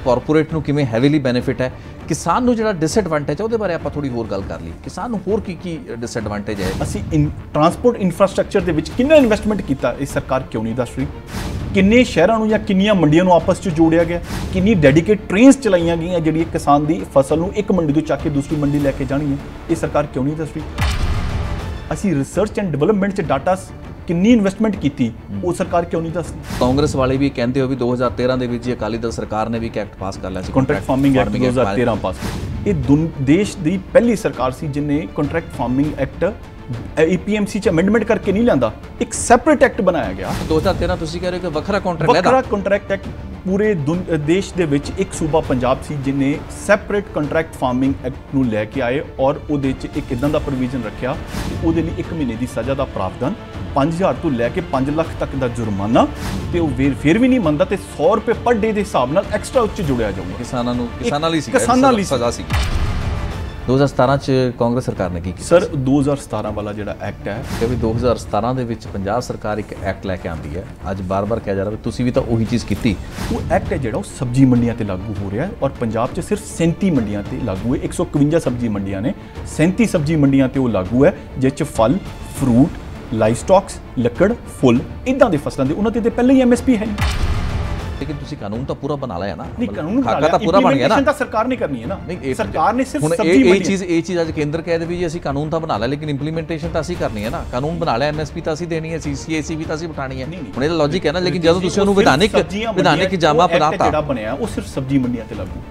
corporate ਨੂੰ ਕਿਵੇਂ heavily benefit ਹੈ ਕਿਸਾਨ ਨੂੰ ਜਿਹੜਾ ਡਿਸਐਡਵਾਂਟੇਜ ਹੈ ਉਹਦੇ ਬਾਰੇ ਆਪਾਂ ਥੋੜੀ ਹੋਰ ਗੱਲ ਕਰ ਲਈ ਕਿਸਾਨ ਨੂੰ ਹੋਰ ਕੀ ਕੀ ਡਿਸਐਡਵਾਂਟੇਜ ਹੈ ਅਸੀਂ ਟਰਾਂਸਪੋਰਟ ਇਨਫਰਾਸਟ੍ਰਕਚਰ ਦੇ ਵਿੱਚ ਕਿੰਨਾ ਇਨਵੈਸਟਮੈਂਟ ਕੀਤਾ ਇਹ ਸਰਕਾਰ ਕਿਉਂ ਨਹੀਂ ਦੱਸ ਰਹੀ ਕਿੰਨੇ ਸ਼ਹਿਰਾਂ ਨੂੰ ਜਾਂ ਕਿੰਨੀਆਂ ਮੰਡੀਆਂ ਨੂੰ ਆਪਸ ਵਿੱਚ ਜੋੜਿਆ ਗਿਆ ਕਿੰਨੀ ਡੈਡੀਕੇਟ ਟ੍ਰੇਨਸ ਚਲਾਈਆਂ ਗਈਆਂ ਜਿਹੜੀ ਕਿਸਾਨ ਦੀ ਫਸਲ ਨੂੰ ਇੱਕ ਮੰਡੀ ਤੋਂ ਚੱਕ ਕੇ ਦੂਸਰੀ ਮੰਡੀ ਲੈ ਕੇ ਜਾਣੀ ਹੈ ਇਹ ਸਰਕਾਰ ਕਿਉਂ ਨਹੀਂ ਦੱਸ ਰਹੀ ਅਸੀਂ ਰਿਸਰਚ ਐਂਡ ਡਿਵੈਲਪਮੈਂਟ 'ਚ ਡਾਟਾ ਕਿੰਨੀ ਇਨਵੈਸਟਮੈਂਟ ਕੀਤੀ ਉਹ ਸਰਕਾਰ ਕਿਉਂ ਨਹੀਂ ਦੱਸਦੀ ਕਾਂਗਰਸ ਵਾਲੇ ਵੀ ਕਹਿੰਦੇ ਹੋ ਵੀ 2013 ਦੇ ਵਿੱਚ ਅਕਾਲੀ ਦਲ ਸਰਕਾਰ ਨੇ ਵੀ ਇੱਕ ਐਕਟ ਪਾਸ ਕਰ ਲਿਆ ਸੀ ਕੰਟਰੈਕਟ ਫਾਰਮਿੰਗ ਐਕਟ 2013 ਪਾਸ ਇਹ ਦੇਸ਼ ਦੀ ਪਹਿਲੀ ਸਰਕਾਰ ਸੀ ਜਿਨੇ contract farming act APMC e ਚ ਅਮੈਂਡਮੈਂਟ ਕਰਕੇ ਨਹੀਂ ਲਿਆਂਦਾ ਇੱਕ ਸੈਪਰੇਟ ਐਕਟ ਬਣਾਇਆ ਗਿਆ 2013 ਤੁਸੀਂ ਕਹਿ ਰਹੇ ਹੋ ਕਿ ਵੱਖਰਾ ਕੰਟਰੈਕਟ ਲੈਦਾ ਵੱਖਰਾ ਕੰਟਰੈਕਟ ਐਕਟ ਪੂਰੇ ਦੇਸ਼ ਦੇ ਵਿੱਚ ਇੱਕ ਸੂਬਾ ਪੰਜਾਬ ਸੀ ਜਿਨੇ ਸੈਪਰੇਟ ਕੰਟਰੈਕਟ ਫਾਰਮਿੰਗ ਐਕਟ ਨੂੰ ਲੈ ਕੇ ਆਏ ਔਰ ਉਹਦੇ ਵਿੱਚ ਇੱਕ ਇਦਾਂ ਦਾ ਪ੍ਰੋਵੀਜ਼ਨ ਰੱਖਿਆ ਉਹਦੇ ਲਈ 1 ਮਹੀਨੇ ਦੀ ਸਜ਼ਾ ਦਾ ਪ੍ਰਾਵਧਾਨ 5000 ਤੋਂ ਲੈ ਕੇ 5 ਲੱਖ ਤੱਕ ਦਾ ਜੁਰਮਾਨਾ ਤੇ ਉਹ ਫਿਰ ਵੀ ਨਹੀਂ ਮੰਨਦਾ ਤੇ 100 ਰੁਪਏ ਪਰ ਡੇ ਦੇ ਹਿਸਾਬ ਨਾਲ ਐਕਸਟਰਾ ਉੱਚ ਜੁੜਿਆ ਜਾਊਗਾ ਕਿਸਾਨਾਂ ਨੂੰ ਕਿਸਾਨਾਂ ਲਈ ਸੀ ਕਿਸਾਨਾਂ ਲਈ ਸਜ਼ਾ ਸੀ 2017 ਚ ਕਾਂਗਰਸ ਸਰਕਾਰ ਨੇ ਕੀ ਕੀਤਾ ਸਰ 2017 ਵਾਲਾ ਜਿਹੜਾ ਐਕਟ ਹੈ ਵੀ 2017 ਦੇ ਵਿੱਚ ਪੰਜਾਬ ਸਰਕਾਰ ਇੱਕ ਐਕਟ ਲੈ ਕੇ ਆਂਦੀ ਹੈ ਅੱਜ ਬਾਰ-ਬਾਰ ਕਿਹਾ ਜਾ ਰਿਹਾ ਤੁਸੀਂ ਵੀ ਤਾਂ ਉਹੀ ਚੀਜ਼ ਕੀਤੀ ਉਹ ਐਕਟ ਹੈ ਜਿਹੜਾ ਉਹ ਸਬਜ਼ੀ ਮੰਡੀਆਂ ਤੇ ਲਾਗੂ ਹੋ ਰਿਹਾ ਹੈ ਔਰ ਪੰਜਾਬ 'ਚ ਸਿਰਫ 37 ਮੰਡੀਆਂ ਤੇ ਲਾਗੂ ਹੈ 151 ਸਬਜ਼ੀ ਮੰਡੀਆਂ ਨੇ 37 ਸਬਜ਼ੀ ਮੰਡੀਆਂ ਤੇ ਉਹ ਲਾਗੂ ਹੈ ਜਿਸ 'ਚ ਫਲ ਫਰੂਟ ਲਾਈਵ ਸਟਾਕਸ ਲੱਕੜ ਫੁੱਲ ਇਦਾਂ ਦੇ ਫਸਲਾਂ ਦੇ ਉਹਨਾਂ ਤੇ ਪਹਿਲਾਂ ਹੀ ਐਮਐਸਪੀ ਹੈ ਕਿ ਤੁਸੀਂ ਕਾਨੂੰਨ ਤਾਂ ਪੂਰਾ ਬਣਾ ਲਿਆ ਨਾ ਨਹੀਂ ਕਾਨੂੰਨ ਖਾਕਾ ਤਾਂ ਪੂਰਾ ਬਣ ਗਿਆ ਨਾ ਤਾਂ ਸਰਕਾਰ ਨੇ ਕਰਨੀ ਹੈ ਨਾ ਨਹੀਂ ਸਰਕਾਰ ਨੇ ਸਿਰਫ ਸਬਜੀ ਮੰਡੀ ਇਹ ਚੀਜ਼ ਇਹ ਚੀਜ਼ ਅੱਜ ਕੇਂਦਰ ਕਹਿੰਦੇ ਵੀ ਜੀ ਅਸੀਂ ਕਾਨੂੰਨ ਤਾਂ ਬਣਾ ਲਿਆ ਲੇਕਿਨ ਇੰਪਲੀਮੈਂਟੇਸ਼ਨ ਤਾਂ ਅਸੀਂ ਕਰਨੀ ਹੈ ਨਾ ਕਾਨੂੰਨ ਬਣਾ ਲਿਆ ਐਮਐਸਪੀ ਤਾਂ ਅਸੀਂ ਦੇਣੀ ਹੈ ਸੀਸੀਏਸੀ ਵੀ ਤਾਂ ਅਸੀਂ ਬਿਠਾਣੀ ਹੈ ਹੁਣ ਇਹਦਾ ਲੌਜੀਕ ਹੈ ਨਾ ਲੇਕਿਨ ਜਦੋਂ ਤੁਸੀਂ ਉਹਨੂੰ ਵਿਧਾਨਿਕ ਵਿਧਾਨਿਕ ਜਾਮਾ ਬਣਾਤਾ ਜਿਹੜਾ ਬਣਿਆ ਉਹ ਸਿਰਫ ਸਬਜੀ ਮੰਡੀਆਂ ਤੇ ਲੱਗੂ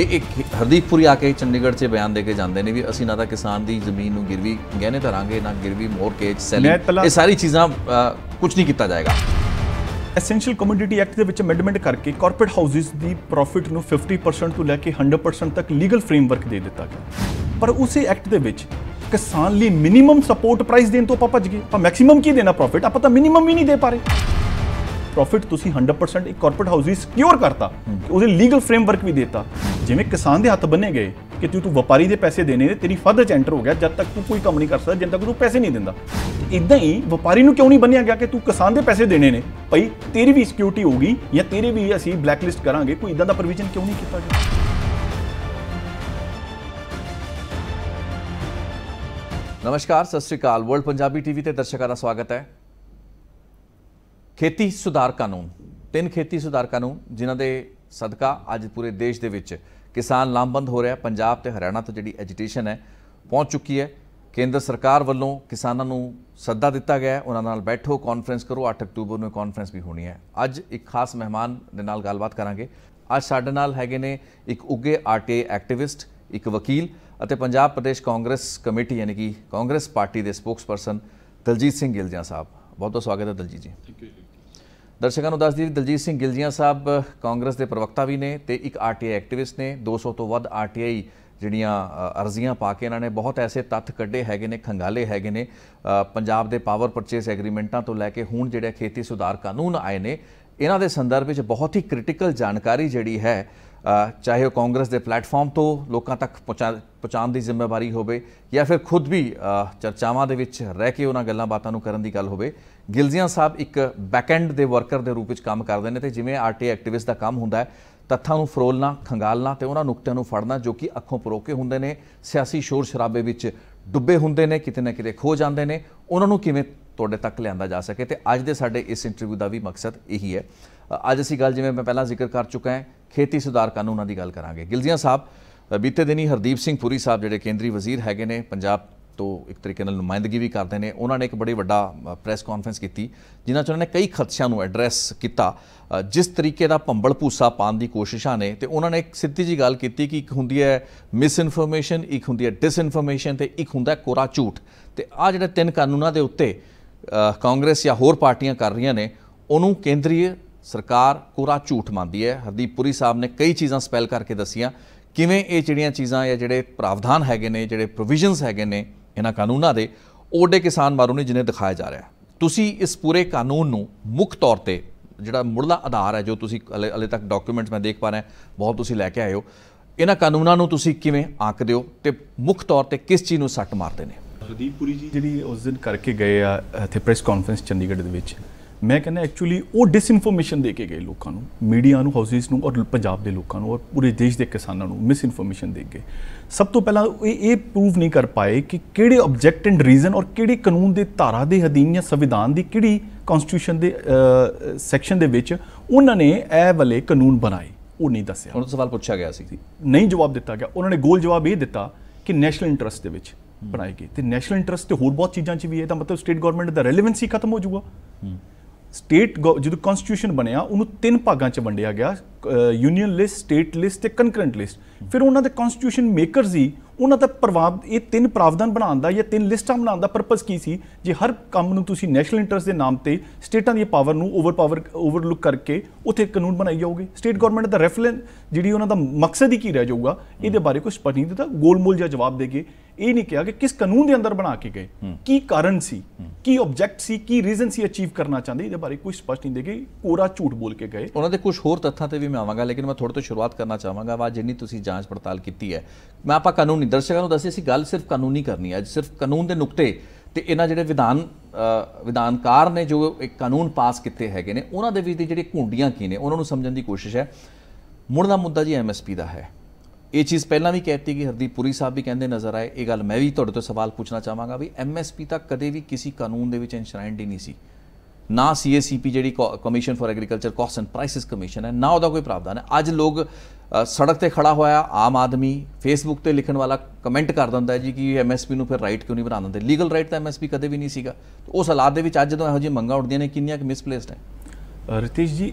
ਇਹ ਇੱਕ ਹਰਦੀਪ ਪੁਰੀ ਆ ਕੇ ਚੰਡੀਗੜ੍ਹ 'ਚ ਬਿਆਨ ਦੇ ਕੇ ਜਾਂਦੇ ਨੇ ਵੀ ਅਸੀਂ ਨਾ ਤਾਂ ਕਿਸਾਨ ਦੀ ਜ਼ਮੀਨ ਨੂੰ ਗਿਰਵੀ ਗਹਿਣੇ ਧਰਾਂਗੇ ਨਾ ਗਿਰਵੀ ਮੋਰਗੇਜ ਸੈਲਿੰਗ ਇਹ ਸਾਰੀ ਚੀਜ਼ਾਂ ਕੁਝ ਨਹੀਂ ਕੀਤਾ ਜਾਏਗਾ ਐਸੈਂਸ਼ੀਅਲ ਕਮੋਡਿਟੀ ਐਕਟ ਦੇ ਵਿੱਚ ਅਮੈਂਡਮੈਂਟ ਕਰਕੇ ਕਾਰਪੋਰੇਟ ਹਾਊਸਿਸ ਦੀ ਪ੍ਰੋਫਿਟ ਨੂੰ 50% ਤੋਂ ਲੈ ਕੇ 100% ਤੱਕ ਲੀਗਲ ਫਰੇਮਵਰਕ ਦੇ ਦਿੱਤਾ ਗਿਆ ਪਰ ਉਸੇ ਐਕਟ ਦੇ ਵਿੱਚ ਕਿਸਾਨ ਲਈ ਮਿਨੀਮਮ ਸਪੋਰਟ ਪ੍ਰਾਈਸ ਦੇਣ ਤੋਂ ਆਪਾਂ ਭੱਜ ਗਏ ਆਪਾਂ ਮੈਕਸਿਮਮ ਕੀ ਦੇਣਾ ਪ੍ਰੋਫਿਟ ਆਪਾਂ ਤਾਂ ਮਿਨੀਮਮ ਵੀ ਨਹੀਂ ਦੇ ਪਾਰੇ ਪ੍ਰੋਫਿਟ ਤੁਸੀਂ 100% ਇੱਕ ਕਾਰਪੋਰੇਟ ਹਾਊਸ ਹੀ ਸਿਕਿਉਰ ਕਰਤਾ ਉਹਦੇ ਲੀਗਲ ਫਰੇਮਵਰਕ ਵੀ ਦਿੱਤਾ ਜਿਵੇਂ ਕਿਸਾਨ ਦੇ ਹੱਥ ਬੰਨੇ ਗਏ ਕਿ ਤੂੰ ਤੂੰ ਵਪਾਰੀ ਦੇ ਪੈਸੇ ਦੇਣੇ ਨੇ ਤੇਰੀ ਫਰਦਰ ਚ ਐਂਟਰ ਹੋ ਗਿਆ ਜਦ ਤੱਕ ਤੂੰ ਕੋਈ ਕੰਮ ਨਹੀਂ ਕਰ ਸਕਦਾ ਜਦ ਤੱਕ ਤੂੰ ਪੈਸੇ ਨਹੀਂ ਦਿੰਦਾ ਇਦਾਂ ਹੀ ਵਪਾਰੀ ਨੂੰ ਕਿਉਂ ਨਹੀਂ ਬੰਨਿਆ ਗਿਆ ਕਿ ਤੂੰ ਕਿਸਾਨ ਦੇ ਪੈਸੇ ਦੇਣੇ ਨੇ ਭਈ ਤੇਰੀ ਵੀ ਸਿਕਿਉਰਿਟੀ ਹੋਊਗੀ ਜਾਂ ਤੇਰੇ ਵੀ ਅਸੀਂ ਬਲੈਕਲਿਸਟ ਕਰਾਂਗੇ ਕੋਈ ਇਦਾਂ ਦਾ ਪ੍ਰੋਵੀਜ਼ਨ ਕਿਉਂ ਨਹੀਂ ਕੀਤਾ ਗਿਆ ਨਮਸਕਾਰ ਸਤਿ ਸ਼੍ਰੀ ਅਕਾਲ ਵਰਲਡ ਪੰਜਾਬੀ ਟੀਵੀ ਤੇ ਦਰਸ਼ਕਾਂ ਦਾ ਸਵਾਗਤ ਹੈ ਖੇਤੀ ਸੁਧਾਰ ਕਾਨੂੰਨ ਤਿੰਨ ਖੇਤੀ ਸੁਧਾਰ ਕਾਨੂੰਨ ਜਿਨ੍ਹਾਂ ਦੇ ਸਦਕਾ ਅੱਜ ਪੂਰੇ ਦੇਸ਼ ਦੇ ਵਿੱਚ ਕਿਸਾਨ ਲਾਮਬੰਦ ਹੋ ਰਿਹਾ ਪੰਜਾਬ ਤੇ ਹਰਿਆਣਾ ਤੋਂ ਜਿਹੜੀ ਐਜੀਟੇਸ਼ਨ ਹੈ ਪਹੁੰਚ ਚੁੱਕੀ ਹੈ ਕੇਂਦਰ ਸਰਕਾਰ ਵੱਲੋਂ ਕਿਸਾਨਾਂ ਨੂੰ ਸੱਦਾ ਦਿੱਤਾ ਗਿਆ ਹੈ ਉਹਨਾਂ ਨਾਲ ਬੈਠੋ ਕਾਨਫਰੰਸ ਕਰੋ 8 ਅਕਤੂਬਰ ਨੂੰ ਕਾਨਫਰੰਸ ਵੀ ਹੋਣੀ ਹੈ ਅੱਜ ਇੱਕ ਖਾਸ ਮਹਿਮਾਨ ਦੇ ਨਾਲ ਗੱਲਬਾਤ ਕਰਾਂਗੇ ਅੱਜ ਸਾਡੇ ਨਾਲ ਹੈਗੇ ਨੇ ਇੱਕ ਉੱਗੇ ਆਰਟੀਏ ਐਕਟਿਵਿਸਟ ਇੱਕ ਵਕੀਲ ਅਤੇ ਪੰਜਾਬ ਪ੍ਰਦੇਸ਼ ਕਾਂਗਰਸ ਕਮੇਟੀ ਯਾਨੀ ਕਿ ਕਾਂਗਰਸ ਪਾਰਟੀ ਦੇ ਸਪੋਕਸਪਰਸਨ ਦਲਜੀਤ ਸਿੰਘ ਗਿਲਜਾ ਸਾਹਿਬ ਬਹੁਤ ਬਹੁਤ ਸਵਾਗਤ ਹੈ ਦਲਜੀਤ ਜੀ ਥੈਂਕ ਯੂ ਦਰਸ਼ਕਾਂ ਨੂੰ ਦੱਸ ਦਈਏ ਦਲਜੀਤ ਸਿੰਘ ਗਿਲਜੀਆਂ ਸਾਹਿਬ ਕਾਂਗਰਸ ਦੇ ਪ੍ਰਵਕਤਾ ਵੀ ਨੇ ਤੇ ਇੱਕ ਆਰਟੀਆਈ ਐਕਟਿਵਿਸਟ ਨੇ 200 ਤੋਂ ਵੱਧ ਆਰਟੀਆਈ ਜਿਹੜੀਆਂ ਅਰਜ਼ੀਆਂ ਪਾ ਕੇ ਇਹਨਾਂ ਨੇ ਬਹੁਤ ਐਸੇ ਤੱਥ ਕੱਢੇ ਹੈਗੇ ਨੇ ਖੰਗਾਲੇ ਹੈਗੇ ਨੇ ਪੰਜਾਬ ਦੇ ਪਾਵਰ ਪਰਚੇਸ ਐਗਰੀਮੈਂਟਾਂ ਤੋਂ ਲੈ ਕੇ ਹੁਣ ਜਿਹੜੇ ਖੇਤੀ ਸੁਧਾਰ ਕਾਨੂੰਨ ਆਏ ਨੇ ਇਹਨਾਂ ਦੇ ਸੰਦਰਭ ਵਿੱਚ ਬਹੁਤ ਹੀ ਕ੍ਰਿਟੀਕਲ ਜਾਣਕਾਰੀ ਜਿਹੜੀ ਹੈ ਚਾਹੇ ਉਹ ਕਾਂਗਰਸ ਦੇ ਪਲੇਟਫਾਰਮ ਤੋਂ ਲੋਕਾਂ ਤੱਕ ਪਹੁੰਚਾਉਣ ਦੀ ਜ਼ਿੰਮੇਵਾਰੀ ਹੋਵੇ ਜਾਂ ਫਿਰ ਖੁਦ ਵੀ ਚਰਚਾਵਾਂ ਦੇ ਵਿੱਚ ਰਹਿ ਕੇ ਉਹਨਾਂ ਗੱਲਾਂ ਬਾਤਾਂ ਨੂੰ ਕਰਨ ਦੀ ਗੱਲ ਹੋਵੇ ਗਿਲਜ਼ੀਆਂ ਸਾਹਿਬ ਇੱਕ ਬੈਕਐਂਡ ਦੇ ਵਰਕਰ ਦੇ ਰੂਪ ਵਿੱਚ ਕੰਮ ਕਰਦੇ ਨੇ ਤੇ ਜਿਵੇਂ ਆਰਟੀ ਐਕਟਿਵਿਸਟ ਦਾ ਕੰਮ ਹੁੰਦਾ ਹੈ ਤੱਥਾਂ ਨੂੰ ਫਰੋਲਣਾ ਖੰਗਾਲਣਾ ਤੇ ਉਹਨਾਂ ਨੁਕਤਿਆਂ ਨੂੰ ਫੜਨਾ ਜੋ ਕਿ ਅੱਖੋਂ ਪਰੋਕੇ ਹੁੰਦੇ ਨੇ ਸਿਆਸੀ ਸ਼ੋਰ ਸ਼ਰਾਬੇ ਵਿੱਚ ਡੁੱਬੇ ਹੁੰਦੇ ਨੇ ਕਿਤੇ ਨਾ ਕਿਤੇ ਖੋ ਜਾਂਦੇ ਨੇ ਉਹਨਾਂ ਨੂੰ ਕਿਵੇਂ ਤੁਹਾਡੇ ਤੱਕ ਲਿਆਂਦਾ ਜਾ ਸਕੇ ਤੇ ਅੱਜ ਦੇ ਸਾਡੇ ਇਸ ਇੰਟਰਵਿਊ ਦਾ ਵੀ ਮਕਸਦ ਇਹੀ ਹੈ ਅੱਜ ਅਸੀਂ ਗੱਲ ਜਿਵੇਂ ਮੈਂ ਪਹਿਲਾਂ ਜ਼ਿਕਰ ਕਰ ਚੁੱਕਾ ਹਾਂ ਖੇਤੀ ਸੁਧਾਰ ਕਾਨੂੰਨਾਂ ਦੀ ਗੱਲ ਕਰਾਂਗੇ ਗਿਲਜ਼ੀਆਂ ਸਾਹਿਬ ਬੀਤੇ ਦਿਨੀ ਹਰਦੀਪ ਸਿੰਘ ਪੁਰੀ ਸਾਹਿਬ ਜਿਹੜੇ ਕੇਂਦਰੀ ਵਜ਼ੀਰ ਹੈਗੇ ਨੇ ਪੰਜਾਬ ਤੋਂ ਇੱਕ ਤਰੀਕੇ ਨਾਲ ਨੁਮਾਇੰਦਗੀ ਵੀ ਕਰਦੇ ਨੇ ਉਹਨਾਂ ਨੇ ਇੱਕ ਬੜੀ ਵੱਡਾ ਪ੍ਰੈਸ ਕਾਨਫਰੰਸ ਕੀਤੀ ਜਿਨ੍ਹਾਂ 'ਚ ਉਹਨਾਂ ਨੇ ਕਈ ਖਦਸ਼ਿਆਂ ਨੂੰ ਐਡਰੈਸ ਕੀਤਾ ਜਿਸ ਤਰੀਕੇ ਦਾ ਭੰਬਲ ਪੂਸਾ ਪਾਣ ਦੀ ਕੋਸ਼ਿਸ਼ਾਂ ਨੇ ਤੇ ਉਹਨਾਂ ਨੇ ਇੱਕ ਸਿੱਧੀ ਜੀ ਗੱਲ ਕੀਤੀ ਕਿ ਇੱਕ ਹੁੰਦੀ ਹੈ ਮਿਸ ਇਨਫੋਰਮੇਸ਼ਨ ਇੱਕ ਹੁੰਦੀ ਹੈ ਡਿਸ ਇਨਫੋਰਮੇਸ਼ਨ ਤੇ ਇੱਕ ਹੁੰਦਾ ਕੋਰਾ ਝੂਠ ਤੇ ਆ ਜਿਹੜੇ ਤਿੰਨ ਕਾਨੂੰਨਾਂ ਦੇ ਉੱਤੇ ਕਾਂਗਰਸ ਜਾਂ ਹੋਰ ਪਾਰਟੀਆਂ ਕਰ ਰਹੀਆਂ ਨੇ ਉਹਨੂੰ ਕੇਂਦਰੀ ਸਰਕਾਰ ਕੋਰਾ ਝੂਠ ਮੰਨਦੀ ਹੈ ਹਰਦੀਪ ਪੁਰੀ ਸਾਹਿਬ ਨੇ ਕਈ ਚੀਜ਼ਾਂ ਸਪੈਲ ਕਰਕੇ ਦਸੀਆਂ ਕਿਵੇਂ ਇਹ ਜਿਹੜੀਆਂ ਚੀਜ਼ਾਂ ਜਾਂ ਜਿਹੜੇ ਪ੍ਰਾਵਧਾਨ ਹੈਗੇ ਨੇ ਜਿਹੜੇ ਪ੍ਰੋਵੀਜ਼ਨਸ ਹੈਗੇ ਨੇ ਇਹਨਾਂ ਕਾਨੂੰਨਾਂ ਦੇ ਓਡੇ ਕਿਸਾਨ ਮਾਰੂ ਨੇ ਜਿਨੇ ਦਿਖਾਇਆ ਜਾ ਰਿਹਾ ਤੁਸੀਂ ਇਸ ਪੂਰੇ ਕਾਨੂੰਨ ਨੂੰ ਮੁੱਖ ਤੌਰ ਤੇ ਜਿਹੜਾ ਮੁੱਢਲਾ ਆਧਾਰ ਹੈ ਜੋ ਤੁਸੀਂ ਹਲੇ ਤੱਕ ਡਾਕੂਮੈਂਟਸ ਮੈਂ ਦੇਖ ਪਾ ਰਿਹਾ ਬਹੁਤ ਤੁਸੀਂ ਲੈ ਕੇ ਆਏ ਹੋ ਇਹਨਾਂ ਕਾਨੂੰਨਾਂ ਨੂੰ ਤੁਸੀਂ ਕਿਵੇਂ ਆਂਕਦੇ ਹੋ ਤੇ ਮੁੱਖ ਤੌਰ ਤੇ ਕਿਸ ਚੀਜ਼ ਨੂੰ ਸੱਟ ਮਾਰਦੇ ਨੇ ਹਰਦੀਪ ਪੁਰੀ ਜੀ ਜਿਹੜੀ ਉਸ ਦਿਨ ਕਰਕੇ ਗਏ ਆ ਇੱਥੇ ਪ੍ਰੈਸ ਕਾਨਫਰੰਸ ਚੰਡੀਗੜ੍ਹ ਦੇ ਵਿੱਚ ਮੈਂ ਕਹਿੰਦਾ ਐਕਚੁਅਲੀ ਉਹ ਡਿਸਇਨਫੋਰਮੇਸ਼ਨ ਦੇ ਕੇ ਗਏ ਲੋਕਾਂ ਨੂੰ ਮੀਡੀਆ ਨੂੰ ਹਾਊਸਿਸ ਨੂੰ ਔਰ ਪੰਜਾਬ ਦੇ ਲੋਕਾਂ ਨੂੰ ਔਰ ਪੂਰੇ ਦੇਸ਼ ਦੇ ਕਿਸਾਨਾਂ ਨੂੰ ਮਿਸਇਨਫੋਰਮੇਸ਼ਨ ਦੇ ਕੇ ਸਭ ਤੋਂ ਪਹਿਲਾਂ ਇਹ ਇਹ ਪ੍ਰੂਫ ਨਹੀਂ ਕਰ ਪਾਏ ਕਿ ਕਿਹੜੇ ਆਬਜੈਕਟ ਐਂਡ ਰੀਜ਼ਨ ਔਰ ਕਿਹੜੇ ਕਾਨੂੰਨ ਦੇ ਧਾਰਾ ਦੇ ਅਧੀਨ ਜਾਂ ਸੰਵਿਧਾਨ ਦੀ ਕਿਹੜੀ ਕਨਸਟੀਟਿਊਸ਼ਨ ਦੇ ਸੈਕਸ਼ਨ ਦੇ ਵਿੱਚ ਉਹਨਾਂ ਨੇ ਇਹ ਵਾਲੇ ਕਾਨੂੰਨ ਬਣਾਏ ਉਹ ਨਹੀਂ ਦੱਸਿਆ ਉਹਨਾਂ ਤੋਂ ਸਵਾਲ ਪੁੱਛਿਆ ਗਿਆ ਸੀ ਨਹੀਂ ਜਵਾਬ ਦਿੱਤਾ ਗਿਆ ਉਹਨਾਂ ਨੇ ਗੋਲ ਜਵਾਬ ਇਹ ਦਿੱਤਾ ਕਿ ਨੈਸ਼ਨਲ ਇੰਟਰਸਟ ਦੇ ਵਿੱਚ ਬਣਾਏ ਗਏ ਤੇ ਨੈਸ਼ਨਲ ਇੰਟਰਸਟ ਤੇ ਹੋਰ ਬਹੁਤ ਚੀਜ਼ਾਂ 'ਚ ਵੀ ਹੈ ਤਾਂ ਮਤਲਬ ਸਟੇਟ ਗਵਰਨਮੈਂਟ ਦਾ ਰੈਲੇਵੈਂਸੀ ਖਤਮ ਹੋ ਜਾਊਗਾ ਸਟੇਟ ਜਦੋਂ ਕਨਸਟੀਟਿਊਸ਼ਨ ਬਣਿਆ ਉਹਨੂੰ ਤਿੰਨ ਭਾਗਾਂ 'ਚ ਵੰਡਿਆ ਗਿਆ ਯੂਨੀਅਨ ਲਿਸਟ ਸਟੇਟ ਲਿਸਟ ਤੇ ਕਨਕਰੈਂਟ ਲਿਸਟ ਫਿਰ ਉਹਨਾਂ ਦੇ ਕਨਸਟੀਟਿਊਸ਼ਨ ਮੇਕਰਸ ਹੀ ਉਹਨਾਂ ਦਾ ਪ੍ਰਭਾਵ ਇਹ ਤਿੰਨ ਪ੍ਰਾਵਧਾਨ ਬਣਾਉਣ ਦਾ ਜਾਂ ਤਿੰਨ ਲਿਸਟਾਂ ਬਣਾਉਣ ਦਾ ਪਰਪਸ ਕੀ ਸੀ ਜੇ ਹਰ ਕੰਮ ਨੂੰ ਤੁਸੀਂ ਨੈਸ਼ਨਲ ਇੰਟਰਸਟ ਦੇ ਨਾਮ ਤੇ ਸਟੇਟਾਂ ਦੀ ਪਾਵਰ ਨੂੰ ਓਵਰ ਪਾਵਰ ਓਵਰਲੁੱਕ ਕਰਕੇ ਉਥੇ ਕਾਨੂੰਨ ਬਣਾਈ ਜਾਓਗੇ ਸਟੇਟ ਗਵਰਨਮੈਂਟ ਦਾ ਰੈਫਲੈਂਸ ਜਿਹੜੀ ਉਹਨਾਂ ਦਾ ਮਕਸਦ ਹੀ ਕੀ ਰਹਿ ਜਾਊਗਾ ਇਹਦੇ ਬਾਰੇ ਕੋਈ ਸਪਸ਼ਟ ਨਹੀਂ ਦਿੱਤਾ ਗੋਲਮੋਲ ਜਿਹਾ ਜਵਾਬ ਦੇ ਕੇ ਇਹ ਨਹੀਂ ਕਿਹਾ ਕਿ ਕਿਸ ਕਾਨੂੰਨ ਦੇ ਅੰਦਰ ਬਣਾ ਕੇ ਗਏ ਕੀ ਕਾਰਨ ਸੀ ਕੀ ਆਬਜੈਕਟ ਸੀ ਕੀ ਰੀਜ਼ਨ ਸੀ ਅਚੀਵ ਕਰਨਾ ਚਾਹੁੰਦੇ ਇਹਦੇ ਬਾਰੇ ਕੋਈ ਸਪਸ਼ਟ ਨਹੀਂ ਦੇ ਕੇ ਕੋਰਾ ਝੂਠ ਬੋਲ ਕੇ ਗਏ ਉਹਨਾਂ ਦੇ ਕੁਝ ਹੋਰ ਤੱਥਾਂ ਤੇ ਵੀ ਵੀ ਆਵਾਂਗਾ ਲੇਕਿਨ ਮੈਂ ਥੋੜਾ ਤੋਂ ਸ਼ੁਰੂਆਤ ਕਰਨਾ ਚਾਹਾਂਗਾ ਵਾ ਜਿੰਨੀ ਤੁਸੀਂ ਜਾਂਚ ਪੜਤਾਲ ਕੀਤੀ ਹੈ ਮੈਂ ਆਪਾਂ ਕਾਨੂੰਨੀ ਦਰਸ਼ਕਾਂ ਨੂੰ ਦੱਸਿਆ ਸੀ ਗੱਲ ਸਿਰਫ ਕਾਨੂੰਨੀ ਕਰਨੀ ਹੈ ਸਿਰਫ ਕਾਨੂੰਨ ਦੇ ਨੁਕਤੇ ਤੇ ਇਹਨਾਂ ਜਿਹੜੇ ਵਿਧਾਨ ਵਿਧਾਨਕਾਰ ਨੇ ਜੋ ਇੱਕ ਕਾਨੂੰਨ ਪਾਸ ਕੀਤੇ ਹੈਗੇ ਨੇ ਉਹਨਾਂ ਦੇ ਵਿੱਚ ਦੀ ਜਿਹੜੀ ਘੁੰਡੀਆਂ ਕੀ ਨੇ ਉਹਨਾਂ ਨੂੰ ਸਮਝਣ ਦੀ ਕੋਸ਼ਿਸ਼ ਹੈ ਦਾ ਮੁੱਦਾ ਜੀ ਐਮਐਸਪੀ ਦਾ ਹੈ ਇਹ ਚੀਜ਼ ਪਹਿਲਾਂ ਵੀ ਕਹਿਤੀ ਕਿ ਹਰਦੀਪ ਪੁਰੀ ਸਾਹਿਬ ਵੀ ਕਹਿੰਦੇ ਨਜ਼ਰ ਆਏ ਇਹ ਗੱਲ ਮੈਂ ਵੀ ਤੁਹਾਡੇ ਤੋਂ ਸਵਾਲ ਪੁੱਛਣਾ ਚਾਹਾਂਗਾ ਵੀ ਐਮਐਸਪੀ ਤਾਂ ਕਦੇ ਵੀ ਕਿਸੇ ਕਾਨੂੰਨ ਦੇ ਵਿੱਚ ਇਨਸ਼ਰਾਈਨਡ ਹੀ ਨਹੀਂ ਸੀ ਨਾ ਸੀਏਸੀਪੀ ਜਿਹੜੀ commission for agriculture cost and prices commission ਹੈ ਨਾ ਉਹਦਾ ਕੋਈ ਪ੍ਰਾਵਧਾਨ ਹੈ ਅੱਜ ਲੋਕ ਸੜਕ ਤੇ ਖੜਾ ਹੋਇਆ ਆਮ ਆਦਮੀ ਫੇਸਬੁੱਕ ਤੇ ਲਿਖਣ ਵਾਲਾ ਕਮੈਂਟ ਕਰ ਦਿੰਦਾ ਜੀ ਕਿ ਐਮਐਸਪੀ ਨੂੰ ਫਿਰ ਰਾਈਟ ਕਿਉਂ ਨਹੀਂ ਬਣਾ ਦਿੰਦੇ ਲੀਗਲ ਰਾਈਟ ਤਾਂ ਐਮਐਸਪੀ ਕਦੇ ਵੀ ਨਹੀਂ ਸੀਗਾ ਉਸ ਹਾਲਾਤ ਦੇ ਵਿੱਚ ਅੱਜ ਜਦੋਂ ਇਹੋ ਜਿਹੀ ਮੰਗਾਂ ਉੱਠਦੀਆਂ ਨੇ ਕਿੰਨੀਆਂ ਕਿ ਮਿਸਪਲੇਸਡ ਹੈ ਰਿਤੇਸ਼ ਜੀ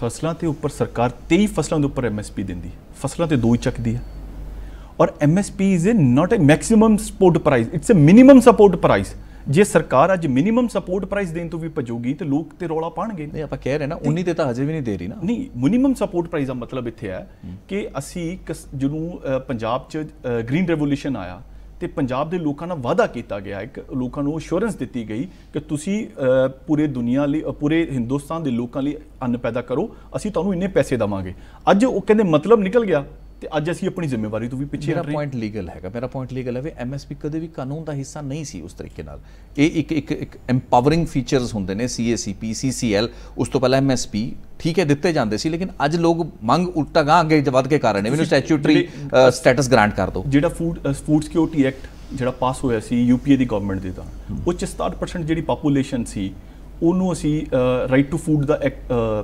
ਫਸਲਾਂ ਤੇ ਉੱਪਰ ਸਰਕਾਰ 23 ਫਸਲਾਂ ਦੇ ਉੱਪਰ ਐਮਐਸਪੀ ਦਿੰਦੀ ਫਸਲਾਂ ਤੇ ਦੋ ਹੀ ਚੱਕਦੀ ਹੈ ਔਰ MSP is not a maximum support price it's a minimum support price ਜੇ ਸਰਕਾਰ ਅੱਜ ਮਿਨੀਮਮ ਸਪੋਰਟ ਪ੍ਰਾਈਸ ਦੇਣ ਤੋਂ ਵੀ ਭਜੂਗੀ ਤੇ ਲੋਕ ਤੇ ਰੌਲਾ ਪਾਣਗੇ ਨਹੀਂ ਆਪਾਂ ਕਹਿ ਰਹੇ ਨਾ 19 ਤੇ ਤਾਂ ਹਜੇ ਵੀ ਨਹੀਂ ਦੇ ਰਹੀ ਨਾ ਨਹੀਂ ਮਿਨੀਮਮ ਸਪੋਰਟ ਪ੍ਰਾਈਸ ਦਾ ਮਤਲਬ ਇੱਥੇ ਹੈ ਕਿ ਅਸੀਂ ਜਿਹਨੂੰ ਪੰਜਾਬ 'ਚ ਗ੍ਰੀਨ ਰੈਵੋਲੂਸ਼ਨ ਆਇਆ ਤੇ ਪੰਜਾਬ ਦੇ ਲੋਕਾਂ ਨਾਲ ਵਾਅਦਾ ਕੀਤਾ ਗਿਆ ਇੱਕ ਲੋਕਾਂ ਨੂੰ ਅਸ਼ੋਰੈਂਸ ਦਿੱਤੀ ਗਈ ਕਿ ਤੁਸੀਂ ਪੂਰੇ ਦੁਨੀਆ ਲਈ ਪੂਰੇ ਹਿੰਦੁਸਤਾਨ ਦੇ ਲੋਕਾਂ ਲਈ ਅੰਨ ਪੈਦਾ ਕਰੋ ਅਸੀਂ ਤੁਹਾਨੂੰ ਇੰਨੇ ਪੈਸੇ ਦਵਾਂਗੇ ਅੱਜ ਉਹ ਕਹਿੰਦੇ ਮਤਲਬ ਨਿਕਲ ਗਿਆ ਤੇ ਅੱਜ ਅਸੀਂ ਆਪਣੀ ਜ਼ਿੰਮੇਵਾਰੀ ਤੋਂ ਵੀ ਪਿੱਛੇ ਮੇਰਾ ਪੁਆਇੰਟ ਲੀਗਲ ਹੈਗਾ ਮੇਰਾ ਪੁਆਇੰਟ ਲੀਗਲ ਹੈ ਵੀ ਐਮਐਸਪੀ ਕਦੇ ਵੀ ਕਾਨੂੰਨ ਦਾ ਹਿੱਸਾ ਨਹੀਂ ਸੀ ਉਸ ਤਰੀਕੇ ਨਾਲ ਇਹ ਇੱਕ ਇੱਕ ਇੱਕ ਐਮਪਾਵਰਿੰਗ ਫੀਚਰਸ ਹੁੰਦੇ ਨੇ ਸੀਏਸੀਪੀ ਸੀਸੀਐਲ ਉਸ ਤੋਂ ਪਹਿਲਾਂ ਐਮਐਸਪੀ ਠੀਕ ਹੈ ਦਿੱਤੇ ਜਾਂਦੇ ਸੀ ਲੇਕਿਨ ਅੱਜ ਲੋਕ ਮੰਗ ਉਲਟਾ ਗਾਂ ਅੱਗੇ ਵੱਧ ਕੇ ਰਹੇ ਨੇ ਮੈਨੂੰ ਸਟੈਚੂਟਰੀ ਸਟੇਟਸ ਗ੍ਰਾਂਟ ਕਰ ਦਿਓ ਜਿਹੜਾ ਫੂਡ ਫੂਡ ਸਿਕਿਉਰਿਟੀ ਐਕਟ ਜਿਹੜਾ ਪਾਸ ਹੋਇਆ ਸੀ ਯੂਪੀਏ ਦੀ ਗਵਰਨਮੈਂਟ ਦੇ ਤਾਂ ਉਹ 64% ਜਿਹੜੀ ਪੋਪੂਲੇਸ਼ਨ ਸੀ ਉਹਨੂੰ ਅਸੀਂ ਰਾਈਟ ਟੂ ਫੂਡ ਦਾ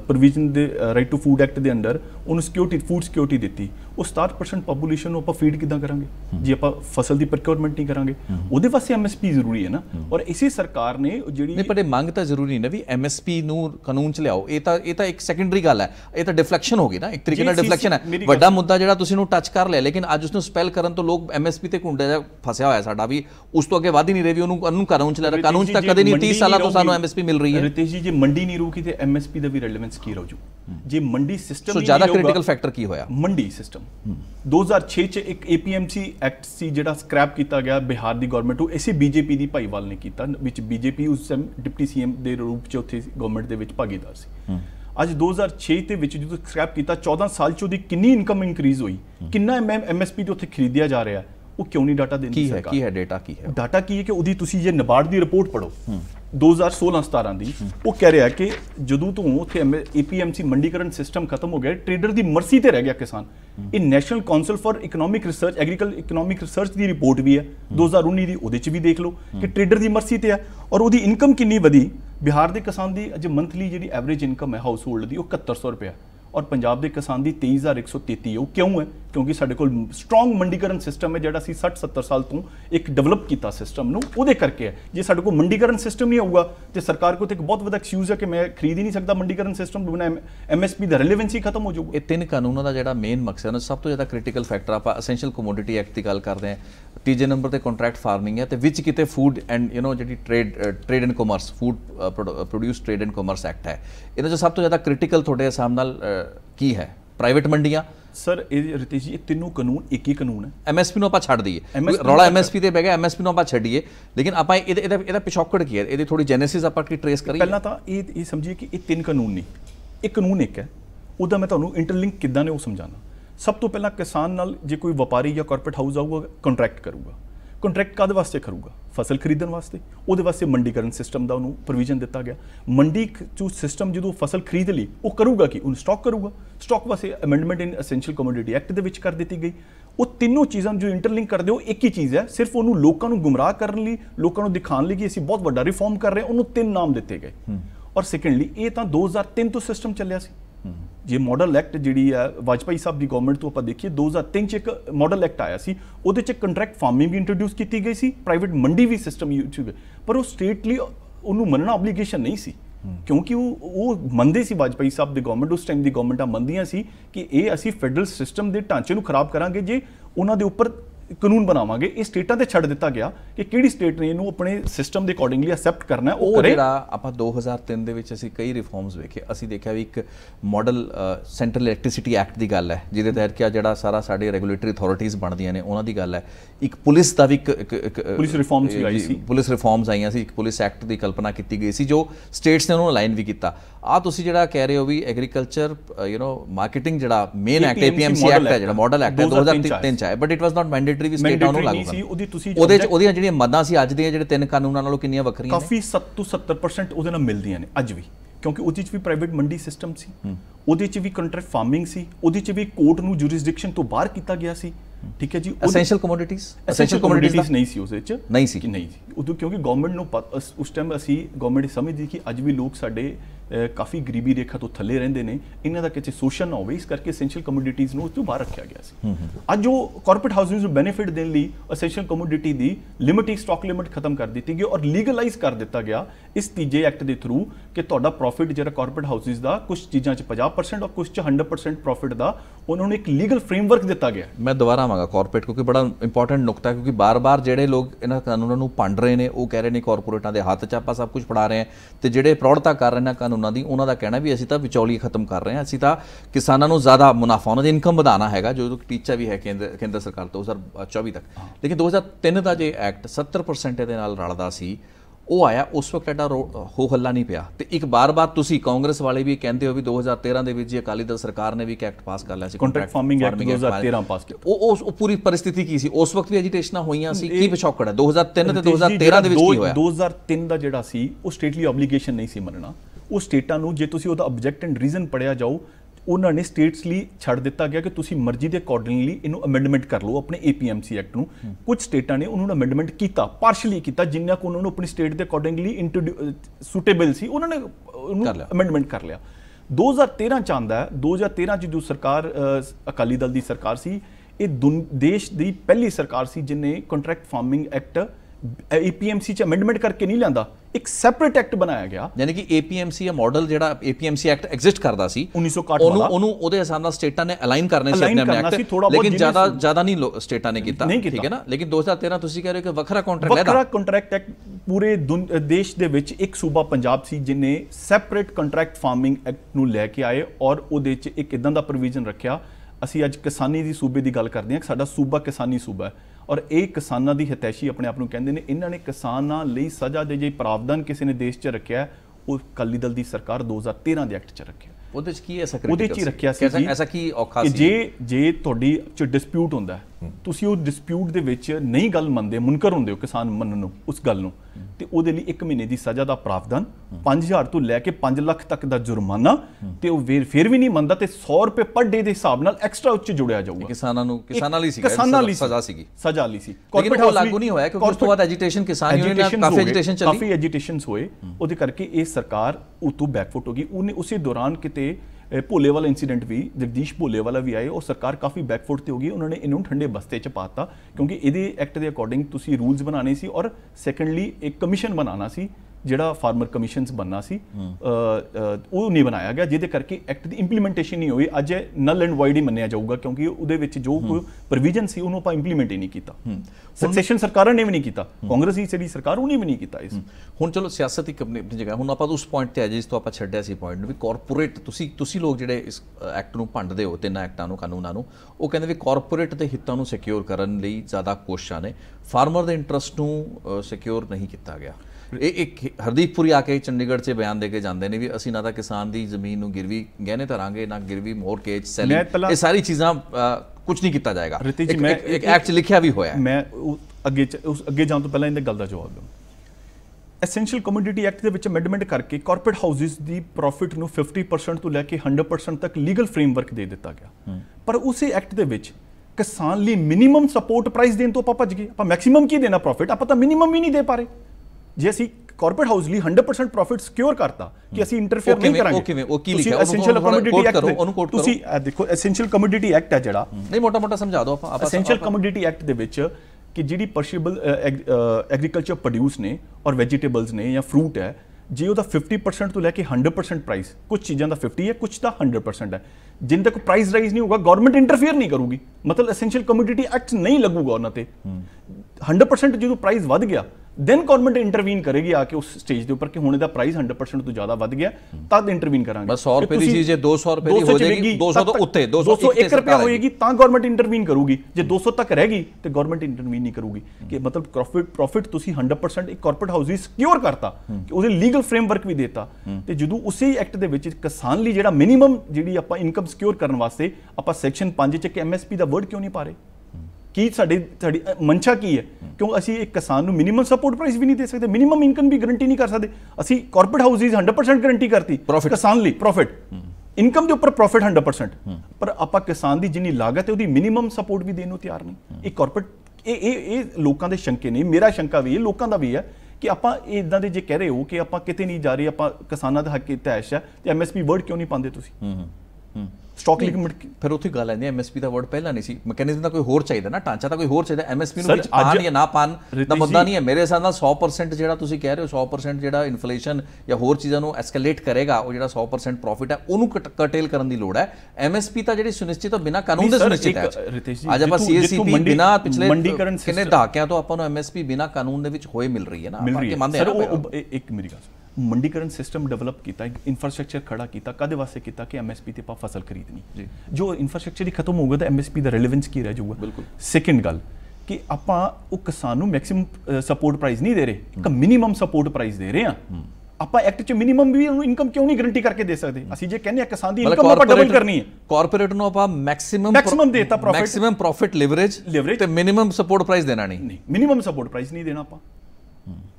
ਪ੍ਰੋਵੀਜ਼ਨ ਦੇ ਰਾਈਟ ਟੂ ਫੂਡ ਐਕਟ ਦੇ ਅੰਦਰ ਉਹਨੂੰ ਸਿਕਿਉਰਿਟੀ ਫੂਡ ਸਿਕਿਉਰਿਟੀ ਦਿੱਤੀ ਉਹ 70% ਪੋਪੂਲੇਸ਼ਨ ਨੂੰ ਆਪਾਂ ਫੀਡ ਕਿਦਾਂ ਕਰਾਂਗੇ ਜੇ ਆਪਾਂ ਫਸਲ ਦੀ ਪ੍ਰੋਕਿਊਰਮੈਂਟ ਨਹੀਂ ਕਰਾਂਗੇ ਉਹਦੇ ਵਾਸਤੇ ਐਮਐਸਪੀ ਜ਼ਰੂਰੀ ਹੈ ਨਾ ਔਰ ਇਸੇ ਸਰਕਾਰ ਨੇ ਜਿਹੜੀ ਨਹੀਂ ਪਰ ਇਹ ਮੰਗ ਤਾਂ ਜ਼ਰੂਰੀ ਨਾ ਵੀ ਐਮਐਸਪੀ ਨੂੰ ਕਾਨੂੰਨ ਚ ਲਿਆਓ ਇਹ ਤਾਂ ਇਹ ਤਾਂ ਇੱਕ ਸੈਕੰਡਰੀ ਗੱਲ ਹੈ ਇਹ ਤਾਂ ਡਿਫਲੈਕਸ਼ਨ ਹੋ ਗਈ ਨਾ ਇੱਕ ਤਰੀਕੇ ਨਾਲ ਡਿਫਲੈਕਸ਼ਨ ਹੈ ਵੱਡਾ ਮੁੱਦਾ ਜਿਹੜਾ ਤੁਸੀਂ ਨੂੰ ਟੱਚ ਕਰ ਲਿਆ ਲੇਕਿਨ ਅੱਜ ਉਸ ਨੂੰ ਸਪੈਲ ਕਰਨ ਤੋਂ ਲੋਕ ਐਮਐਸਪੀ ਤੇ ਕੁੰਡੇ ਦਾ ਫਸਿਆ ਹੋਇਆ ਸਾਡਾ ਵੀ ਉਸ ਤੋਂ ਅੱਗੇ ਵਧ ਹੀ ਨਹੀਂ ਰਹੀ ਵੀ ਉਹਨੂੰ ਉਹਨੂੰ ਕਾਨੂੰਨ ਚ ਲਿਆ ਕਾਨੂੰਨ ਚ ਤੱਕ ਕਦੇ ਨਹੀਂ 30 ਸਾਲਾਂ ਤੋਂ ਸਾਨੂੰ ਐਮਐਸਪੀ ਮਿਲ ਰਹੀ ਹੈ ਰਿਤੇਸ਼ ਜੀ ਜੇ ਮੰਡੀ ਨਹੀਂ ਰੂਕੀ ਤੇ ਐਮਐਸਪੀ ਦਾ ਵੀ ਰੈਲੇਵੈਂਸ ਕੀ ਰਹੂ ਜੇ ਮੰਡੀ ਸਿਸਟਮ ਸੋ ਜ਼ਿਆਦਾ ਕ੍ਰਿਟੀਕਲ ਫੈਕਟਰ ਕੀ ਹੋਇਆ ਮੰਡੀ ਸਿਸਟਮ 2006 ਚ ਇੱਕ ਏਪੀਐਮਸੀ ਐਕਟ ਸੀ ਜਿਹੜਾ ਸਕ੍ਰੈਪ ਕੀਤਾ ਗਿਆ ਬਿਹਾਰ ਦੀ ਗਵਰਨਮੈਂਟ ਨੂੰ ਇਸੇ ਬੀਜੇਪੀ ਦੀ ਭਾਈਵਾਲ ਨੇ ਕੀਤਾ ਵਿੱਚ ਬੀਜੇਪੀ ਉਸ ਸਮ ਡਿਪਟੀ ਸੀਐਮ ਦੇ ਰੂਪ ਚ ਉੱਥੇ ਗਵਰਨਮੈਂਟ ਦੇ ਵਿੱਚ ਭਾਗੀਦਾਰ ਸੀ ਅੱਜ 2006 ਦੇ ਵਿੱਚ ਜਦੋਂ ਸਕ੍ਰੈਪ ਕੀਤਾ 14 ਸਾਲ ਚ ਉਹਦੀ ਕਿੰਨੀ ਇਨਕਮ ਇਨਕਰੀਜ਼ ਹੋਈ ਕਿੰਨਾ ਐਮਐਸਪੀ ਤੇ ਉੱਥੇ ਖਰੀਦਿਆ ਜਾ ਰਿਹਾ ਉਹ ਕਿਉਂ ਨਹੀਂ ਡਾਟਾ ਦਿੰਦੀ ਸਰਕਾਰ ਕੀ ਹੈ ਕੀ ਹੈ ਡਾਟਾ ਕੀ ਹੈ ਡਾਟਾ ਕੀ ਹੈ ਕਿ ਉਹਦੀ ਤੁਸੀਂ ਜੇ ਨਬਾਰਡ ਦੀ ਰਿਪੋਰਟ ਪੜੋ 2016-17 ਦੀ ਉਹ ਕਹਿ ਰਿਹਾ ਕਿ ਜਦੋਂ ਤੋਂ ਉੱਥੇ ਏਪੀਐਮਸੀ ਮੰਡੀਕਰਨ ਸਿਸਟਮ ਖਤਮ ਹੋ ਗਿਆ ਟ੍ਰੇਡਰ ਦੀ ਮਰਜ਼ੀ ਤੇ ਰਹਿ ਗਿਆ ਕਿਸਾਨ ਇਹ national council for economic research agricultural economic research ਦੀ ਰਿਪੋਰਟ ਵੀ ਹੈ 2019 ਦੀ ਉਹਦੇ 'ਚ ਵੀ ਦੇਖ ਲਓ ਕਿ ਟ੍ਰੇਡਰ ਦੀ ਮਰਜ਼ੀ ਤੇ ਹੈ ਔਰ ਉਹਦੀ ਇਨਕਮ ਕਿੰਨੀ ਵਧੀ ਬਿਹਾਰ ਦੇ ਕਿਸਾਨ ਦੀ ਅਜੇ ਮੰਥਲੀ ਜਿਹੜੀ ਐਵਰੇਜ ਇਨਕਮ ਹੈ ਹਾਊਸ ਹੋਲਡ ਦੀ ਉਹ 7100 ਰੁਪਏ ਔਰ ਪੰਜਾਬ ਦੇ ਕਿਸਾਨ ਦੀ 23133 ਉਹ ਕਿਉਂ ਹੈ ਕਿਉਂਕਿ ਸਾਡੇ ਕੋਲ ਸਟਰੋਂਗ ਮੰਡੀਕਰਨ ਸਿਸਟਮ ਹੈ ਜਿਹੜਾ ਅਸੀਂ 60 70 ਸਾਲ ਤੋਂ ਇੱਕ ਡਿਵੈਲਪ ਕੀਤਾ ਸਿਸਟਮ ਨੂੰ ਉਹਦੇ ਕਰਕੇ ਹੈ ਜੇ ਸਾਡੇ ਕੋਲ ਮੰਡੀਕਰਨ ਸਿਸਟਮ ਨਹੀਂ ਹੋਊਗਾ ਤੇ ਸਰਕਾਰ ਕੋਲ ਤੇ ਇੱਕ ਬਹੁਤ ਵੱਡਾ ਐਕਸਕਿਊਜ਼ ਹੈ ਕਿ ਮੈਂ ਖਰੀਦ ਹੀ ਨਹੀਂ ਸਕਦਾ ਮੰਡੀਕਰਨ ਸਿਸਟਮ ਬਿਨਾ ਐਮਐਸਪੀ ਦਾ ਰੈਲੇਵੈਂਸੀ ਖਤਮ ਹੋ ਜਾਊਗਾ ਇਹ ਤਿੰਨ ਕਾਨੂੰਨਾਂ ਦਾ ਜਿਹੜਾ ਮੇਨ ਮਕਸਦ ਹੈ ਸਭ ਤੋਂ ਜ਼ਿਆਦਾ ਕ੍ਰਿਟੀਕਲ ਫੈਕਟਰ ਆਪਾਂ ਐਸੈਂਸ਼ੀਅਲ ਕਮੋਡਿਟੀ ਐਕਟ ਦੀ ਗੱਲ ਕਰਦੇ ਹਾਂ ਤੀਜੇ ਨੰਬਰ ਤੇ ਕੰਟਰੈਕਟ ਫਾਰਮਿੰਗ ਹੈ ਤੇ ਵਿੱਚ ਕਿਤੇ ਫੂਡ ਐਂਡ ਯੂ نو ਜਿਹੜੀ trade trade and commerce food produce trade and commerce act ਹੈ ਇਹਨਾਂ ਚੋਂ ਸਭ ਤੋਂ ਜ਼ਿਆਦਾ ਕ੍ਰਿਟੀਕਲ ਤੁਹਾਡੇ ਹਿਸਾਬ ਨਾਲ ਕੀ ਹੈ ਪ੍ਰਾਈਵੇਟ ਮੰਡੀਆਂ ਸਰ ਇਹ ਰਤੀ ਜੀ ਇਹ ਤਿੰਨੋਂ ਕਾਨੂੰਨ ਇੱਕ ਹੀ ਕਾਨੂੰਨ ਹੈ ਐਮਐਸਪੀ ਨੂੰ ਆਪਾਂ ਛੱਡ ਦਈਏ ਰੌਲਾ ਐਮਐਸਪੀ ਤੇ ਪੈ ਗਿਆ ਐਮਐਸਪੀ ਨੂੰ ਆਪਾਂ ਛੱਡੀਏ ਲੇਕਿਨ ਆਪਾਂ ਇਹਦੇ ਇਹਦਾ ਇਹਦਾ ਪਿਛੋਕੜ ਕੀ ਹੈ ਇਹਦੀ ਥੋੜੀ ਜੈਨੇਸਿਸ ਆਪਾਂ ਕੀ ਟ੍ਰੇਸ ਕਰੀਏ ਪਹਿਲਾਂ ਤਾਂ ਇਹ ਇਹ ਸਮਝੀਏ ਕਿ ਇਹ ਤਿੰਨ ਕਾਨੂੰਨ ਨਹੀਂ ਇੱਕ ਕਾਨੂੰਨ ਇੱਕ ਹੈ ਉਹਦਾ ਮੈਂ ਤੁਹਾਨੂੰ ਇੰਟਰਲਿੰਕ ਕਿੱਦਾਂ ਨੇ ਉਹ ਸਮਝਾਣਾ ਸਭ ਤੋਂ ਪਹਿਲਾਂ ਕਿਸਾਨ ਨਾਲ ਜੇ ਕੋਈ ਵਪਾਰੀ ਜਾਂ ਕਾਰਪੋਰੇਟ ਹਾਊਸ ਆਊਗਾ ਕੰਟਰੈਕਟ ਕਰੂਗਾ ਕੰਟਰੈਕਟ ਕਾਦੇ ਵਾਸਤੇ ਕਰੂਗਾ ਫਸਲ ਖਰੀਦਣ ਵਾਸਤੇ ਉਹਦੇ ਵਾਸਤੇ ਮੰਡੀਕਰਨ ਸਿਸਟਮ ਦਾ ਉਹਨੂੰ ਪ੍ਰੋਵੀਜ਼ਨ ਦਿੱਤਾ ਗਿਆ ਮੰਡੀ ਚੂ ਸਿਸਟਮ ਜਦੋਂ ਫਸਲ ਖਰੀਦ ਲਈ ਉਹ ਕਰੂਗਾ ਕਿ ਉਹਨੂੰ ਸਟਾਕ ਕਰੂਗਾ ਸਟਾਕ ਵਾਸਤੇ amendment in essential commodity act ਦੇ ਵਿੱਚ ਕਰ ਦਿੱਤੀ ਗਈ ਉਹ ਤਿੰਨੋਂ ਚੀਜ਼ਾਂ ਜੋ ਇੰਟਰਲਿੰਕ ਕਰਦੇ ਹੋ ਇੱਕ ਹੀ ਚੀਜ਼ ਹੈ ਸਿਰਫ ਉਹਨੂੰ ਲੋਕਾਂ ਨੂੰ ਗੁੰਮਰਾਹ ਕਰਨ ਲਈ ਲੋਕਾਂ ਨੂੰ ਦਿਖਾਉਣ ਲਈ ਕਿ ਅਸੀਂ ਬਹੁਤ ਵੱਡਾ ਰਿਫਾਰਮ ਕਰ ਰਹੇ ਹਾਂ ਉਹਨੂੰ ਤਿੰਨ ਨਾਮ ਦਿੱਤੇ ਗਏ ਔਰ ਸੈਕੰਡਲੀ ਇਹ ਤਾਂ 2003 ਤੋਂ ਸਿਸਟਮ ਚੱਲਿਆ ਸੀ ਜੇ ਮਾਡਲ ਐਕਟ ਜਿਹੜੀ ਆ ਵਾਜਪਾਈ ਸਾਹਿਬ ਦੀ ਗਵਰਨਮੈਂਟ ਤੋਂ ਆਪਾਂ ਦੇਖੀਏ 2003 ਚ ਇੱਕ ਮਾਡਲ ਐਕਟ ਆਇਆ ਸੀ ਉਹਦੇ ਚ ਕੰਟਰੈਕਟ ਫਾਰਮਿੰਗ ਵੀ ਇੰਟਰੋਡਿਊਸ ਕੀਤੀ ਗਈ ਸੀ ਪ੍ਰਾਈਵੇਟ ਮੰਡੀ ਵੀ ਸਿਸਟਮ ਯੂਟਿਊਬ ਪਰ ਉਹ ਸਟੇਟਲੀ ਉਹਨੂੰ ਮੰਨਣਾ ਆਬਲੀਗੇਸ਼ਨ ਨਹੀਂ ਸੀ ਕਿਉਂਕਿ ਉਹ ਉਹ ਮੰਨਦੇ ਸੀ ਵਾਜਪਾਈ ਸਾਹਿਬ ਦੀ ਗਵਰਨਮੈਂਟ ਉਸ ਟਾਈਮ ਦੀ ਗਵਰਨਮੈਂਟਾਂ ਮੰਨਦੀਆਂ ਸੀ ਕਿ ਇਹ ਅਸੀਂ ਫੈਡਰਲ ਸਿਸਟਮ ਦੇ ਢਾਂਚੇ ਨੂੰ ਖਰਾਬ ਕਰਾਂਗੇ ਜੇ ਉਹਨਾਂ ਦੇ ਉੱਪਰ ਕਾਨੂੰਨ ਬਣਾਵਾਂਗੇ ਇਹ ਸਟੇਟਾਂ ਤੇ ਛੱਡ ਦਿੱਤਾ ਗਿਆ ਕਿ ਕਿਹੜੀ ਸਟੇਟ ਨੇ ਇਹਨੂੰ ਆਪਣੇ ਸਿਸਟਮ ਦੇ ਅਕੋਰਡਿੰਗਲੀ ਅਸੈਪਟ ਕਰਨਾ ਹੈ ਉਹ ਜਿਹੜਾ ਆਪਾਂ 2003 ਦੇ ਵਿੱਚ ਅਸੀਂ ਕਈ ਰਿਫਾਰਮਸ ਵੇਖੇ ਅਸੀਂ ਦੇਖਿਆ ਵੀ ਇੱਕ ਮਾਡਲ ਸੈਂਟਰਲ ਇਲੈਕਟ੍ਰਿਸਿਟੀ ਐਕਟ ਦੀ ਗੱਲ ਹੈ ਜਿਹਦੇ ਤਹਿਤ ਕਿ ਆ ਜਿਹੜਾ ਸਾਰਾ ਸਾਡੇ ਰੈਗੂਲੇਟਰੀ ਅਥਾਰਟੀਆਂ ਬਣਦੀਆਂ ਨੇ ਉਹਨਾਂ ਦੀ ਗੱਲ ਹੈ ਇੱਕ ਪੁਲਿਸ ਦਾ ਵੀ ਇੱਕ ਪੁਲਿਸ ਰਿਫਾਰਮਸ ਵੀ ਆਈ ਸੀ ਪੁਲਿਸ ਰਿਫਾਰਮਸ ਆਈਆਂ ਸੀ ਇੱਕ ਪੁਲਿਸ ਐਕਟ ਦੀ ਕਲਪਨਾ ਕੀਤੀ ਗਈ ਸੀ ਜੋ ਸਟੇਟਸ ਨੇ ਉਹਨੂੰ ਅਲਾਈਨ ਵੀ ਕੀਤਾ ਆ ਤੁਸੀਂ ਜਿਹੜਾ ਕਹਿ ਰਹੇ ਹੋ ਵੀ ਐਗਰੀਕਲਚਰ ਯੂ نو ਮਾਰਕੀਟਿੰਗ ਜਿਹੜਾ ਮੇਨ ਐਕਟ ਏਪੀਐਮਸੀ ਐਕਟ ਹੈ ਜਿਹੜਾ ਮਾਡਲ ਐਕਟ ਹੈ 2003 ਚ ਆਇਆ but it was not mandatory ਵੀ ਸਟੇਟ ਨੂੰ ਲਾਗੂ ਸੀ ਉਹਦੀ ਤੁਸੀਂ ਉਹਦੇ ਚ ਉਹਦੀਆਂ ਜਿਹੜੀਆਂ ਮੱਦਾਂ ਸੀ ਅੱਜ ਦੀਆਂ ਜਿਹੜੇ ਤਿੰਨ ਕਾਨੂੰਨਾਂ ਨਾਲੋਂ ਕਿੰਨੀਆਂ ਵੱਖਰੀਆਂ ਨੇ ਕਾਫੀ 70 70% ਉਹਦੇ ਨਾਲ ਮਿਲਦੀਆਂ ਨੇ ਅੱਜ ਵੀ ਕਿਉਂਕਿ ਉਹਦੇ ਚ ਵੀ ਪ੍ਰਾਈਵੇਟ ਮੰਡੀ ਸਿਸਟਮ ਸੀ ਉਹਦੇ ਚ ਵੀ ਕੰਟਰੈਕਟ ਫਾਰਮਿੰਗ ਸੀ ਉਹਦੇ ਚ ਵੀ ਕੋਰਟ ਨੂੰ ਜੁਰਿਸਡਿਕਸ਼ਨ ਤੋਂ ਬਾਹਰ ਕੀਤਾ ਗਿਆ ਸੀ ਠੀਕ ਹੈ ਜੀ ਐਸੈਂਸ਼ੀਅਲ ਕਮੋਡਿਟੀਜ਼ ਐਸੈਂਸ਼ੀਅਲ ਕਮੋਡਿਟੀਜ਼ ਨਹੀਂ ਸੀ ਉਸ ਵਿੱਚ ਨਹੀਂ ਸੀ ਕਿ ਨਹੀਂ ਸੀ ਉਦੋਂ ਕਿਉਂਕਿ ਗਵਰਨਮੈਂਟ ਨੂੰ ਉਸ ਟਾਈਮ ਅਸੀਂ ਗਵਰਨਮੈਂਟ ਸਮਝਦੀ ਕਿ ਅੱਜ ਵੀ ਲੋਕ ਸਾਡੇ ਕਾਫੀ ਗਰੀਬੀ ਰੇਖਾ ਤੋਂ ਥੱਲੇ ਰਹਿੰਦੇ ਨੇ ਇਹਨਾਂ ਦਾ ਕਿਤੇ ਸੋਸ਼ਨ ਨਾ ਹੋਵੇ ਇਸ ਕਰਕੇ ਐਸੈਂਸ਼ੀਅਲ ਕਮੋਡਿਟੀਜ਼ ਨੂੰ ਉਸ ਤੋਂ ਬਾਹਰ ਰੱਖਿਆ ਗਿਆ ਸੀ ਅੱਜ ਉਹ ਕਾਰਪੋਰੇਟ ਹਾਊਸਿੰਗ ਨੂੰ ਬੈਨੀਫਿਟ ਦੇਣ ਲਈ ਐਸੈਂਸ਼ੀਅਲ ਕਮੋਡਿਟੀ ਦੀ ਲਿਮਿਟ ਹੀ ਸਟਾਕ ਲਿਮਿਟ ਖਤਮ ਕਰ ਦਿੱਤੀ ਗਈ ਔਰ ਲੀਗਲਾਈਜ਼ ਕਰ ਦਿੱਤਾ ਗਿਆ ਇਸ ਤੀਜੇ ਐਕਟ ਦੇ ਥਰੂ ਕਿ ਤੁਹਾਡਾ ਪ੍ਰੋਫਿਟ ਜਿਹੜਾ ਕਾਰਪੋਰੇਟ ਹਾਊਸਿਸ ਦਾ ਕੁਝ ਚੀਜ਼ਾਂ 'ਚ 50% ਔਰ ਕੁਝ 'ਚ 100% ਪ੍ਰੋਫਿਟ ਦਾ ਉਹਨਾਂ ਨੂੰ ਇੱਕ ਲੀਗਲ ਫਰੇਮਵਰਕ ਦਿੱਤਾ ਗਿਆ ਮੈਂ ਦੁਬਾਰਾ ਸਮਝਾਵਾਂਗਾ ਕਾਰਪੋਰੇਟ ਕਿਉਂਕਿ ਬੜਾ ਇੰਪੋਰਟੈਂਟ ਨੁਕਤਾ ਕਿਉਂਕਿ ਬਾਰ-ਬਾਰ ਜਿਹੜੇ ਲੋਕ ਇਹਨਾਂ ਕਾਨੂੰਨਾਂ ਨੂੰ ਪੰਡ ਰਹੇ ਨੇ ਉਹ ਕਹਿ ਰਹੇ ਨੇ ਕਾਰਪੋਰੇਟਾਂ ਦੇ ਹੱਥ 'ਚ ਆਪਾਂ ਸਭ ਕੁਝ ਫੜਾ ਰਹੇ ਹਾਂ ਤੇ ਜਿਹੜੇ ਪ੍ਰੌੜਤਾ ਕਰ ਰਹੇ ਨੇ ਕਾਨੂੰਨਾਂ ਦੀ ਉਹਨਾਂ ਦਾ ਕਹਿਣਾ ਵੀ ਅਸੀਂ ਤਾਂ ਵਿਚੌਲੀ ਖਤਮ ਕਰ ਰਹੇ ਹਾਂ ਅਸੀਂ ਤਾਂ ਕਿਸਾਨਾਂ ਨੂੰ ਜ਼ਿਆਦਾ ਮੁਨਾਫਾ ਉਹਨਾਂ ਦੀ ਇਨਕਮ ਵਧਾਣਾ ਹੈਗਾ ਜੋ ਟੀਚਾ ਵੀ ਹੈ ਕੇਂਦਰ ਕੇਂਦਰ ਸਰਕਾਰ ਤੋਂ ਸਰ 24 ਤੱਕ ਲੇਕਿਨ 2003 ਦਾ ਜੇ ਐਕਟ 70% ਦੇ ਨਾਲ ਰਲਦਾ ਸੀ ਉਹ ਆਇਆ ਉਸ ਵਕਤ ਐਡਾ ਹੋ ਹੱਲਾ ਨਹੀਂ ਪਿਆ ਤੇ ਇੱਕ ਬਾਰ-ਬਾਰ ਤੁਸੀਂ ਕਾਂਗਰਸ ਵਾਲੇ ਵੀ ਕਹਿੰਦੇ ਹੋ ਵੀ 2013 ਦੇ ਵਿੱਚ ਜੀ ਅਕਾਲੀ ਦਲ ਸਰਕਾਰ ਨੇ ਵੀ ਇੱਕ ਐਕਟ ਪਾਸ ਕਰ ਲਿਆ ਸੀ ਕੰਟਰੈਕਟ ਫਾਰਮਿੰਗ ਐਕਟ 2013 ਪਾਸ ਕੀਤਾ ਉਹ ਉਹ ਪੂਰੀ ਪਰਿਸਥਿਤੀ ਕੀ ਸੀ ਉਸ ਵਕਤ ਵੀ ਐਜੀਟੇਸ਼ਨਾਂ ਹੋਈਆਂ ਸੀ ਕੀ ਪਿਛੋਕੜ ਹੈ 2003 ਤੇ 2013 ਦੇ ਵਿੱਚ ਕੀ ਹੋਇਆ 2003 ਦਾ ਜਿਹੜਾ ਸੀ ਉਹ ਸਟੇਟਲੀ ਆਬਲੀਗੇਸ਼ਨ ਨਹੀਂ ਸੀ ਮੰਨਣਾ ਉਹ ਸਟੇਟਾਂ ਨੂੰ ਜੇ ਤੁਸੀਂ ਉਹਦਾ ਆਬਜੈਕਟ ਐਂਡ ਰੀਜ਼ਨ ਪੜਿਆ ਜਾਓ ਉਹਨਾਂ ਨੇ ਸਟੇਟਸ ਲਈ ਛੱਡ ਦਿੱਤਾ ਗਿਆ ਕਿ ਤੁਸੀਂ ਮਰਜ਼ੀ ਦੇ ਅਕੋਰਡਿੰਗਲੀ ਇਹਨੂੰ ਅਮੈਂਡਮੈਂਟ ਕਰ ਲਓ ਆਪਣੇ ਏਪੀਐਮਸੀ ਐਕਟ ਨੂੰ ਕੁਝ ਸਟੇਟਾਂ ਨੇ ਉਹਨੂੰ ਅਮੈਂਡਮੈਂਟ ਕੀਤਾ ਪਾਰਸ਼ਲੀ ਕੀਤਾ ਜਿੰਨਾ ਕੋ ਉਹਨਾਂ ਨੂੰ ਆਪਣੀ ਸਟੇਟ ਦੇ ਅਕੋਰਡਿੰਗਲੀ ਸੂਟੇਬਲ ਸੀ ਉਹਨਾਂ ਨੇ ਉਹਨੂੰ ਅਮੈਂਡਮੈਂਟ ਕਰ ਲਿਆ 2013 ਚ ਆਂਦਾ 2013 ਚ ਜੋ ਸਰਕਾਰ ਅਕਾਲੀ ਦਲ ਦੀ ਸਰਕਾਰ ਸੀ ਇਹ ਦੇਸ਼ ਦੀ ਪਹਿਲੀ ਸਰਕਾਰ ਸੀ ਜਿਨੇ contract farming act APMC e ਚ ਅਮੈਂਡਮੈਂਟ ਕਰਕੇ ਨਹੀਂ ਲਿਆਂਦਾ ਇੱਕ ਸੈਪਰੇਟ ਐਕਟ ਬਣਾਇਆ ਗਿਆ ਯਾਨੀ ਕਿ ਏਪੀਐਮਸੀ ਇਹ ਮਾਡਲ ਜਿਹੜਾ ਏਪੀਐਮਸੀ ਐਕਟ ਐਗਜ਼ਿਸਟ ਕਰਦਾ ਸੀ 1961 ਵਾਲਾ ਉਹਨੂੰ ਉਹਦੇ ਹਿਸਾਬ ਨਾਲ ਸਟੇਟਾਂ ਨੇ ਅਲਾਈਨ ਕਰਨੇ ਸੀ ਆਪਣੇ ਐਕਟ ਲੇਕਿਨ ਜ਼ਿਆਦਾ ਜ਼ਿਆਦਾ ਨਹੀਂ ਸਟੇਟਾਂ ਨੇ ਕੀਤਾ ਠੀਕ ਹੈ ਨਾ ਲੇਕਿਨ 2013 ਤੁਸੀਂ ਕਹਿ ਰਹੇ ਹੋ ਕਿ ਵੱਖਰਾ ਕੰਟਰੈਕਟ ਲੈਦਾ ਵੱਖਰਾ ਕੰਟਰੈਕਟ ਐਕਟ ਪੂਰੇ ਦੇਸ਼ ਦੇ ਵਿੱਚ ਇੱਕ ਸੂਬਾ ਪੰਜਾਬ ਸੀ ਜਿਨੇ ਸੈਪਰੇਟ ਕੰਟਰੈਕਟ ਫਾਰਮਿੰਗ ਐਕਟ ਨੂੰ ਲੈ ਕੇ ਆਏ ਔਰ ਉਹਦੇ ਚ ਇੱਕ ਇਦਾਂ ਦਾ ਪ੍ਰੋਵੀਜ਼ਨ ਰੱਖਿਆ ਅਸੀਂ ਅੱਜ ਕਿਸਾਨੀ ਦੀ ਸੂਬੇ ਦੀ ਗੱਲ ਕਰਦੇ ਹਾਂ ਕਿ ਸਾਡਾ ਸੂਬਾ ਕਿਸਾਨੀ ਸੂਬਾ ਹੈ ਔਰ ਇਹ ਕਿਸਾਨਾਂ ਦੀ ਹਿਤੈਸ਼ੀ ਆਪਣੇ ਆਪ ਨੂੰ ਕਹਿੰਦੇ ਨੇ ਇਹਨਾਂ ਨੇ ਕਿਸਾਨਾਂ ਲਈ ਸਜ਼ਾ ਦੇ ਜੇ ਪ੍ਰਾਵਧਾਨ ਕਿਸੇ ਨੇ ਦੇਸ਼ 'ਚ ਰੱਖਿਆ ਉਹ ਕਾਲੀ ਦਲ ਦੀ ਸਰਕਾਰ 2013 ਦੇ ਐਕਟ 'ਚ ਰੱਖਿਆ ਉਹਦੇ 'ਚ ਕੀ ਐਸਾ ਕ੍ਰਿਟੀਕਲ ਉਹਦੇ 'ਚ ਰੱਖਿਆ ਸੀ ਐਸਾ ਕੀ ਔਖਾ ਸੀ ਜੇ ਜੇ ਤੁਹਾਡੀ ਚ ਡਿਸਪਿਊਟ ਹੁੰਦਾ ਤੁਸੀਂ ਉਹ ਡਿਸਪਿਊਟ ਦੇ ਵਿੱਚ ਨਹੀਂ ਗੱਲ ਮੰਨਦੇ ਮੁਨਕਰ ਹੁੰਦੇ ਹੋ ਕਿਸਾਨ ਮੰਨਣ ਨੂੰ ਉਸ ਗੱਲ ਨੂੰ ਤੇ ਉਹਦੇ ਲਈ 1 ਮਹੀਨੇ ਦੀ ਸਜ਼ਾ ਦਾ ਪ੍ਰਾਵਧਾਨ 5000 ਤੋਂ ਲੈ ਕੇ 5 ਲੱਖ ਤੱਕ ਦਾ ਜੁਰਮਾਨਾ ਤੇ ਉਹ ਫਿਰ ਵੀ ਨਹੀਂ ਮੰਨਦਾ ਤੇ 100 ਰੁਪਏ ਪਰ ਡੇ ਦੇ ਹਿਸਾਬ ਨਾਲ ਐਕਸਟਰਾ ਉੱਚ ਜੁੜਿਆ ਜਾਊਗਾ ਕਿਸਾਨਾਂ ਨੂੰ ਕਿਸਾਨਾਂ ਲਈ ਸੀ ਕਿਸਾਨਾਂ ਲਈ ਸਜ਼ਾ ਸੀਗੀ ਸਜ਼ਾ ਲਈ ਸੀ ਕੋਈ ਉਹ ਲਾਗੂ ਨਹੀਂ ਹੋਇਆ ਕਿਉਂਕਿ ਉਸ ਤੋਂ ਬਾਅਦ ਐਜੀਟੇਸ਼ਨ ਕਿਸਾਨ ਯੂਨੀਅਨ ਕਾਫੀ ਐਜੀਟੇਸ਼ਨ ਚੱਲੀ ਕਾਫੀ ਐਜੀਟੇਸ਼ਨਸ ਹੋਏ ਉਹਦੇ ਕਰਕੇ ਇਹ ਸਰਕਾਰ ਉਤੋਂ ਬੈਕਫੁੱਟ ਹੋ ਗਈ ਉਹਨੇ ਉਸੇ ਦੌਰਾਨ ਕਿਤੇ ਭੋਲੇ ਵਾਲਾ ਇਨਸੀਡੈਂਟ ਵੀ ਜਗਦੀਸ਼ ਭੋਲੇ ਵਾਲਾ ਵੀ ਆਏ ਉਹ ਸਰਕਾਰ ਕਾਫੀ ਬੈਕਫੁੱਟ ਤੇ ਹੋ ਗਈ ਉਹਨਾਂ ਨੇ ਇਹਨੂੰ ਠੰਡੇ ਬਸਤੇ ਚ ਪਾਤਾ ਕਿਉਂਕਿ ਇਹਦੇ ਐਕਟ ਦੇ ਅਕੋਰਡਿੰਗ ਤੁਸੀਂ ਰੂਲਸ ਬਣਾਣੇ ਸੀ ਔਰ ਸੈਕੰਡਲੀ ਇੱਕ ਕਮਿਸ਼ਨ ਬਣਾਉਣਾ ਸੀ ਜਿਹੜਾ ਫਾਰਮਰ ਕਮਿਸ਼ਨਸ ਬੰਨਾ ਸੀ ਉਹ ਨਹੀਂ ਬਣਾਇਆ ਗਿਆ ਜਿਹਦੇ ਕਰਕੇ ਐਕਟ ਦੀ ਇੰਪਲੀਮੈਂਟੇਸ਼ਨ ਨਹੀਂ ਹੋਈ ਅੱਜ ਨਲ ਐਂਡ ਵਾਈਡ ਹੀ ਮੰਨਿਆ ਜਾਊਗਾ ਕਿਉਂਕਿ ਉਹਦੇ ਵਿੱਚ ਜੋ ਪ੍ਰੋਵੀਜ਼ਨ ਸੀ ਉਹਨੂੰ ਆਪਾਂ ਇੰਪਲੀਮੈਂਟ ਹੀ ਨਹੀਂ ਕੀਤਾ ਸਕਸੈਸ਼ਨ ਸਰਕਾਰਾਂ ਨੇ ਵੀ ਨਹੀਂ ਕੀਤਾ ਕਾਂਗਰਸ ਦੀ ਜਿਹੜੀ ਸਰਕਾਰ ਉਹਨੇ ਵੀ ਨਹੀਂ ਕੀਤਾ ਇਸ ਹੁਣ ਚਲੋ ਸਿਆਸਤ ਹੀ ਆਪਣੀ ਜਗ੍ਹਾ ਹੁਣ ਆਪਾਂ ਉਸ ਪੁਆਇੰਟ ਤੇ ਆ ਜਿਸ ਤੋਂ ਆਪਾਂ ਛੱਡਿਆ ਸੀ ਪੁਆਇੰਟ ਨੂੰ ਵੀ ਕਾਰਪੋਰੇਟ ਤੁਸੀਂ ਤੁਸੀਂ ਲੋਕ ਜਿਹੜੇ ਇਸ ਐਕਟ ਨੂੰ ਭੰਡਦੇ ਹੋ ਤਿੰਨ ਐਕਟਾਂ ਨੂੰ ਕਾਨੂੰਨਾਂ ਨੂੰ ਉਹ ਕਹਿੰਦੇ ਵੀ ਕਾਰਪੋਰੇਟ ਦੇ ਹਿੱਤਾਂ ਨੂੰ ਸਿਕਿਉਰ ਕਰਨ ਲਈ ਜ਼ਿਆਦਾ ਕੋਸ਼ਿਸ਼ਾਂ ਨੇ ਫਾਰਮਰ ਦੇ ਇੰਟਰਸਟ ਨੂੰ ਸਿਕਿਉਰ ਨਹੀਂ ਕੀਤਾ ਗਿਆ ਇਹ ਇੱਕ ਪੁਰੀ ਆ ਕੇ ਚੰਡੀਗੜ੍ਹ 'ਚ ਬਿਆਨ ਦੇ ਕੇ ਜਾਂਦੇ ਨੇ ਵੀ ਅਸੀਂ ਨਾ ਤਾਂ ਕਿਸਾਨ ਦੀ ਜ਼ਮੀਨ ਨੂੰ ਗਿਰਵੀ ਗਹਿਣੇ ਧਰਾਂਗੇ ਨਾ ਗਿਰਵੀ ਕੇਜ ਸੈਲਿੰਗ ਇਹ ਸਾਰੀ ਚੀਜ਼ਾਂ ਕੁਝ ਨਹੀਂ ਕੀਤਾ ਜਾਏਗਾ ਇੱਕ ਇੱਕ ਐਕਟ ਲਿਖਿਆ ਵੀ ਹੋਇਆ ਮੈਂ ਅੱਗੇ ਉਸ ਅੱਗੇ ਜਾਣ ਤੋਂ ਪਹਿਲਾਂ ਇਹਨਾਂ ਗੱਲ ਦਾ ਜਵਾਬ ਦਵਾਂ ਐਸੈਂਸ਼ੀਅਲ ਕਮੋਡਿਟੀ ਐਕਟ ਦੇ ਵਿੱਚ ਅਮੈਂਡਮੈਂਟ ਕਰਕੇ ਕਾਰਪੋਰੇਟ ਹਾਊਸਿਸ ਦੀ ਪ੍ਰੋਫਿਟ ਨੂੰ 50% ਤੋਂ ਲੈ ਕੇ 100% ਤੱਕ ਲੀਗਲ ਫਰੇਮਵਰਕ ਦੇ ਦਿੱਤਾ ਗਿਆ ਪਰ ਉਸੇ ਐਕਟ ਦੇ ਵਿੱਚ ਕਿਸਾਨ ਲਈ ਮਿਨੀਮਮ ਸਪੋਰਟ ਪ੍ਰਾਈਸ ਦੇਣ ਤੋਂ ਆਪਾਂ ਭੱਜ ਗਏ ਆਪਾਂ ਮੈਕਸਿਮਮ ਕੀ ਦੇਣਾ ਪ੍ਰੋਫਿਟ ਆਪਾਂ ਤਾਂ ਮਿਨੀਮਮ ਵੀ ਨਹੀਂ ਦੇ ਪਾਰੇ ਜੇ ਅਸੀਂ ਕਾਰਪੋਰੇਟ ਹਾਊਸ ਲਈ 100% ਪ੍ਰੋਫਿਟ ਸਿਕਿਉਰ ਕਰਤਾ ਕਿ ਅਸੀਂ ਇੰਟਰਫੇਅਰ ਨਹੀਂ ਕਰਾਂਗੇ ਉਹ ਕਿਵੇਂ ਉਹ ਕੀ ਲਿਖਿਆ ਐਸੈਂਸ਼ੀਅਲ ਕਮੋਡਿਟੀ ਐਕਟ ਉਹਨੂੰ ਕੋਟ ਕਰੋ ਤੁਸੀਂ ਦੇਖੋ ਐਸੈਂਸ਼ੀਅਲ ਕਮੋਡਿਟੀ ਐਕਟ ਹੈ ਜਿਹੜਾ ਨਹੀਂ ਮੋਟਾ ਮੋਟਾ ਸਮਝਾ ਦਿਓ ਆਪਾਂ ਐਸੈਂਸ਼ੀਅਲ ਕਮੋਡਿਟੀ ਐਕਟ ਦੇ ਵਿੱਚ ਕਿ ਜਿਹੜੀ ਪਰਸ਼ੀਬਲ ਐਗਰੀਕਲਚਰ ਪ੍ਰੋਡਿਊਸ ਨੇ ਔਰ ਵੈਜੀਟੇਬਲਸ ਨੇ ਜਾਂ ਫਰੂਟ ਹੈ ਜੇ ਉਹਦਾ 50% ਤੋਂ ਲੈ ਕੇ 100% ਪ੍ਰਾਈਸ ਕੁਝ ਚੀਜ਼ਾਂ ਦਾ 50 ਹੈ ਕੁਝ ਦਾ 100% ਹੈ ਜਿੰਨ ਤੱਕ ਪ੍ਰਾਈਸ ਰਾਈਜ਼ ਨਹੀਂ ਹੋਗਾ ਗਵਰਨਮੈਂਟ ਇੰਟਰਫੇਅਰ ਨਹੀਂ ਕਰੂਗੀ ਮਤਲਬ ਐਸੈਂਸ਼ੀਅਲ ਕਮੋਡਿਟੀ ਐਕਟ ਨਹੀਂ ਲੱਗੂਗਾ ਉਹਨਾਂ ਤੇ 100% ਜਦੋਂ ਪ੍ਰਾਈਸ ਵੱਧ ਗਿਆ ਦੈਨ ਗਵਰਨਮੈਂਟ ਇੰਟਰਵੀਨ ਕਰੇਗੀ ਆ ਕੇ ਉਸ ਸਟੇਜ ਦੇ ਉੱਪਰ ਕਿ ਹੁਣ ਇਹਦਾ ਪ੍ਰਾਈਸ 100% ਤੋਂ ਜ਼ਿਆਦਾ ਵੱਧ ਗਿਆ ਤਦ ਇੰਟਰਵੀਨ ਕਰਾਂਗੇ ਬਸ 100 ਰੁਪਏ ਦੀ ਚੀਜ਼ ਜੇ 200 ਰੁਪਏ ਦੀ ਹੋ ਜਾਏਗੀ 200 ਤੋਂ ਉੱਤੇ 201 ਰੁਪਏ ਹੋਏਗੀ ਤਾਂ ਗਵਰਨਮੈਂਟ ਇੰਟਰਵੀਨ ਕਰੂਗੀ ਜੇ 200 ਤੱਕ ਰਹੇਗੀ ਤੇ ਗਵਰਨਮੈਂਟ ਇੰਟਰਵੀਨ ਨਹੀਂ ਕਰੂਗੀ ਕਿ ਮਤਲਬ ਪ੍ਰੋਫਿਟ ਪ੍ਰੋਫਿਟ ਤੁਸੀਂ 100% ਇੱਕ ਕਾਰਪੋਰੇਟ ਹਾਊਸ ਹੀ ਸਿਕਿਉਰ ਕਰਤਾ ਕਿ ਉਹਦੇ ਲੀਗਲ ਫਰੇਮਵਰਕ ਵੀ ਦਿੱਤਾ ਤੇ ਜਦੋਂ ਉਸੇ ਐਕਟ ਦੇ ਵਿੱਚ ਕਿਸਾਨ ਲਈ ਜਿਹੜਾ ਮਿਨੀਮਮ ਜਿਹੜੀ ਆਪਾਂ ਇਨਕਮ ਸਿਕਿਉਰ ਕਰਨ ਵਾਸਤੇ ਆਪਾਂ ਸੈਕਸ਼ਨ 5 ਚ ਕਿ ਐਮਐਸਪੀ ਦਾ ਵਰਡ ਕਿਉਂ ਨਹੀਂ ਪਾ ਰਹੇ ਕੀ ਸਾਡੇ ਸਾਡੀ ਮਨਸ਼ਾ ਕੀ ਹੈ ਕਿਉਂ ਅਸੀਂ ਇੱਕ ਕਿਸਾਨ ਨੂੰ ਮਿਨੀਮਮ ਸਪੋਰਟ ਪ੍ਰਾਈਸ ਵੀ ਨਹੀਂ ਦੇ ਸਕਦੇ ਮਿਨੀਮਮ ਇਨਕਮ ਵੀ ਗਾਰੰਟੀ ਨਹੀਂ ਕਰ ਸਕਦੇ ਅਸੀਂ ਕਾਰਪੋਰੇਟ ਹਾਊਸਿਸ 100% ਗਾਰੰਟੀ ਕਰਤੀ ਕਿਸਾਨ ਲਈ ਪ੍ਰੋਫਿਟ ਇਨਕਮ ਦੇ ਉੱਪਰ ਪ੍ਰੋਫਿਟ 100% ਪਰ ਆਪਾਂ ਕਿਸਾਨ ਦੀ ਜਿੰਨੀ ਲਾਗਤ ਹੈ ਉਹਦੀ ਮਿਨੀਮਮ ਸਪੋਰਟ ਵੀ ਦੇਣ ਨੂੰ ਤਿਆਰ ਨਹੀਂ ਇਹ ਕਾਰਪੋਰੇਟ ਇਹ ਇਹ ਇਹ ਲੋਕਾਂ ਦੇ ਸ਼ੰਕੇ ਨੇ ਮੇਰਾ ਸ਼ੰਕਾ ਵੀ ਹੈ ਲੋਕਾਂ ਦਾ ਵੀ ਹੈ ਕਿ ਆਪਾਂ ਇਹ ਇਦਾਂ ਦੇ ਜੇ ਕਹਿ ਰਹੇ ਹੋ ਕਿ ਆਪਾਂ ਕਿਤੇ ਨਹੀਂ ਜਾ ਰਹੇ ਆਪਾਂ ਕਿਸਾਨਾਂ ਦਾ ਹੱਕ ਇਤਿਹਾਸ ਹੈ ਤੇ ਐਮਐਸਪੀ ਵਰਡ ਕਿਉਂ ਨਹੀਂ ਪਾਉਂਦੇ ਤੁਸੀਂ ਸਟਾਕ ਲਿਮਿਟ ਫਿਰ ਉੱਥੇ ਗੱਲ ਆਂਦੀ ਐਮਐਸਪੀ ਦਾ ਵਰਡ ਪਹਿਲਾਂ ਨਹੀਂ ਸੀ ਮੈਕੈਨਿਜ਼ਮ ਦਾ ਕੋਈ ਹੋਰ ਚਾਹੀਦਾ ਨਾ ਢਾਂਚਾ ਦਾ ਕੋਈ ਹੋਰ ਚਾਹੀਦਾ ਐਮਐਸਪੀ ਨੂੰ ਵਿੱਚ ਪਾਣ ਜਾਂ ਨਾ ਪਾਣ ਦਾ ਮੁੱਦਾ ਨਹੀਂ ਹੈ ਮੇਰੇ ਹਿਸਾਬ ਨਾਲ 100% ਜਿਹੜਾ ਤੁਸੀਂ ਕਹਿ ਰਹੇ ਹੋ 100% ਜਿਹੜਾ ਇਨਫਲੇਸ਼ਨ ਜਾਂ ਹੋਰ ਚੀਜ਼ਾਂ ਨੂੰ ਐਸਕੇਲੇਟ ਕਰੇਗਾ ਉਹ ਜਿਹੜਾ 100% ਪ੍ਰੋਫਿਟ ਹੈ ਉਹਨੂੰ ਕਟੇਲ ਕਰਨ ਦੀ ਲੋੜ ਹੈ ਐਮਐਸਪੀ ਤਾਂ ਜਿਹੜੀ ਸੁਨਿਸ਼ਚਿਤ ਹੋ ਬਿਨਾ ਕਾਨੂੰਨ ਦੇ ਸੁਨਿਸ਼ਚਿਤ ਹੈ ਅੱਜ ਆਪਾਂ ਸੀਏਸੀਪੀ ਬਿਨਾ ਪਿਛਲੇ ਕਿੰਨੇ ਧਾਕਿਆਂ ਤੋਂ ਆਪਾਂ ਨੂੰ ਐਮਐਸਪੀ ਬਿਨਾ ਕਾਨੂੰਨ ਦੇ ਵਿੱਚ ਹੋਏ ਮਿਲ ਰਹੀ ਹੈ ਨਾ ਆਪਾਂ ਕਿ ਮੰਨਦੇ ਆ ਸਰ ਇੱਕ ਮੇਰੀ ਗੱਲ ਮੰਡੀਕਰਨ ਸਿਸਟਮ ਡਿਵੈਲਪ ਕੀਤਾ ਇਨਫਰਾਸਟ੍ਰਕਚਰ ਖੜਾ ਕੀਤਾ ਕਦੇ ਵਾਸਤੇ ਕੀਤਾ ਕਿ ਐਮਐਸਪੀ ਤੇ ਆਪਾਂ ਫਸਲ ਖਰੀਦਣੀ ਜੋ ਇਨਫਰਾਸਟ੍ਰਕਚਰ ਹੀ ਖਤਮ ਹੋ ਗਿਆ ਤਾਂ ਐਮਐਸਪੀ ਦਾ ਰੈਲੇਵੈਂਸ ਕੀ ਰਹਿ ਜਾਊਗਾ ਸੈਕਿੰਡ ਗੱਲ ਕਿ ਆਪਾਂ ਉਹ ਕਿਸਾਨ ਨੂੰ ਮੈਕਸਿਮਮ ਸਪੋਰਟ ਪ੍ਰਾਈਸ ਨਹੀਂ ਦੇ ਰਹੇ ਇੱਕ ਮਿਨੀਮਮ ਸਪੋਰਟ ਪ੍ਰਾਈਸ ਦੇ ਰਹੇ ਆ ਆਪਾਂ ਐਕਟ ਚ ਮਿਨੀਮਮ ਵੀ ਉਹਨੂੰ ਇਨਕਮ ਕਿਉਂ ਨਹੀਂ ਗਰੰਟੀ ਕਰਕੇ ਦੇ ਸਕਦੇ ਅਸੀਂ ਜੇ ਕਹਿੰਦੇ ਆ ਕਿਸਾਨ ਦੀ ਇਨਕਮ ਆਪਾਂ ਡਬਲ ਕਰਨੀ ਹੈ ਕਾਰਪੋਰੇਟ ਨੂੰ ਆਪਾਂ ਮੈਕਸਿਮਮ ਮੈਕਸਿਮਮ ਦੇਤਾ ਪ੍ਰੋਫਿਟ ਮੈਕਸਿਮਮ ਪ੍ਰੋਫਿਟ ਲਿਵਰੇਜ ਤੇ ਮਿਨੀਮਮ ਸਪੋਰਟ ਪ੍ਰਾਈਸ ਦੇਣਾ ਨਹੀਂ ਮਿਨੀਮਮ ਸਪੋਰਟ ਪ੍ਰਾਈਸ ਨਹੀਂ ਦੇਣਾ ਆਪਾਂ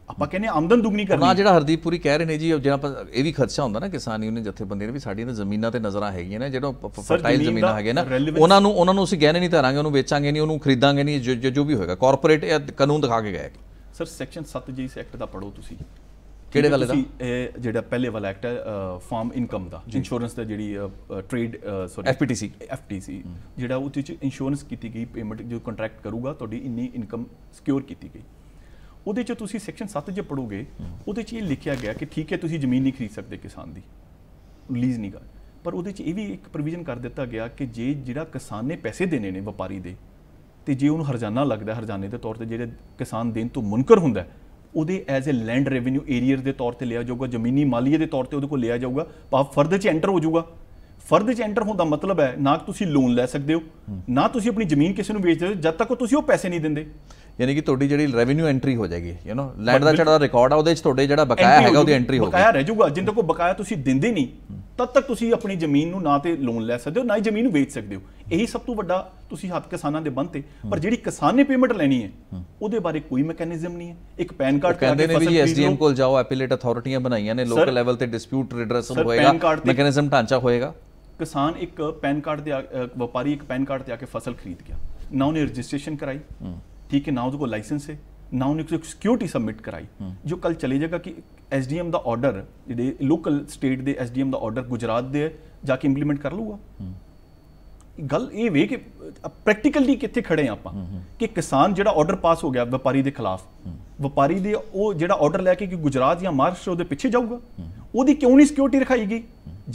ਆਪਾਂ ਕਹਿੰਦੇ ਆਮਦਨ ਦੁੱਗਣੀ ਕਰਨੀ ਨਾ ਜਿਹੜਾ ਹਰਦੀਪ ਪੂਰੀ ਕਹਿ ਰਹੇ ਨੇ ਜੀ ਜਿਹੜਾ ਇਹ ਵੀ ਖਰਚਾ ਹੁੰਦਾ ਨਾ ਕਿਸਾਨ ਯੂਨੀਅਨ ਜਥੇਬੰਦੀ ਨੇ ਵੀ ਸਾਡੀਆਂ ਜ਼ਮੀਨਾਂ ਤੇ ਨਜ਼ਰਾਂ ਹੈਗੀਆਂ ਨੇ ਜਿਹੜਾ ਫਰਟਾਈਲ ਜ਼ਮੀਨਾਂ ਹੈਗੇ ਨਾ ਉਹਨਾਂ ਨੂੰ ਉਹਨਾਂ ਨੂੰ ਅਸੀਂ ਗਹਿਣੇ ਨਹੀਂ ਧਾਰਾਂਗੇ ਉਹਨੂੰ ਵੇਚਾਂਗੇ ਨਹੀਂ ਉਹਨੂੰ ਖਰੀਦਾਂਗੇ ਨਹੀਂ ਜੋ ਜੋ ਵੀ ਹੋਏਗਾ ਕਾਰਪੋਰੇਟ ਕਾਨੂੰਨ ਦਿਖਾ ਕੇ ਗਏ ਸਰ ਸੈਕਸ਼ਨ 7 ਜੀ ਐਕਟ ਦਾ ਪੜੋ ਤੁਸੀਂ ਕਿਹੜੇ ਵਾਲੇ ਦਾ ਇਹ ਜਿਹੜਾ ਪਹਿਲੇ ਵਾਲਾ ਐਕਟ ਹੈ ਫਾਰਮ ਇਨਕਮ ਦਾ ਇੰਸ਼ੋਰੈਂਸ ਦਾ ਜਿਹੜੀ ਟ੍ਰੇਡ ਸੌਰੀ ਐਫਪੀਟੀਸੀ ਐਫਟੀਸੀ ਜਿਹੜਾ ਉਹ ਤੇ ਇੰਸ਼ੋਰੈਂਸ ਕੀਤੀ ਗਈ ਪੇਮੈਂਟ ਜੋ ਕੰਟਰੈਕਟ ਕਰੂਗਾ ਤੁਹਾਡੀ ਇੰਨੀ ਇਨਕਮ ਸਿਕਿਉਰ ਕੀਤੀ ਗਈ ਉਹਦੇ 'ਚ ਤੁਸੀਂ ਸੈਕਸ਼ਨ 7 ਜੇ ਪੜੋਗੇ ਉਹਦੇ 'ਚ ਇਹ ਲਿਖਿਆ ਗਿਆ ਕਿ ਠੀਕ ਹੈ ਤੁਸੀਂ ਜ਼ਮੀਨ ਨਹੀਂ ਖਰੀਦ ਸਕਦੇ ਕਿਸਾਨ ਦੀ ਲੀਜ਼ ਨਹੀਂ ਕਰ ਪਰ ਉਹਦੇ 'ਚ ਇਹ ਵੀ ਇੱਕ ਪ੍ਰੋਵੀਜ਼ਨ ਕਰ ਦਿੱਤਾ ਗਿਆ ਕਿ ਜੇ ਜਿਹੜਾ ਕਿਸਾਨ ਨੇ ਪੈਸੇ ਦੇਣੇ ਨੇ ਵਪਾਰੀ ਦੇ ਤੇ ਜੇ ਉਹਨੂੰ ਹਰਜਾਨਾ ਲੱਗਦਾ ਹਰਜਾਨੇ ਦੇ ਤੌਰ ਤੇ ਜਿਹੜੇ ਕਿਸਾਨ ਦੇਣ ਤੋਂ ਮੁਨਕਰ ਹੁੰਦਾ ਉਹਦੇ as a land revenue arrear ਦੇ ਤੌਰ ਤੇ ਲਿਆ ਜਾਊਗਾ ਜ਼ਮੀਨੀ ਮਾਲੀਏ ਦੇ ਤੌਰ ਤੇ ਉਹਦੇ ਕੋਲ ਲਿਆ ਜਾਊਗਾ ਪਰ ਫਰਦ 'ਚ ਐਂਟਰ ਹੋ ਜਾਊਗਾ ਫਰਦ 'ਚ ਐਂਟਰ ਹੋਣ ਦਾ ਮਤਲਬ ਹੈ ਨਾ ਕਿ ਤੁਸੀਂ ਲੋਨ ਲੈ ਸਕਦੇ ਹੋ ਨਾ ਤੁਸੀਂ ਆਪਣੀ ਜ਼ਮੀਨ ਕਿਸੇ ਨੂੰ ਵੇਚਦੇ ਹੋ ਜਦ ਤੱਕ ਤੁਸੀਂ ਉਹ ਪੈਸੇ ਨਹੀਂ ਦਿੰਦੇ ਯਾਨੀ ਕਿ ਤੁਹਾਡੀ ਜਿਹੜੀ ਰੈਵਨਿਊ ਐਂਟਰੀ ਹੋ ਜਾਏਗੀ ਯੂ نو ਲੈਂਡ ਦਾ ਛੜਾ ਰਿਕਾਰਡ ਆ ਉਹਦੇ ਵਿੱਚ ਤੁਹਾਡੇ ਜਿਹੜਾ ਬਕਾਇਆ ਹੈਗਾ ਉਹਦੀ ਐਂਟਰੀ ਹੋਊਗੀ ਬਕਾਇਆ ਰਹਿ ਜਾਊਗਾ ਜਿੰਨ ਤੱਕ ਉਹ ਬਕਾਇਆ ਤੁਸੀਂ ਦਿੰਦੇ ਨਹੀਂ ਤਦ ਤੱਕ ਤੁਸੀਂ ਆਪਣੀ ਜ਼ਮੀਨ ਨੂੰ ਨਾ ਤੇ ਲੋਨ ਲੈ ਸਕਦੇ ਹੋ ਨਾ ਹੀ ਜ਼ਮੀਨ ਨੂੰ ਵੇਚ ਸਕਦੇ ਹੋ ਇਹੀ ਸਭ ਤੋਂ ਵੱਡਾ ਤੁਸੀਂ ਹੱਥ ਕਿਸਾਨਾਂ ਦੇ ਬੰਦ ਤੇ ਪਰ ਜਿਹੜੀ ਕਿਸਾਨ ਨੇ ਪੇਮੈਂਟ ਲੈਣੀ ਹੈ ਉਹਦੇ ਬਾਰੇ ਕੋਈ ਮੈਕੈਨਿਜ਼ਮ ਨਹੀਂ ਹੈ ਇੱਕ ਪੈਨ ਕਾਰਡ ਕਰਕੇ ਕਹਿੰਦੇ ਨੇ ਵੀ ਐਸਡੀਐਮ ਕੋਲ ਜਾਓ ਐਪੀਲੇਟ ਅਥਾਰਟੀਆਂ ਬਣਾਈਆਂ ਨੇ ਲੋਕਲ ਲੈਵਲ ਤੇ ਡਿਸਪਿਊਟ ਰਿਡਰੈਸਲ ਹੋਏਗਾ ਮੈਕੈਨਿਜ਼ਮ ਢਾਂਚਾ ਹੋਏਗਾ ਕਿਸਾਨ ਇੱਕ ਪੈਨ ਕਾਰਡ ਦੇ ਵਪਾਰੀ ਇੱਕ ਪੈਨ ਕਾਰਡ ਤੇ ਆ ਕੇ ਫਸਲ ਖਰੀਦ ਗਿਆ ਨਾ ਉਹਨੇ ਰਜਿਸਟ੍ਰੇਸ਼ਨ ਕਰਾਈ ਠੀਕ ਹੈ ਨਾ ਉਹਦੇ ਕੋਲ ਲਾਇਸੈਂਸ ਹੈ ਨਾ ਉਹਨੇ ਸਿਕਿਉਰਿਟੀ ਸਬਮਿਟ ਕਰਾਈ ਜੋ ਕੱਲ ਚਲੇ ਜਾਏਗਾ ਕਿ ਐਸਡੀਐਮ ਦਾ ਆਰਡਰ ਜਿਹੜੇ ਲੋਕਲ ਸਟੇਟ ਦੇ ਐਸਡੀਐਮ ਦਾ ਆਰਡਰ ਗੁਜਰਾਤ ਦੇ ਜਾ ਕੇ ਇੰਪਲੀਮੈਂਟ ਕਰ ਲੂਗਾ ਗੱਲ ਇਹ ਵੇ ਕਿ ਪ੍ਰੈਕਟੀਕਲੀ ਕਿੱਥੇ ਖੜੇ ਆਪਾਂ ਕਿ ਕਿਸਾਨ ਜਿਹੜਾ ਆਰਡਰ ਪਾਸ ਹੋ ਗਿਆ ਵਪਾਰੀ ਦੇ ਖਿਲਾਫ ਵਪਾਰੀ ਦੇ ਉਹ ਜਿਹੜਾ ਆਰਡਰ ਲੈ ਕੇ ਕਿ ਗੁਜਰਾਤ ਜਾਂ ਮਹਾਰਾਸ਼ਟਰ ਉਹਦੇ ਪਿੱਛੇ ਜਾਊਗਾ ਉਹਦੀ ਕਿਉਂ ਨਹੀਂ ਸਿਕਿਉਰਿਟੀ ਰਖਾਈ ਗਈ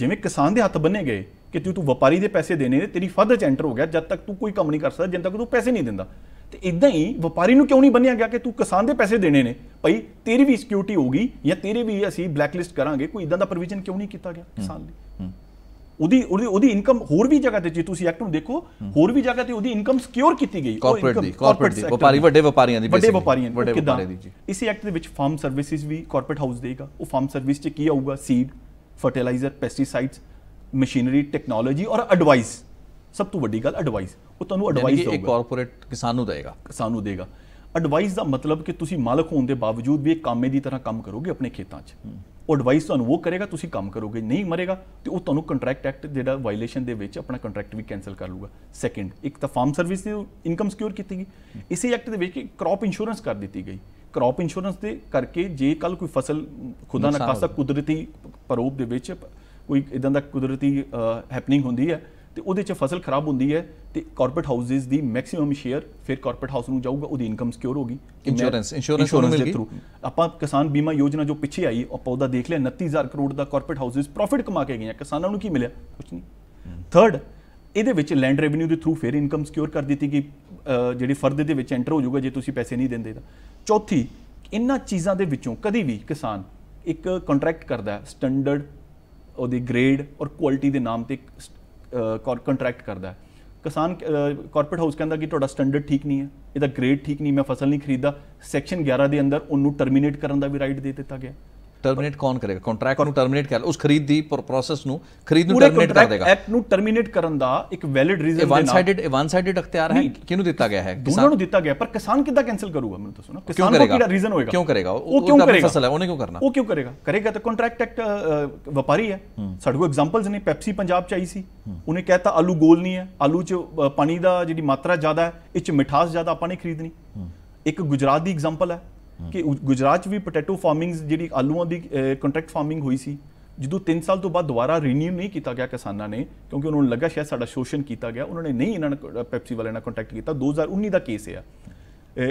ਜਿਵੇਂ ਕਿਸਾਨ ਦੇ ਹੱਥ ਬੰਨੇ ਗਏ ਕਿ ਤੂੰ ਤੂੰ ਵਪਾਰੀ ਦੇ ਪੈਸੇ ਦੇਣੇ ਨੇ ਤੇਰੀ ਫਰਦ ਚ ਐਂਟਰ ਹੋ ਗਿਆ ਜਦ ਤੱਕ ਤੂੰ ਕੋਈ ਕੰਮ ਨਹੀਂ ਕਰ ਸਕਦਾ ਜਦ ਤੱਕ ਤੂੰ ਪੈਸੇ ਨਹੀਂ ਦਿੰਦਾ ਤੇ ਇਦਾਂ ਹੀ ਵਪਾਰੀ ਨੂੰ ਕਿਉਂ ਨਹੀਂ ਬੰਨਿਆ ਗਿਆ ਕਿ ਤੂੰ ਕਿਸਾਨ ਦੇ ਪੈਸੇ ਦੇਣੇ ਨੇ ਭਾਈ ਤੇਰੀ ਵੀ ਸਿਕਿਉਰਿਟੀ ਹੋਗੀ ਜਾਂ ਤੇਰੇ ਵੀ ਅਸੀਂ ਬਲੈਕਲਿਸਟ ਕਰਾਂਗੇ ਕੋਈ ਇਦਾਂ ਦਾ ਪ੍ਰੋਵੀਜ਼ਨ ਕਿਉਂ ਨਹੀਂ ਕੀਤਾ ਗਿਆ ਕਿਸਾਨ ਲਈ ਉਹਦੀ ਉਹਦੀ ਉਹਦੀ ਇਨਕਮ ਹੋਰ ਵੀ ਜਗ੍ਹਾ ਤੇ ਜੇ ਤੁਸੀਂ ਐਕਟ ਨੂੰ ਦੇਖੋ ਹੋਰ ਵੀ ਜਗ੍ਹਾ ਤੇ ਉਹਦੀ ਇਨਕਮ ਸਿਕਿਉਰ ਕੀਤੀ ਗਈ ਕਾਰਪੋਰੇਟ ਦੀ ਕਾਰਪੋਰੇਟ ਦੀ ਵਪਾਰੀ ਵੱਡੇ ਵਪਾਰੀਆਂ ਦੀ ਵੱਡੇ ਵਪਾਰੀਆਂ ਦੀ ਜੀ ਇਸੇ ਐਕਟ ਦੇ ਵਿੱਚ ਫਾਰਮ ਸਰਵਿਸਿਜ਼ ਵੀ ਕਾਰਪੋਰੇਟ ਹਾਊਸ ਦੇਗਾ ਉਹ ਫਾਰਮ ਸਰਵਿਸ ਚ ਕੀ ਆਊਗਾ seed fertiliser pesticides machinery technology ਔਰ ਐਡਵਾਈਸ ਸਭ ਤੋਂ ਵੱਡੀ ਗੱਲ ਐਡਵਾਈਸ ਉਹ ਤੁਹਾਨੂੰ ਐਡਵਾਈਸ ਦੇਊਗਾ ਇੱਕ ਕਾਰਪੋਰੇਟ ਕਿਸਾਨ ਨੂੰ ਦੇਗਾ ਕਿਸਾਨ ਨੂੰ ਦੇਗਾ ਐਡਵਾਈਸ ਦਾ ਮਤਲਬ ਕਿ ਤੁਸੀਂ ਮਾਲਕ ਹੋਣ ਦੇ ਬਾਵਜੂਦ ਵੀ ਇੱਕ ਕਾਮੇ ਦੀ ਤਰ੍ਹਾਂ ਕੰਮ ਕਰੋਗੇ ਆਪਣੇ ਖੇਤਾਂ 'ਚ ਉਹ ਐਡਵਾਈਸ ਤੁਹਾਨੂੰ ਉਹ ਕਰੇਗਾ ਤੁਸੀਂ ਕੰਮ ਕਰੋਗੇ ਨਹੀਂ ਮਰੇਗਾ ਤੇ ਉਹ ਤੁਹਾਨੂੰ ਕੰਟਰੈਕਟ ਐਕਟ ਜਿਹੜਾ ਵਾਇਲੇਸ਼ਨ ਦੇ ਵਿੱਚ ਆਪਣਾ ਕੰਟਰੈਕਟ ਵੀ ਕੈਨਸਲ ਕਰ ਲੂਗਾ ਸੈਕਿੰਡ ਇੱਕ ਤਾਂ ਫਾਰਮ ਸਰਵਿਸ ਦੀ ਇਨਕਮ ਸਿਕਿਉਰ ਕੀਤੀ ਗਈ ਇਸੇ ਐਕਟ ਦੇ ਵਿੱਚ ਕਿ ਕ੍ਰੌਪ ਇੰਸ਼ੋਰੈਂਸ ਕਰ ਦਿੱਤੀ ਗਈ ਕ੍ਰੌਪ ਇੰਸ਼ੋਰੈਂਸ ਦੇ ਕਰਕੇ ਜੇ ਕੱਲ ਕੋਈ ਫਸਲ ਖੁਦਾ ਨਾ ਖਾਸਾ ਕੁਦਰਤੀ ਪਰੋਪ ਦੇ ਵਿੱਚ ਕੋਈ ਇਦਾਂ ਦਾ ਕੁਦਰਤੀ ਹੈਪਨਿੰਗ ਹੁੰਦੀ ਹੈ ਤੇ ਉਹਦੇ 'ਚ ਫਸਲ ਖਰਾਬ ਹੁੰਦੀ ਹੈ ਤੇ ਕਾਰਪੋਰੇਟ ਹਾਊਸਿਸ ਦੀ ਮੈਕਸਿਮਮ ਸ਼ੇਅਰ ਫਿਰ ਕਾਰਪੋਰੇਟ ਹਾਊਸ ਨੂੰ ਜਾਊਗਾ ਉਹਦੀ ਇਨਕਮ ਸਿਕਿਉਰ ਹੋਗੀ ਇੰਸ਼ੋਰੈਂਸ ਇੰਸ਼ੋਰੈਂਸ ਦੇ ਥਰੂ ਆਪਾਂ ਕਿਸਾਨ ਬੀਮਾ ਯੋਜਨਾ ਜੋ ਪਿੱਛੇ ਆਈ ਉਹ ਪੌਦਾ ਦੇਖ ਲਿਆ 29000 ਕਰੋੜ ਦਾ ਕਾਰਪੋਰੇਟ ਹਾਊਸਿਸ ਪ੍ਰੋਫਿਟ ਕਮਾ ਕੇ ਗਈਆਂ ਕਿਸਾਨਾਂ ਨੂੰ ਕੀ ਮਿਲਿਆ ਕੁਝ ਨਹੀਂ ਥਰਡ ਇਹਦੇ ਵਿੱਚ ਲੈਂਡ ਰੈਵਨਿਊ ਦੇ ਥਰੂ ਫਿਰ ਇਨਕਮ ਸਿਕਿਉਰ ਕਰ ਦਿੱਤੀ ਕਿ ਜਿਹੜੀ ਫਰਦ ਦੇ ਵਿੱਚ ਐਂਟਰ ਹੋ ਜਾਊਗਾ ਜੇ ਤੁਸੀਂ ਪੈਸੇ ਨਹੀਂ ਦਿੰਦੇ ਤਾਂ ਚੌਥੀ ਇਹਨਾਂ ਚੀਜ਼ਾਂ ਦੇ ਵਿੱਚੋਂ ਕਦੀ ਵੀ ਕਿਸਾਨ ਇੱਕ ਕੰਟਰੈਕਟ ਕਰਦਾ ਹੈ ਸਟੈਂਡਰਡ ਉਹਦੀ ਗ੍ਰੇਡ ਔਰ ਕੁਆਲਿਟੀ ਦੇ ਨਾਮ ਤੇ ਕੰਟਰੈਕਟ ਕਰਦਾ ਹੈ ਕਿਸਾਨ ਕਾਰਪੋਰੇਟ ਹਾਊਸ ਕਹਿੰਦਾ ਕਿ ਤੁਹਾਡਾ ਸਟੈਂਡਰਡ ਠੀਕ ਨਹੀਂ ਹੈ ਇਹਦਾ ਗ੍ਰੇਡ ਠੀਕ ਨਹੀਂ ਮੈਂ ਫਸਲ ਨਹੀਂ ਖਰੀਦਾ ਸੈਕਸ਼ਨ 11 ਦੇ ਅੰਦਰ ਉਹਨੂੰ ਟਰਮੀਨੇਟ ਕਰਨ ਦਾ ਵੀ ਰਾਈਟ ਦੇ ਦਿੱਤਾ ਗਿਆ ਟਰਮੀਨੇਟ ਕੌਣ ਕਰੇਗਾ ਕੰਟਰੈਕਟ ਨੂੰ ਟਰਮੀਨੇਟ ਕਰ ਉਸ ਖਰੀਦ ਦੀ ਪ੍ਰੋਸੈਸ ਨੂੰ ਖਰੀਦ ਨੂੰ ਟਰਮੀਨੇਟ ਕਰ ਦੇਗਾ ਐਕਟ ਨੂੰ ਟਰਮੀਨੇਟ ਕਰਨ ਦਾ ਇੱਕ valid reason one sided one sided ਅਖਤਿਆਰ ਹੈ ਕਿਹਨੂੰ ਦਿੱਤਾ ਗਿਆ ਹੈ ਕਿਸਾਨ ਨੂੰ ਦਿੱਤਾ ਗਿਆ ਪਰ ਕਿਸਾਨ ਕਿੱਦਾਂ ਕੈਨਸਲ ਕਰੂਗਾ ਮੈਨੂੰ ਦੱਸੋ ਨਾ ਕਿਸਾਨ ਦਾ ਕਿਹੜਾ ਰੀਜ਼ਨ ਹੋਏਗਾ ਕਿਉਂ ਕਰੇਗਾ ਉਹ ਕਿਉਂ ਕਰੇਗਾ ਫਸਲ ਹੈ ਉਹਨੇ ਕਿਉਂ ਕਰਨਾ ਉਹ ਕਿਉਂ ਕਰੇਗਾ ਕਰੇਗਾ ਤਾਂ ਕੰਟਰੈਕਟ ਐਕਟ ਵਪਾਰੀ ਹੈ ਸਾਡੇ ਕੋਲ ਐਗਜ਼ਾਮਪਲਸ ਨੇ ਪੈਪਸੀ ਪੰਜਾਬ ਚ ਆਈ ਸੀ ਉਹਨੇ ਕਹਿਤਾ ਆਲੂ ਗੋਲ ਨਹੀਂ ਹੈ ਆਲੂ ਚ ਪਾਣੀ ਦਾ ਜਿਹੜੀ ਮਾਤਰਾ ਜ਼ਿਆਦਾ ਹੈ ਇਹ ਚ ਮਿਠਾਸ ਜ਼ਿਆਦਾ ਆਪਾਂ ਨੇ ਖਰੀਦਣੀ ਇੱਕ ਗੁਜਰਾਤ ਦੀ ਐਗਜ਼ਾਮਪਲ ਹੈ ਕਿ ਗੁਜਰਾਤ 'ਚ ਵੀ ਪੋਟੈਟੋ ਫਾਰਮਿੰਗਸ ਜਿਹੜੀ ਆਲੂਆਂ ਦੀ ਕੰਟਰੈਕਟ ਫਾਰਮਿੰਗ ਹੋਈ ਸੀ ਜਦੋਂ 3 ਸਾਲ ਤੋਂ ਬਾਅਦ ਦੁਬਾਰਾ ਰੀਨਿਊ ਨਹੀਂ ਕੀਤਾ ਗਿਆ ਕਿਸਾਨਾਂ ਨੇ ਕਿਉਂਕਿ ਉਹਨਾਂ ਨੂੰ ਲੱਗਾ ਸ਼ਾਇਦ ਸਾਡਾ ਸ਼ੋਸ਼ਣ ਕੀਤਾ ਗਿਆ ਉਹਨਾਂ ਨੇ ਨਹੀਂ ਇਹਨਾਂ ਨਾਲ ਪੈਪਸੀ ਵਾਲਿਆਂ ਨਾਲ ਕੰਟੈਕਟ ਕੀਤਾ 2019 ਦਾ ਕੇਸ ਹੈ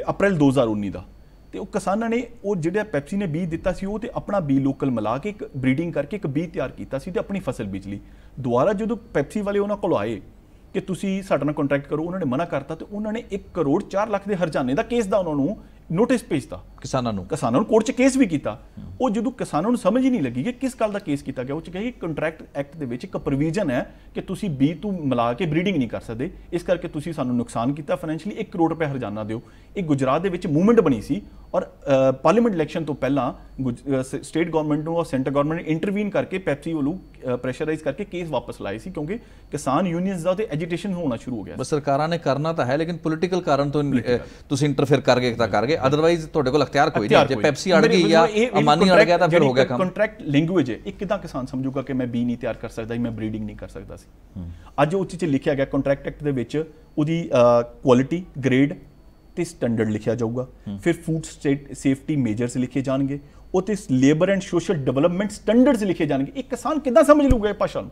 ਅਪ੍ਰੈਲ 2019 ਦਾ ਤੇ ਉਹ ਕਿਸਾਨਾਂ ਨੇ ਉਹ ਜਿਹੜਾ ਪੈਪਸੀ ਨੇ ਬੀਜ ਦਿੱਤਾ ਸੀ ਉਹ ਤੇ ਆਪਣਾ ਬੀ ਲੋਕਲ ਮਿਲਾ ਕੇ ਇੱਕ ਬਰੀਡਿੰਗ ਕਰਕੇ ਇੱਕ ਬੀ ਤਿਆਰ ਕੀਤਾ ਸੀ ਤੇ ਆਪਣੀ ਫਸਲ ਬੀਜ ਲਈ ਦੁਬਾਰਾ ਜਦੋਂ ਪੈਪਸੀ ਵਾਲੇ ਉਹਨਾਂ ਕੋਲ ਆਏ ਕਿ ਤੁਸੀਂ ਸਾਡੇ ਨਾਲ ਕੰਟਰੈਕਟ ਕਰੋ ਉਹਨਾਂ ਨੇ ਮਨਾ ਕਰਤਾ ਤੇ ਉਹਨਾਂ ਨੇ 1 ਕਰੋੜ 4 ਲੱਖ ਦੇ ਹਰਜਾਨੇ ਦਾ ਕੇਸ ਦਾ ਉਹਨਾਂ ਨੂੰ ਨੋਟਿਸ ਭੇਜਤਾ ਕਿਸਾਨਾਂ ਨੂੰ ਕਿਸਾਨਾਂ ਨੂੰ ਕੋਰਟ 'ਚ ਕੇਸ ਵੀ ਕੀਤਾ ਉਹ ਜਦੋਂ ਕਿਸਾਨਾਂ ਨੂੰ ਸਮਝ ਹੀ ਨਹੀਂ ਲੱਗੀ ਕਿ ਕਿਸ ਗੱਲ ਦਾ ਕੇਸ ਕੀਤਾ ਗਿਆ ਉਹ 'ਚ ਕਹੇ ਕਿ ਕੰਟਰੈਕਟ ਐਕਟ ਦੇ ਵਿੱਚ ਇੱਕ ਪ੍ਰੋਵੀਜ਼ਨ ਹੈ ਕਿ ਤੁਸੀਂ ਬੀ ਤੋਂ ਮਿਲਾ ਕੇ ਬਰੀਡਿੰਗ ਨਹੀਂ ਕਰ ਸਕਦੇ ਇਸ ਕਰਕੇ ਤੁਸੀਂ ਸਾਨੂੰ ਨੁਕਸਾਨ ਕੀਤਾ ਫਾਈਨੈਂਸ਼ੀਅਲੀ 1 ਕਰੋੜ ਰੁਪਏ ਹਰਜਾਨਾ ਦਿਓ ਇਹ ਗੁਜਰਾਤ ਦੇ ਵਿੱਚ ਮੂਵਮੈਂਟ ਬਣੀ ਸੀ ਔਰ ਪਾਰਲੀਮੈਂਟ ਇਲੈਕਸ਼ਨ ਤੋਂ ਪਹਿਲਾਂ ਸਟੇਟ ਗਵਰਨਮੈਂਟ ਨੂੰ ਔਰ ਸੈਂਟਰ ਗਵਰਨਮੈਂਟ ਨੇ ਇੰਟਰਵੀਨ ਕਰਕੇ ਪੈਪਸੀ ਉਹ ਲੋਕ ਪ੍ਰੈਸ਼ਰਾਈਜ਼ ਕਰਕੇ ਕੇਸ ਵਾਪਸ ਲਾਏ ਸੀ ਕਿਉਂਕਿ ਕਿਸਾਨ ਯੂਨੀਅਨਸ ਦਾ ਤੇ ਐਜੀਟੇਸ਼ਨ ਹੋਣਾ ਸ਼ੁਰੂ ਹੋ ਗਿਆ ਬਸ ਸਰਕਾਰਾਂ ਨੇ ਕਰਨਾ ਤਾਂ ਹੈ ਲੇਕਿਨ ਪੋਲੀਟੀਕਲ ਕਾਰਨ ਤੋਂ ਤੁਸੀਂ ਇੰਟਰਫੇਅਰ ਕਰਕੇ ਤਾਂ ਕਰ ਗਏ ਅਦਰਵਾਈਜ਼ ਤੁਹਾਡੇ ਕੋਲ ਅਖਤਿਆਰ ਕੋਈ ਨਹੀਂ ਜੇ ਪੈਪਸੀ ਅੜ ਗਈ ਜਾਂ ਅਮਾਨੀ ਅੜ ਗਿਆ ਤਾਂ ਫਿਰ ਹੋ ਗਿਆ ਕੰਮ ਕੰਟਰੈਕਟ ਲੈਂਗੁਏਜ ਹੈ ਇੱਕ ਕਿਦਾਂ ਕਿਸਾਨ ਸਮਝੂਗਾ ਕਿ ਮੈਂ ਬੀ ਨਹੀਂ ਤਿਆਰ ਕਰ ਸਕਦਾ ਮੈਂ ਬਰੀਡਿੰਗ ਨਹੀਂ ਕਰ ਸਕਦਾ ਸੀ ਅੱਜ ਉਹ ਚ ਲਿਖਿਆ ਗਿਆ ਕੰਟਰੈਕਟ ਐਕਟ ਦੇ ਵਿੱਚ ਉਹਦੀ ਕੁਆਲਿਟੀ ਗ੍ਰੇਡ ਤੇ ਸਟੈਂਡਰਡ ਲਿਖਿਆ ਜਾਊਗਾ ਫਿਰ ਫੂਡ ਸਟੇਟ ਸੇਫਟੀ ਮੇਜਰਸ ਲਿਖੇ ਜਾਣਗੇ ਉਹ ਤੇ labour and social development standards ਲਿਖੇ ਜਾਣਗੇ ਇੱਕ ਕਿਸਾਨ ਕਿਦਾਂ ਸਮਝ ਲੂਗਾ ਇਹ ਭਾਸ਼ਾ ਨੂੰ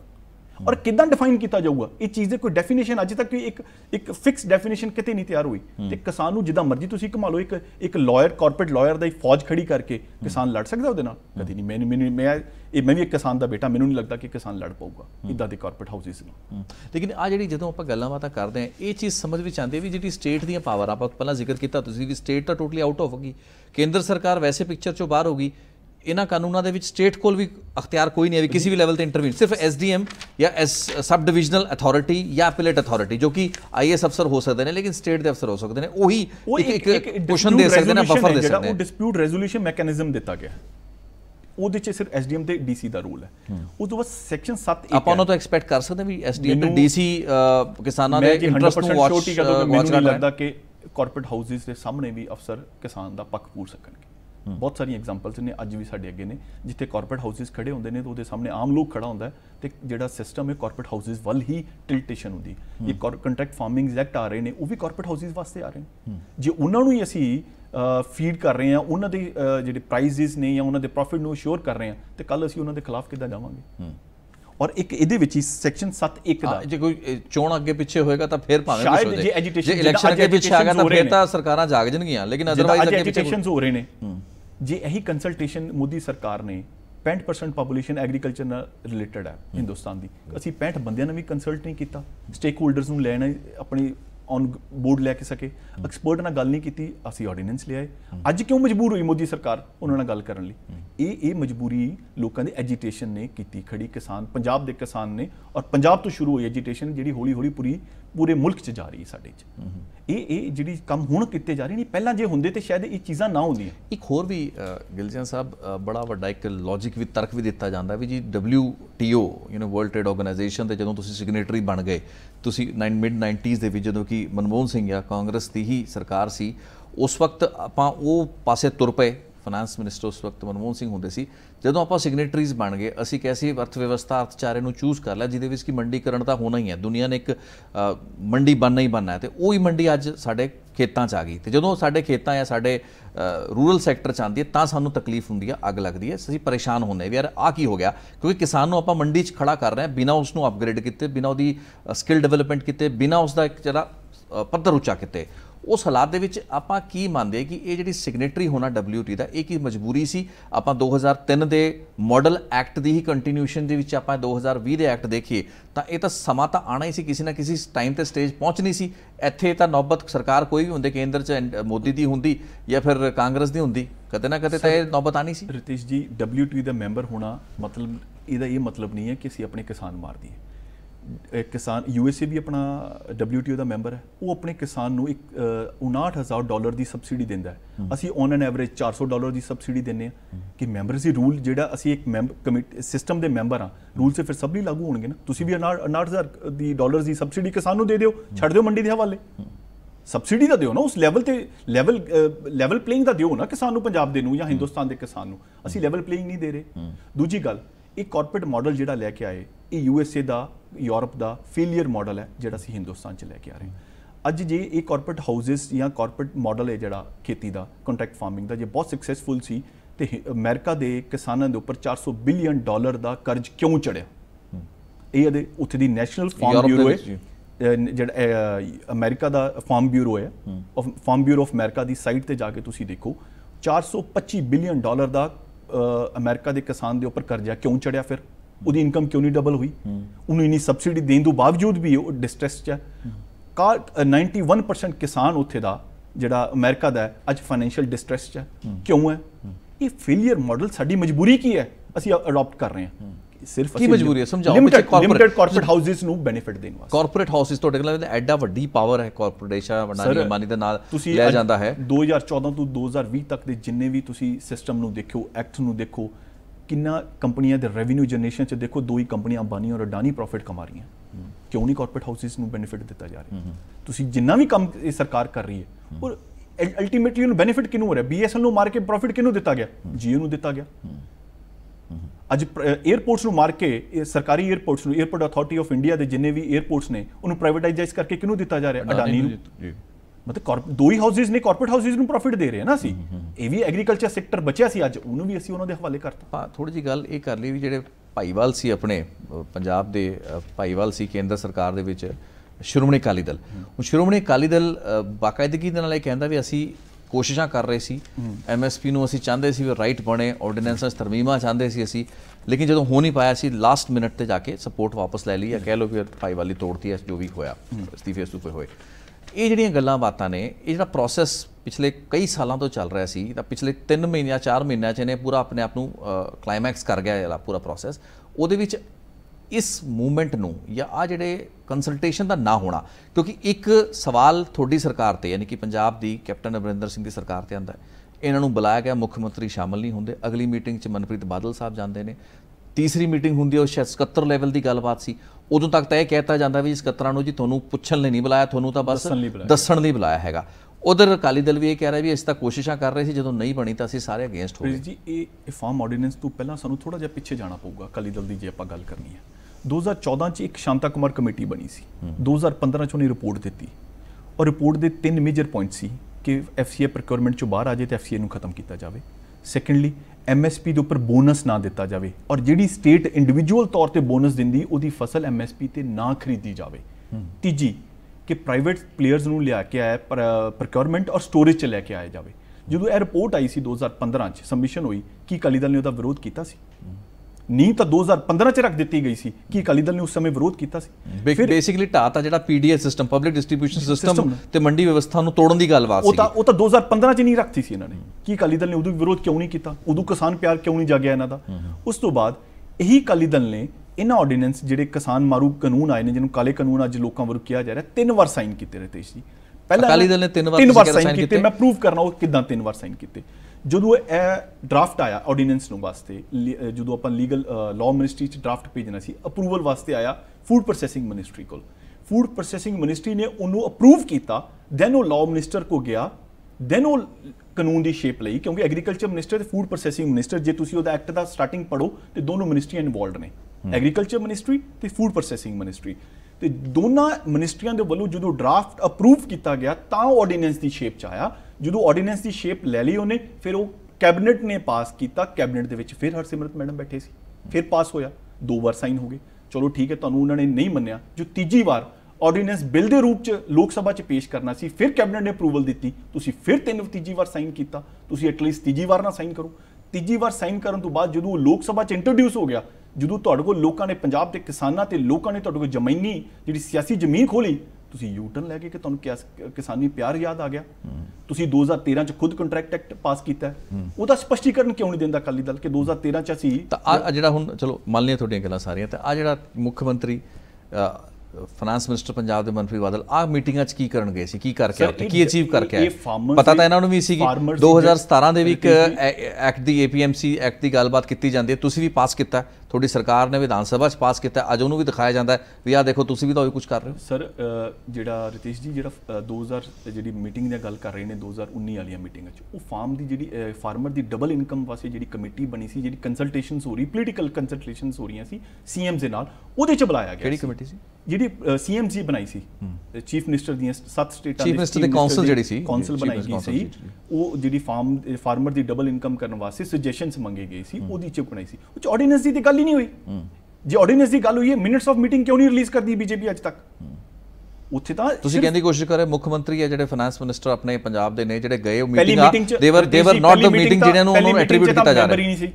ਔਰ ਕਿਦਾਂ ਡਿਫਾਈਨ ਕੀਤਾ ਜਾਊਗਾ ਇਹ ਚੀਜ਼ ਦੇ ਕੋਈ ਡੈਫੀਨੇਸ਼ਨ ਅਜੇ ਤੱਕ ਇੱਕ ਇੱਕ ਫਿਕਸ ਡੈਫੀਨੇਸ਼ਨ ਕਿਤੇ ਨਹੀਂ ਤਿਆਰ ਹੋਈ ਤੇ ਕਿਸਾਨ ਨੂੰ ਜਿੱਦਾਂ ਮਰਜ਼ੀ ਤੁਸੀਂ ਘਮਾ ਲਓ ਇੱਕ ਇੱਕ ਲਾਇਰ ਕਾਰਪੋਰੇਟ ਲਾਇਰ ਦਾ ਇੱਕ ਫੌਜ ਖੜੀ ਕਰਕੇ ਕਿਸਾਨ ਲੜ ਸਕਦਾ ਉਹਦੇ ਨਾਲ ਕਦੀ ਨਹੀਂ ਮੈਨੂੰ ਮੈਨੂੰ ਮੈਂ ਇਹ ਮੈਂ ਵੀ ਇੱਕ ਕਿਸਾਨ ਦਾ ਬੇਟਾ ਮੈਨੂੰ ਨਹੀਂ ਲੱਗਦਾ ਕਿ ਕਿਸਾਨ ਲੜ ਪਾਊਗਾ ਇਦਾਂ ਦੇ ਕਾਰਪੋਰੇਟ ਹਾਊਸਿਸ ਨੂੰ ਲੇਕਿਨ ਆ ਜਿਹੜੀ ਜਦੋਂ ਆਪਾਂ ਗੱਲਾਂ ਬਾਤਾਂ ਕਰਦੇ ਆ ਇਹ ਚੀਜ਼ ਸਮਝ ਵਿੱਚ ਆਉਂਦੀ ਵੀ ਜਿਹੜੀ ਸਟੇਟ ਦੀਆਂ ਪਾਵਰ ਆਪਾਂ ਪਹਿਲਾਂ ਜ਼ਿਕਰ ਕੀਤਾ ਤੁਸੀਂ ਵੀ ਸਟੇਟ ਤਾਂ ਟੋਟਲੀ ਆਊਟ ਆਫ ਹੋ ਗਈ ਕੇਂਦਰ ਸਰਕਾਰ ਵੈਸੇ ਪਿਕਚਰ ਚੋਂ ਬਾਹਰ ਹੋ ਗਈ ਇਹਨਾਂ ਕਾਨੂੰਨਾਂ ਦੇ ਵਿੱਚ ਸਟੇਟ ਕੋਲ ਵੀ ਅਖਤਿਆਰ ਕੋਈ ਨਹੀਂ ਹੈ ਵੀ ਕਿਸੇ ਵੀ ਲੈਵਲ ਤੇ ਇੰਟਰਵੀਨ ਸਿਰਫ ਐਸਡੀਐਮ ਜਾਂ ਐਸ ਸਬ ਡਿਵੀਜ਼ਨਲ ਅਥਾਰਟੀ ਜਾਂ ਅਪੀਲਟ ਅਥਾਰਟੀ ਜੋ ਕਿ ਆਈਐਸ ਅਫਸਰ ਹੋ ਸਕਦੇ ਨੇ ਲੇਕਿਨ ਸਟੇਟ ਦੇ ਅਫਸਰ ਹੋ ਸਕਦੇ ਨੇ ਉਹੀ ਇੱਕ ਇੱਕ ਕੁਸ਼ਨ ਦੇ ਸਕਦੇ ਨੇ ਬਫਰ ਦੇ ਸਕਦੇ ਨੇ ਜਿਹੜਾ ਉਹ ਡਿਸਪਿਊਟ ਰੈਜ਼ੋਲੂਸ਼ਨ ਮੈਕੈਨਿਜ਼ਮ ਦਿੱਤਾ ਗਿਆ ਉਹਦੇ ਚ ਸਿਰਫ ਐਸਡੀਐਮ ਤੇ ਡੀਸੀ ਦਾ ਰੂਲ ਹੈ ਉਸ ਤੋਂ ਬਾਅਦ ਸੈਕਸ਼ਨ 7 ਆਪਾਂ ਉਹਨਾਂ ਤੋਂ ਐਕਸਪੈਕਟ ਕਰ ਸਕਦੇ ਵੀ ਐਸਡੀਐਮ ਤੇ ਡੀਸੀ ਕਿਸਾਨਾਂ ਦੇ ਇੰਟਰਸਟ ਨੂੰ ਵਾਚ ਸ਼ੋਰਟੀ ਲੱਗਦਾ ਕਿ ਕਾਰਪੋਰੇਟ ਹਾਊਸਿਸ ਦੇ ਸਾਹਮਣੇ ਵੀ ਅਫਸਰ ਕਿਸਾਨ ਦਾ ਪੱਖ ਪੂਰ ਸਕਣਗੇ ਬਹੁਤ ਸਾਰੀਆਂ ਐਗਜ਼ਾਮਪਲਸ ਨੇ ਅੱਜ ਵੀ ਸਾਡੇ ਅੱਗੇ ਨੇ ਜਿੱਥੇ ਕਾਰਪੋਰੇਟ ਹਾਊਸਿਸ ਖੜੇ ਹੁੰਦੇ ਨੇ ਤੇ ਉਹਦੇ ਸਾਹਮਣੇ ਆਮ ਲੋਕ ਖੜਾ ਹੁੰਦਾ ਤੇ ਜਿਹੜਾ ਸਿਸਟਮ ਹੈ ਕਾਰਪੋਰੇਟ ਹਾਊਸਿਸ ਵੱਲ ਹੀ ਟਿਲਟੇਸ਼ਨ ਹੁੰਦੀ ਇਹ ਕੰਟਰੈਕਟ ਫਾਰਮਿੰਗ ਐਕਟ ਆ ਰਹੇ ਨੇ ਉਹ ਵੀ ਕਾਰਪੋਰੇਟ ਹਾਊਸਿਸ ਵਾਸਤੇ ਆ ਰਹੇ ਨੇ ਜੇ ਉਹਨਾਂ ਨੂੰ ਹੀ ਅਸੀਂ ਫੀਡ ਕਰ ਰਹੇ ਆ ਉਹਨਾਂ ਦੇ ਜਿਹੜੇ ਪ੍ਰਾਈਸਿਸ ਨੇ ਜਾਂ ਉਹਨਾਂ ਦੇ ਪ੍ਰੋਫਿਟ ਨੂੰ ਸ਼ੋਰ ਕਰ ਰਹੇ ਆ ਤੇ ਕੱਲ ਅਸੀਂ ਉਹਨਾਂ ਦੇ ਖਿਲਾਫ ਕਿੱਦਾਂ ਜਾਵਾਂਗੇ ਔਰ ਇੱਕ ਇਹਦੇ ਵਿੱਚ ਹੀ ਸੈਕਸ਼ਨ 7.1 ਦਾ ਜੇ ਕੋਈ ਚੋਣ ਅੱਗੇ ਪਿੱਛੇ ਹੋਏਗਾ ਤਾਂ ਫਿਰ ਭਾਵੇਂ ਸ਼ਾਇਦ ਜੇ ਐਜੀਟੇਸ਼ਨ ਜੇ ਇਲੈਕਸ਼ਨ ਅੱਗੇ ਪਿੱਛੇ ਆਗਾ ਤਾਂ ਫਿਰ ਤਾਂ ਸਰਕਾਰਾਂ ਜਾਗ ਜਣਗੀਆਂ ਲੇਕਿਨ ਅਦਰਵਾਈਜ਼ ਅੱਗੇ ਪਿੱਛੇ ਐਜੀਟੇਸ਼ਨਸ ਹੋ ਰਹੇ ਨੇ ਜੇ ਇਹੀ ਕੰਸਲਟੇਸ਼ਨ ਮੋਦੀ ਸਰਕਾਰ ਨੇ 65% ਪੋਪੂਲੇਸ਼ਨ ਐਗਰੀਕਲਚਰ ਨਾਲ ਰਿਲੇਟਡ ਹੈ ਹਿੰਦੁਸਤਾਨ ਦੀ ਅਸੀਂ 65 ਬੰਦਿਆਂ ਨਾਲ ਵੀ ਕੰਸਲਟ ਨਹੀਂ ਕੀਤਾ ਸਟੇਕ ਹੋਲਡਰਸ ਨੂੰ ਲੈਣਾ ਆਪਣੀ ਔਨ ਬੋਰਡ ਲੈ ਕੇ ਸਕੇ ਐਕਸਪਰਟ ਨਾਲ ਗੱਲ ਨਹੀਂ ਕੀਤੀ ਅਸੀਂ ਆਰਡੀਨੈਂਸ ਲਿਆਏ ਅੱਜ ਕਿਉਂ ਮਜਬੂਰ ਹੋਈ ਮੋਦੀ ਸਰਕਾਰ ਉਹਨਾਂ ਨਾਲ ਗੱਲ ਕਰਨ ਲਈ ਇਹ ਇਹ ਮਜਬੂਰੀ ਲੋਕਾਂ ਦੀ ਐਜੀਟੇਸ਼ਨ ਨੇ ਕੀਤੀ ਖੜੀ ਕਿਸਾਨ ਪੰਜਾਬ ਦੇ ਕਿਸਾਨ ਨੇ ਔਰ ਪੰਜਾਬ ਤੋਂ ਸ਼ੁਰੂ ਹੋਈ ਐਜੀਟੇਸ਼ਨ ਜਿਹੜੀ ਹੌਲੀ ਹੌਲੀ ਪੂਰੀ ਪੂਰੇ ਮੁਲਕ 'ਚ ਜਾ ਰਹੀ ਹੈ ਸਾਡੇ 'ਚ ਇਹ ਇਹ ਜਿਹੜੀ ਕੰਮ ਹੁਣ ਕੀਤੇ ਜਾ ਰਹੇ ਨੇ ਪਹਿਲਾਂ ਜੇ ਹੁੰਦੇ ਤੇ ਸ਼ਾਇਦ ਇਹ ਚੀਜ਼ਾਂ ਨਾ ਹੁੰਦੀਆਂ ਇੱਕ ਹੋਰ ਵੀ ਗਿਲਜਨ ਸਾਹਿਬ ਬੜਾ ਵੱਡਾ ਇੱਕ ਲੌਜੀਕ ਵੀ ਤਰਕ ਵੀ ਦਿੱਤਾ ਜਾਂਦਾ ਵੀ ਜੀ WTO you know world trade organisation ਤੇ ਜਦੋਂ ਤੁਸੀਂ ਸਿਗਨੇਟਰੀ ਬਣ ਗਏ ਤੁਸੀਂ 9 ਮਿਡ 90s ਦੇ ਵਿੱਚ ਜਦੋਂ ਕਿ ਮਨਮੋਹਨ ਸਿੰਘ ਆ ਕਾਂਗਰਸ ਦੀ ਹੀ ਸਰਕਾਰ ਸੀ ਉਸ ਵਕਤ ਆਪਾਂ ਉਹ ਪਾਸੇ ਤੁਰ ਪਏ ਫਾਈਨਾਂਸ ਮਿਨਿਸਟਰ ਉਸ ਵਕਤ ਮਨਮੋਹਨ ਸਿੰਘ ਹੁੰਦੇ ਸੀ ਜਦੋਂ ਆਪਾਂ ਸਿਗਨੇਟਰੀਜ਼ ਬਣ ਗਏ ਅਸੀਂ ਕੈਸੀ ਅਰਥ ਵਿਵਸਥਾ ਅਰਥਚਾਰੇ ਨੂੰ ਚੂਜ਼ ਕਰ ਲਿਆ ਜਿਹਦੇ ਵਿੱਚ ਕਿ ਮੰਡੀਕਰਨ ਤਾਂ ਹੋਣਾ ਹੀ ਹੈ ਦੁਨੀਆ ਨੇ ਇੱਕ ਮੰਡੀ ਬਣਨਾ ਹੀ ਬਣਨਾ ਹੈ ਤੇ ਉਹੀ ਮੰਡੀ ਅੱਜ ਸਾਡੇ ਖੇਤਾਂ 'ਚ ਆ ਗਈ ਤੇ ਜਦੋਂ ਸਾਡੇ ਖੇਤਾਂ ਜਾਂ ਸਾਡੇ ਰੂਰਲ ਸੈਕਟਰ 'ਚ ਆਂਦੀ ਹੈ ਤਾਂ ਸਾਨੂੰ ਤਕਲੀਫ ਹੁੰਦੀ ਹੈ ਅੱਗ ਲੱਗਦੀ ਹੈ ਅਸੀਂ ਪਰੇਸ਼ਾਨ ਹੁੰਦੇ ਵੀ ਯਾਰ ਆ ਕੀ ਹੋ ਗਿਆ ਕਿਉਂਕਿ ਕਿਸਾਨ ਨੂੰ ਆਪਾਂ ਮੰਡੀ 'ਚ ਖੜਾ ਕਰ ਰਹੇ ਹਾਂ ਬਿਨਾ ਉਸ ਨੂੰ ਅਪਗ੍ਰੇਡ ਕੀਤੇ ਬਿਨਾ ਉਹਦੀ ਸਕਿੱਲ ਡਿਵੈਲਪਮੈਂਟ ਕੀਤੇ ਬਿਨਾ ਉਸ ਦਾ ਇੱਕ ਜਿਹੜਾ ਪੱਧਰ ਉੱਚਾ ਕੀਤੇ ਉਸ ਹਾਲਾਤ ਦੇ ਵਿੱਚ ਆਪਾਂ ਕੀ ਮੰਨਦੇ ਕਿ ਇਹ ਜਿਹੜੀ ਸਿਗਨੇਟਰੀ ਹੋਣਾ ਡਬਲਯੂਟੀ ਦਾ ਇਹ ਕੀ ਮਜਬੂਰੀ ਸੀ ਆਪਾਂ 2003 ਦੇ ਮਾਡਲ ਐਕਟ ਦੀ ਹੀ ਕੰਟੀਨਿਊਸ਼ਨ ਦੇ ਵਿੱਚ ਆਪਾਂ 2020 ਦੇ ਐਕਟ ਦੇਖੀਏ ਤਾਂ ਇਹ ਤਾਂ ਸਮਾਂ ਤਾਂ ਆਣਾ ਹੀ ਸੀ ਕਿਸੇ ਨਾ ਕਿਸੇ ਟਾਈਮ ਤੇ ਸਟੇਜ ਪਹੁੰਚਣੀ ਸੀ ਇੱਥੇ ਤਾਂ ਨੌਬਤ ਸਰਕਾਰ ਕੋਈ ਵੀ ਹੁੰਦੇ ਕੇਂਦਰ 'ਚ ਮੋਦੀ ਦੀ ਹੁੰਦੀ ਜਾਂ ਫਿਰ ਕਾਂਗਰਸ ਦੀ ਹੁੰਦੀ ਕਦੇ ਨਾ ਕਦੇ ਤਾਂ ਇਹ ਨੌਬਤ ਆਣੀ ਸੀ ਰਿਤੇਸ਼ ਜੀ ਡਬਲਯੂਟੀ ਦਾ ਮੈਂਬਰ ਹੋਣਾ ਮਤਲਬ ਇਹਦਾ ਇਹ ਮਤਲਬ ਨਹੀਂ ਹੈ ਕਿ ਅਸੀਂ ਆਪਣੇ ਕਿਸਾਨ ਮਾਰ ਦਈਏ ਕਿਸਾਨ ਯੂਐਸਏ ਵੀ ਆਪਣਾ ਡਬਲਯੂਟੀਓ ਦਾ ਮੈਂਬਰ ਹੈ ਉਹ ਆਪਣੇ ਕਿਸਾਨ ਨੂੰ ਇੱਕ 59000 ਡਾਲਰ ਦੀ ਸਬਸਿਡੀ ਦਿੰਦਾ ਹੈ ਅਸੀਂ ਔਨ ਐਨ ਐਵਰੇਜ 400 ਡਾਲਰ ਦੀ ਸਬਸਿਡੀ ਦਿੰਨੇ ਆ ਕਿ ਮੈਂਬਰਸੀ ਰੂਲ ਜਿਹੜਾ ਅਸੀਂ ਇੱਕ ਮੈਂਬਰ ਕਮਿਟੀ ਸਿਸਟਮ ਦੇ ਮੈਂਬਰ ਆ ਰੂਲ ਸੇ ਫਿਰ ਸਭ ਲਈ ਲਾਗੂ ਹੋਣਗੇ ਨਾ ਤੁਸੀਂ ਵੀ 59000 ਦੀ ਡਾਲਰ ਦੀ ਸਬਸਿਡੀ ਕਿਸਾਨ ਨੂੰ ਦੇ ਦਿਓ ਛੱਡ ਦਿਓ ਮੰਡੀ ਦੇ ਹਵਾਲੇ ਸਬਸਿਡੀ ਦਾ ਦਿਓ ਨਾ ਉਸ ਲੈਵਲ ਤੇ ਲੈਵਲ ਲੈਵਲ ਪਲੇਇੰਗ ਦਾ ਦਿਓ ਨਾ ਕਿਸਾਨ ਨੂੰ ਪੰਜਾਬ ਦੇ ਨੂੰ ਜਾਂ ਹਿੰਦੁਸਤਾਨ ਦੇ ਕਿਸਾਨ ਨੂੰ ਅਸੀਂ ਲੈਵਲ ਪਲੇਇੰਗ ਨਹੀਂ ਦੇ ਰਹੇ ਦੂਜੀ ਗੱਲ ਇਹ ਕਾਰਪੋਰੇਟ ਮਾਡਲ ਜਿਹੜਾ ਲੈ ਕੇ ਆਏ ਇਹ ਯੂਐਸਏ ਦਾ ਯੂਰਪ ਦਾ ਫੇਲਿਅਰ ਮਾਡਲ ਹੈ ਜਿਹੜਾ ਅਸੀਂ ਹਿੰਦੁਸਤਾਨ 'ਚ ਲੈ ਕੇ ਆ ਰਹੇ ਅੱਜ ਜੇ ਇਹ ਕਾਰਪੋਰੇਟ ਹਾਊਸਸ ਜਾਂ ਕਾਰਪੋਰੇਟ ਮਾਡਲ ਹੈ ਜਿਹੜਾ ਖੇਤੀ ਦਾ ਕੰਟਰੈਕਟ ਫਾਰਮਿੰਗ ਦਾ ਜੇ ਬਹੁਤ ਸਕਸੈਸਫੁਲ ਸੀ ਤੇ ਅਮਰੀਕਾ ਦੇ ਕਿਸਾਨਾਂ ਦੇ ਉੱਪਰ 400 ਬਿਲੀਅਨ ਡਾਲਰ ਦਾ ਕਰਜ਼ ਕਿਉਂ ਚੜਿਆ ਇਹ ਇਹਦੇ ਉੱਥੇ ਦੀ ਨੈਸ਼ਨਲ ਫਾਰਮ ਬਿਊਰੋ ਹੈ ਜਿਹੜਾ ਅਮਰੀਕਾ ਦਾ ਫਾਰਮ ਬਿਊਰੋ ਹੈ ਫਾਰਮ ਬਿਊਰੋ ਆਫ ਅਮਰੀਕਾ ਦੀ ਸਾਈਟ ਤੇ ਜਾ ਕੇ ਤੁਸੀਂ ਦੇਖੋ 425 ਬਿਲੀਅਨ ਡਾਲਰ ਦਾ ਅਮਰੀਕਾ ਦੇ ਕਿਸਾਨ ਦੇ ਉੱਪਰ ਕਰਜ਼ਾ ਕਿਉਂ ਚੜਿਆ ਫਿਰ ਉਹਦੀ ਇਨਕਮ ਕਿਉਂ ਨਹੀਂ ਡਬਲ ਹੋਈ ਉਹਨੂੰ ਇਨੀ ਸਬਸਿਡੀ ਦੇਣ ਤੋਂ ਬਾਵਜੂਦ ਵੀ ਉਹ ਡਿਸਟ੍ਰੈਸ 'ਚ ਕਾ 91% ਕਿਸਾਨ ਉੱਥੇ ਦਾ ਜਿਹੜਾ ਅਮਰੀਕਾ ਦਾ ਅੱਜ ਫਾਈਨੈਂਸ਼ੀਅਲ ਡਿਸਟ੍ਰੈਸ 'ਚ ਕਿਉਂ ਹੈ ਇਹ ਫੇਲਿਅਰ ਮਾਡਲ ਸਾਡੀ ਮਜਬੂਰੀ ਕੀ ਹੈ ਅਸੀਂ ਅਡਾਪਟ ਕਰ ਰਹੇ ਹਾਂ ਸਿਰਫ ਕੀ ਮਜਬੂਰੀ ਹੈ ਸਮਝਾਓ ਕਿ ਲਿਮਟਿਡ ਕਾਰਪੋਰੇਟ ਹਾਊਸਿਸ ਨੂੰ ਬੈਨੀਫਿਟ ਦੇਣ ਵਾਸਤੇ ਕਾਰਪੋਰੇਟ ਹਾਊਸਿਸ ਤੁਹਾਡੇ ਕੋਲ ਐਡਾ ਵੱਡੀ ਪਾਵਰ ਹੈ ਕਾਰਪੋਰੇਸ਼ਨ ਬਣਾਣੀ ਮਾਨੀ ਦੇ ਨਾਲ ਲੈ ਜਾਂਦਾ ਹੈ 2014 ਤੋਂ 2020 ਤੱਕ ਦੇ ਜਿੰਨੇ ਵੀ ਤੁਸੀਂ ਸਿਸਟਮ ਨੂੰ ਦੇਖੋ ਐਕਟ ਨੂੰ ਦੇਖੋ ਕਿੰਨਾ ਕੰਪਨੀਆਂ ਦੇ ਰੈਵਨਿਊ ਜਨਰੇਸ਼ਨ ਚ ਦੇਖੋ ਦੋ ਹੀ ਕੰਪਨੀਆਂ ਅੰਬਾਨੀ ਔਰ ਅਡਾਨੀ ਪ੍ਰੋਫਿਟ ਕਮਾ ਰਹੀਆਂ ਕਿਉਂ ਨਹੀਂ ਕਾਰਪੋਰੇਟ ਹਾਊਸਿਸ ਨੂੰ ਬੈਨੀਫਿਟ ਦਿੱਤਾ ਜਾ ਰਿਹਾ ਤੁਸੀਂ ਜਿੰਨਾ ਵੀ ਕੰਮ ਇਹ ਸਰਕਾਰ ਕਰ ਰਹੀ ਹੈ ਔਰ ਅਲਟੀਮੇਟਲੀ ਉਹਨੂੰ ਬੈਨੀਫਿਟ ਕਿਨੂੰ ਹੋ ਰਿਹਾ ਬੀਐਸਐਨ ਨੂੰ ਮਾਰ ਕੇ ਪ੍ਰੋਫਿਟ ਕਿਨੂੰ ਦਿੱਤਾ ਗਿਆ ਜੀਓ ਨੂੰ ਦਿੱਤਾ ਗਿਆ ਅੱਜ 에어ਪੋਰਟਸ ਨੂੰ ਮਾਰ ਕੇ ਸਰਕਾਰੀ 에어ਪੋਰਟਸ ਨੂੰ 에어ਪੋਰਟ ਅਥਾਰਟੀ ਆਫ ਇੰਡੀਆ ਦੇ ਜਿੰਨੇ ਵੀ 에어ਪੋਰਟਸ ਨੇ ਉਹਨੂੰ ਪ੍ਰਾਈਵੇਟਾਈਜ਼ ਕਰਕੇ ਕਿਹਨੂੰ ਦਿੱਤਾ ਜਾ ਰਿਹਾ ਅਡਾਨੀ ਨੂੰ ਮਤਲਬ ਦੋ ਹੀ ਹਾਊਸਿਸ ਨੇ ਕਾਰਪੋਰੇਟ ਹਾਊਸਿਸ ਨੂੰ ਪ੍ਰੋਫਿਟ ਦੇ ਰਹੇ ਨਾ ਅਸੀਂ ਇਹ ਵੀ ਐਗਰੀਕਲਚਰ ਸੈਕਟਰ ਬਚਿਆ ਸੀ ਅੱਜ ਉਹਨੂੰ ਵੀ ਅਸੀਂ ਉਹਨਾਂ ਦੇ ਹਵਾਲੇ ਕਰਤਾ ਹਾਂ ਥੋੜੀ ਜੀ ਗੱਲ ਇਹ ਕਰ ਲਈ ਵੀ ਜਿਹੜੇ ਭਾਈਵਾਲ ਸੀ ਆਪਣੇ ਪੰਜਾਬ ਦੇ ਭਾਈਵਾਲ ਸੀ ਕੇਂਦਰ ਸਰਕਾਰ ਦੇ ਵਿੱਚ ਸ਼੍ਰੋਮਣੀ ਅਕਾਲੀ ਦਲ ਹੁਣ ਸ਼੍ਰੋਮਣੀ ਅਕਾਲੀ ਦਲ ਬਾਕਾਇਦਗੀ ਦੇ ਨਾਲ ਇਹ ਕਹਿੰਦਾ ਵੀ ਅਸੀਂ ਕੋਸ਼ਿਸ਼ਾਂ ਕਰ ਰਹੇ ਸੀ ਐਮਐਸਪੀ ਨੂੰ ਅਸੀਂ ਚਾਹੁੰਦੇ ਸੀ ਵੀ ਰਾਈਟ ਬਣੇ ਆਰਡੀਨੈਂਸਸ ਤਰਮੀਮਾ ਚਾਹੁੰਦੇ ਸੀ ਅਸੀਂ ਲੇਕਿਨ ਜਦੋਂ ਹੋ ਨਹੀਂ ਪਾਇਆ ਸੀ ਲਾਸਟ ਮਿੰਟ ਤੇ ਜਾ ਕੇ ਸਪੋਰਟ ਵਾਪਸ ਲੈ ਲਈ ਜਾਂ ਕਹਿ ਲੋ ਵੀ ਫਾਈ ਵਾਲੀ ਤੋੜਤੀ ਐ ਜੋ ਵੀ ਹੋਇਆ ਅਸਤੀਫੇ ਸੂਫੇ ਹੋਏ ਇਹ ਜਿਹੜੀਆਂ ਗੱਲਾਂ ਬਾਤਾਂ ਨੇ ਇਹ ਜਿਹੜਾ ਪ੍ਰੋਸੈਸ ਪਿਛਲੇ ਕਈ ਸਾਲਾਂ ਤੋਂ ਚੱਲ ਰਿਹਾ ਸੀ ਤਾਂ ਪਿਛਲੇ 3 ਮਹੀਨਿਆਂ 4 ਮਹੀਨਿਆਂ ਚ ਇਹਨੇ ਪੂਰਾ ਆਪਣੇ ਆਪ ਨੂੰ ਕਲਾਈਮੈਕਸ ਕਰ ਗਿਆ ਇਹ ਪੂਰਾ ਪ੍ਰੋਸੈਸ ਉਹਦੇ ਵਿੱਚ ਇਸ ਮੂਵਮੈਂਟ ਨੂੰ ਜਾਂ ਆ ਜਿਹੜੇ ਕੰਸਲਟੇਸ਼ਨ ਦਾ ਨਾ ਹੋਣਾ ਕਿਉਂਕਿ ਇੱਕ ਸਵਾਲ ਤੁਹਾਡੀ ਸਰਕਾਰ ਤੇ ਯਾਨੀ ਕਿ ਪੰਜਾਬ ਦੀ ਕੈਪਟਨ ਅਮਰਿੰਦਰ ਸਿੰਘ ਦੀ ਸਰਕਾਰ ਤੇ ਆਂਦਾ ਇਹਨਾਂ ਨੂੰ ਬੁਲਾਇਆ ਗਿਆ ਮੁੱਖ ਮੰਤਰੀ ਸ਼ਾਮਲ ਨਹੀਂ ਹੁੰਦੇ ਅਗਲੀ ਮੀਟਿੰਗ 'ਚ ਮਨਪ੍ਰੀਤ ਬਾਦਲ ਸਾਹਿਬ ਜਾਂਦੇ ਨੇ ਤੀਸਰੀ ਮੀਟਿੰਗ ਹੁੰਦੀ ਹੈ ਉਹ ਸ਼ਾਇਦ 77 ਲੈਵਲ ਦੀ ਗੱਲਬਾਤ ਸੀ ਉਦੋਂ ਤੱਕ ਤਾਂ ਇਹ ਕਹਿਤਾ ਜਾਂਦਾ ਵੀ 77 ਨੂੰ ਜੀ ਤੁਹਾਨੂੰ ਪੁੱਛਣ ਲਈ ਨਹੀਂ ਬੁਲਾਇਆ ਤੁਹਾਨੂੰ ਤਾਂ ਬਸ ਦੱਸਣ ਲਈ ਬੁਲਾਇਆ ਹੈਗਾ ਉਧਰ ਅਕਾਲੀ ਦਲ ਵੀ ਇਹ ਕਹਿ ਰਿਹਾ ਵੀ ਅਸੀਂ ਤਾਂ ਕੋਸ਼ਿਸ਼ਾਂ ਕਰ ਰਹੇ ਸੀ ਜਦੋਂ ਨਹੀਂ ਬਣੀ ਤਾਂ ਅਸੀਂ ਸਾਰੇ ਅਗੇਂਸਟ ਹੋ ਗਏ ਜੀ ਇਹ ਫਾਰਮ ਆਰਡੀਨੈਂਸ ਤੋਂ ਪਹਿਲਾਂ ਸਾਨੂੰ ਥੋੜਾ ਜਿਹਾ ਪਿੱਛੇ ਜਾਣਾ ਪਊਗਾ ਅਕਾਲੀ ਦਲ ਦੀ ਜੇ ਆਪਾਂ ਗੱਲ ਕਰਨੀ ਹੈ 2014 ਚ ਇੱਕ ਸ਼ਾਂਤਾ ਕੁਮਾਰ ਕਮੇਟੀ ਬਣੀ ਸੀ 2015 ਚ ਉਹਨੇ ਰਿਪੋਰਟ ਦਿੱਤੀ ਔਰ ਰਿਪੋਰਟ ਦੇ ਤਿੰਨ ਮੇਜਰ ਪੁਆਇੰਟ ਸੀ ਕਿ ਐਫਸੀਏ ਪ੍ਰੋਕਿਊਰਮੈਂਟ ਚੋਂ ਬਾਹਰ ਆ ਜਾਏ ਤੇ ਐਫਸੀਏ ਨੂੰ ਖਤਮ ਕੀਤਾ ਜਾਵੇ ਸੈਕੰਡਲੀ ਐਮਐਸਪੀ ਦੇ ਉੱਪਰ ਬੋਨਸ ਨਾ ਦਿੱਤਾ ਜਾਵੇ ਔਰ ਜਿਹੜੀ ਸਟੇਟ ਇੰਡੀਵਿਜੂਅਲ ਤੌਰ ਤੇ ਬੋਨਸ ਦਿੰਦੀ ਉਹਦੀ ਫਸਲ ਐਮਐਸਪੀ ਤੇ ਨਾ ਖਰੀਦੀ ਜਾਵੇ ਤੀਜੀ ਕਿ ਪ੍ਰਾਈਵੇਟ ਪਲੇਅਰਸ ਨੂੰ ਲਿਆ ਕੇ ਆਇਆ ਪ੍ਰੋਕਿਊਰਮੈਂਟ ਔਰ ਸਟੋਰੇਜ ਚ ਲੈ ਕੇ ਆਇਆ ਜਾਵੇ ਜਦੋਂ ਇਹ ਰਿਪੋਰਟ ਆਈ ਸੀ 2015 ਚ ਸਬਮਿਸ਼ਨ ਹੋਈ ਕੀ ਕਾਲੀਦਲ ਨੇ ਉਹਦਾ ਵਿਰੋਧ ਕੀਤਾ ਸੀ ਨੀਂਹ ਤਾਂ 2015 ਚ ਰੱਖ ਦਿੱਤੀ ਗਈ ਸੀ ਕਿ ਅਕਾਲੀ ਦਲ ਨੇ ਉਸ ਸਮੇਂ ਵਿਰੋਧ ਕੀਤਾ ਸੀ ਫਿਰ ਬੇਸਿਕਲੀ ਆ ਜਿਹੜਾ PDS system public distribution system ਤੇ ਮੰਡੀ ਵਿਵਸਥਾ ਨੂੰ ਤੋੜਨ ਦੀ ਗੱਲਬਾਤ ਸੀ ਉਹ ਤਾਂ ਉਹ ਤਾਂ 2015 ਚ ਨਹੀਂ ਰੱਖਤੀ ਸੀ ਇਹਨਾਂ ਨੇ ਕੀ ਅਕਾਲੀ ਦਲ ਨੇ ਉਦੋਂ ਵਿਰੋਧ ਕਿਉਂ ਨਹੀਂ ਕੀਤਾ ਉਦੋਂ ਕਿਸਾਨ ਪਿਆਰ ਕਿਉਂ ਨਹੀਂ ਜਾਗਿਆ ਇਹਨਾਂ ਦਾ ਉਸ ਤੋਂ ਬਾਅਦ ਇਹੀ ਅਕਾਲੀ ਦਲ ਨੇ ਇਹਨਾਂ ਆਰਡੀਨੈਂਸ ਜਿਹੜੇ ਕਿਸਾਨ ਮਾਰੂ ਕਾਨੂੰਨ ਆਏ ਨੇ ਜਿਹਨੂੰ ਕਾਲੇ ਕਾਨੂੰਨ ਅੱਜ ਲੋਕਾਂ ਵੱਲੋਂ ਕਿਹਾ ਜਾ ਰਿਹਾ ਤਿੰਨ ਵਾਰ ਸਾਈਨ ਕੀਤੇ ਰਤੇਸ਼ ਜੀ ਪਹਿਲਾਂ ਅਕਾਲੀ ਦਲ ਨੇ ਤਿੰਨ ਵਾਰ ਤਿੰਨ ਵਾਰ ਸਾਈਨ ਕੀਤੇ ਮੈਂ ਪ੍ਰੂਫ ਕਰਨਾ ਉਹ ਕਿਦਾਂ ਤਿੰਨ ਵਾਰ ਸਾਈਨ ਕੀਤੇ ਜਦੋਂ ਇਹ ਡਰਾਫਟ ਆਇਆ ਆਰਡੀਨੈਂਸ ਨੂੰ ਵਾਸਤੇ ਜਦੋਂ ਆਪਾਂ ਲੀਗਲ ਲਾਅ ਮਿਨਿਸਟਰੀ ਚ ਡਰਾਫਟ ਭੇਜਣਾ ਸੀ ਅਪਰੂਵਲ ਵਾਸਤੇ ਆਇਆ ਫੂਡ ਪ੍ਰੋਸੈਸਿੰਗ ਮਿਨਿਸਟਰੀ ਕੋਲ ਫੂਡ ਪ੍ਰੋਸੈਸਿੰਗ ਮਿਨਿਸਟਰੀ ਨੇ ਉਹਨੂੰ ਅਪਰੂਵ ਕੀਤਾ ਦੈਨ ਉਹ ਲਾਅ ਮਿਨਿਸਟਰ ਕੋ ਗਿਆ ਦੈਨ ਉਹ ਕਾਨੂੰਨ ਦੀ ਸ਼ੇਪ ਲਈ ਕਿਉਂਕਿ ਐਗਰੀਕਲਚਰ ਮਿਨਿਸਟਰ ਤੇ ਫੂਡ ਪ੍ਰੋਸੈਸਿੰਗ ਮਿਨਿਸਟਰ ਜੇ ਤੁਸੀਂ ਉਹਦਾ ਐਕਟ ਦਾ ਸਟਾਰਟਿੰਗ ਪੜੋ ਤੇ ਦੋਨੋਂ ਮਿਨਿਸਟਰੀ ਇਨਵੋਲਡ ਨੇ ਐਗਰੀਕਲਚਰ ਮਿਨਿਸਟਰੀ ਤੇ ਫੂਡ ਪ੍ਰੋਸੈਸਿੰਗ ਮਿਨਿਸਟਰੀ ਤੇ ਦੋਨਾਂ ਮਿਨਿਸਟਰੀਆਂ ਦੇ ਵੱਲੋਂ ਜਦੋਂ ਡਰਾਫਟ ਅਪਰੂਵ ਕੀਤਾ ਗਿਆ ਤਾਂ ਆਰਡੀਨੈਂਸ ਦੀ ਸ਼ੇਪ ਚ ਆਇਆ ਜਦੋਂ ਆਰਡੀਨੈਂਸ ਦੀ ਸ਼ੇਪ ਲੈ ਲਈ ਉਹਨੇ ਫਿਰ ਉਹ ਕੈਬਨਿਟ ਨੇ ਪਾਸ ਕੀਤਾ ਕੈਬਨਿਟ ਦੇ ਵਿੱਚ ਫਿਰ ਹਰਸਿਮਰਤ ਮੈਡਮ ਬੈਠੇ ਸੀ ਫਿਰ ਪਾਸ ਹੋਇਆ ਦੋ ਵਾਰ ਸਾਈਨ ਹੋ ਗਏ ਚਲੋ ਠੀਕ ਹੈ ਤੁਹਾਨੂੰ ਉਹਨਾਂ ਨੇ ਨਹੀਂ ਮੰਨਿਆ ਜੋ ਤੀਜੀ ਵਾਰ ਆਰਡੀਨੈਂਸ ਬਿੱਲ ਦੇ ਰੂਪ ਚ ਲੋਕ ਸਭਾ ਚ ਪੇਸ਼ ਕਰਨਾ ਸੀ ਫਿਰ ਕੈਬਨਿਟ ਨੇ ਅਪਰੂਵਲ ਦਿੱਤੀ ਤੁਸੀਂ ਫਿਰ ਤਿੰਨ ਤੀਜੀ ਵਾਰ ਸਾਈਨ ਕੀਤਾ ਤੁਸੀਂ ਐਟਲੀਸਟ ਤੀਜੀ ਵਾਰ ਨਾ ਸਾਈਨ ਕਰੋ ਤੀਜੀ ਵਾਰ ਸਾਈਨ ਕਰਨ ਤੋਂ ਬਾਅਦ ਜਦੋਂ ਲੋਕ ਸਭਾ ਚ ਇੰਟਰੋਡਿਊਸ ਹੋ ਗਿਆ ਜਦੋਂ ਤੁਹਾਡੇ ਕੋਲ ਲੋਕਾਂ ਨੇ ਪੰਜਾਬ ਦੇ ਕਿਸਾਨਾਂ ਤੇ ਲੋਕਾਂ ਨੇ ਤੁਹਾਡੇ ਕੋਲ ਜ਼ਮੀਨੀ ਜਿਹੜੀ ਸਿਆਸੀ ਜ਼ਮੀਨ ਖੋਲੀ ਤੁਸੀਂ ਯੂਟਨ ਲੈ ਕੇ ਕਿ ਤੁਹਾਨੂੰ ਕਿਸਾਨੀ ਪਿਆਰ ਯਾਦ ਆ ਗਿਆ ਤੁਸੀਂ 2013 ਚ ਖੁਦ ਕੰਟਰੈਕਟ ਐਕਟ ਪਾਸ ਕੀਤਾ ਉਹਦਾ ਸਪਸ਼ਟੀਕਰਨ ਕਿਉਂ ਨਹੀਂ ਦਿੰਦਾ ਕਾਲੀ ਦਲ ਕਿ 2013 ਚ ਅਸੀਂ ਤਾਂ ਆ ਜਿਹੜਾ ਹੁਣ ਚਲੋ ਮੰਨ ਲਿਆ ਤੁਹਾਡੀਆਂ ਗੱਲਾਂ ਸਾਰੀਆਂ ਤਾਂ ਆ ਜਿਹੜਾ ਮੁੱਖ ਮੰਤਰੀ ਫਾਈਨਾਂਸ ਮਿਨਿਸਟਰ ਪੰਜਾਬ ਦੇ ਮਨਪ੍ਰੀਤ ਬਾਦਲ ਆ ਮੀਟਿੰਗਾਂ 'ਚ ਕੀ ਕਰਨ ਗਏ ਸੀ ਕੀ ਕਰਕੇ ਆਏ ਕੀ ਅਚੀਵ ਕਰਕੇ ਆਏ ਪਤਾ ਤਾਂ ਇਹਨਾਂ ਨੂੰ ਵੀ ਸੀ ਕਿ 2017 ਦੇ ਵੀ ਇੱਕ ਐਕਟ ਦੀ ਏਪੀਐਮਸੀ ਐਕਟ ਦੀ ਗੱਲਬਾਤ ਕੀਤੀ ਜਾਂਦੀ ਹੈ ਤੁਸੀਂ ਵੀ ਪਾਸ ਕੀਤਾ ਤੁਹਾਡੀ ਸਰਕਾਰ ਨੇ ਵਿਧਾਨ ਸਭਾ 'ਚ ਪਾਸ ਕੀਤਾ ਅੱਜ ਉਹਨੂੰ ਵੀ ਦਿਖਾਇਆ ਜਾਂਦਾ ਵੀ ਆ ਦੇਖੋ ਤੁਸੀਂ ਵੀ ਤਾਂ ਉਹੀ ਕੁਝ ਕਰ ਰਹੇ ਹੋ ਸਰ ਜਿਹੜਾ ਰਤੀਸ਼ ਜੀ ਜਿਹੜਾ 2000 ਜਿਹੜੀ ਮੀਟਿੰਗ ਦੀ ਗੱਲ ਕਰ ਰਹੇ ਨੇ 2019 ਵਾਲੀਆਂ ਮੀਟਿੰਗਾਂ 'ਚ ਉਹ ਫਾਰਮ ਦੀ ਜਿਹੜੀ ਫਾਰਮਰ ਦੀ ਡਬਲ ਇਨਕਮ ਵਾਸਤੇ ਜਿਹੜੀ ਕਮੇਟੀ ਬਣੀ ਸੀ ਜਿਹੜੀ ਕੰਸਲਟੇਸ਼ਨਸ ਹੋ ਰਹੀ ਪੋਲੀਟੀਕਲ ਕੰਸਲਟੇਸ਼ਨਸ ਹੋ ਰਹੀਆਂ ਸੀ ਸੀਐਮ ਦੇ ਨਾਲ ਉਹਦੇ 'ਚ ਬੁਲਾਇਆ ਗਿਆ ਕਿਹੜੀ ਕਮੇਟੀ ਸੀ ਜਿਹੜੀ ਸੀਐਮ ਜੀ ਬਣਾਈ ਸੀ ਚੀਫ ਮਿਨਿਸਟਰ ਦੀਆਂ ਸੱਤ ਸਟੇਟਾਂ ਦੇ ਚੀਫ ਮਿਨਿਸਟਰ ਦੀ ਕਾਉਂਸਲ ਜਿਹੜੀ ਸੀ ਕਾਉਂਸਲ ਬਣਾਈ ਗਈ ਸੀ ਉਹ ਜਿਹੜੀ ਫਾਰਮ ਫਾਰਮਰ ਦੀ ਡਬਲ ਇਨਕਮ ਕਰਨ ਵਾਸਤੇ ਸੁਜੈਸ਼ਨਸ ਮੰਗੇ ਗਏ ਸੀ ਉਹਦੀ ਚੁਕਣਾਈ ਸੀ ਉਹ ਚ ਆਰਡੀਨੈਂਸ ਦੀ ਗੱਲ ਹੀ ਨਹੀਂ ਹੋਈ ਜੇ ਆਰਡੀਨੈਂਸ ਦੀ ਗੱਲ ਹੋਈ ਹੈ ਮਿੰਟਸ ਆਫ ਮੀਟਿੰਗ ਕਿਉਂ ਨਹੀਂ ਰਿਲੀਜ਼ ਕਰਦੀ ਬੀਜੇਪੀ ਅੱਜ ਤੱਕ ਉੱਥੇ ਤਾਂ ਤੁਸੀਂ ਕਹਿੰਦੀ ਕੋਸ਼ਿਸ਼ ਕਰ ਰਹੇ ਮੁੱਖ ਮੰਤਰੀ ਹੈ ਜਿਹੜੇ ਫਾਈਨੈਂਸ ਮਿਨਿਸਟਰ ਆਪਣੇ ਪੰਜਾਬ ਦੇ ਨੇ ਜਿਹੜੇ ਗਏ ਉਹ ਮੀਟਿੰਗ ਦੇ ਵਰ ਨਾਟ ਦ ਮੀਟਿੰਗ ਜਿਹਨਾਂ ਨੂੰ ਉਹਨੂੰ ਐਟਰੀਬਿਊਟ ਕੀਤਾ ਜਾ ਰਿਹਾ ਹੈ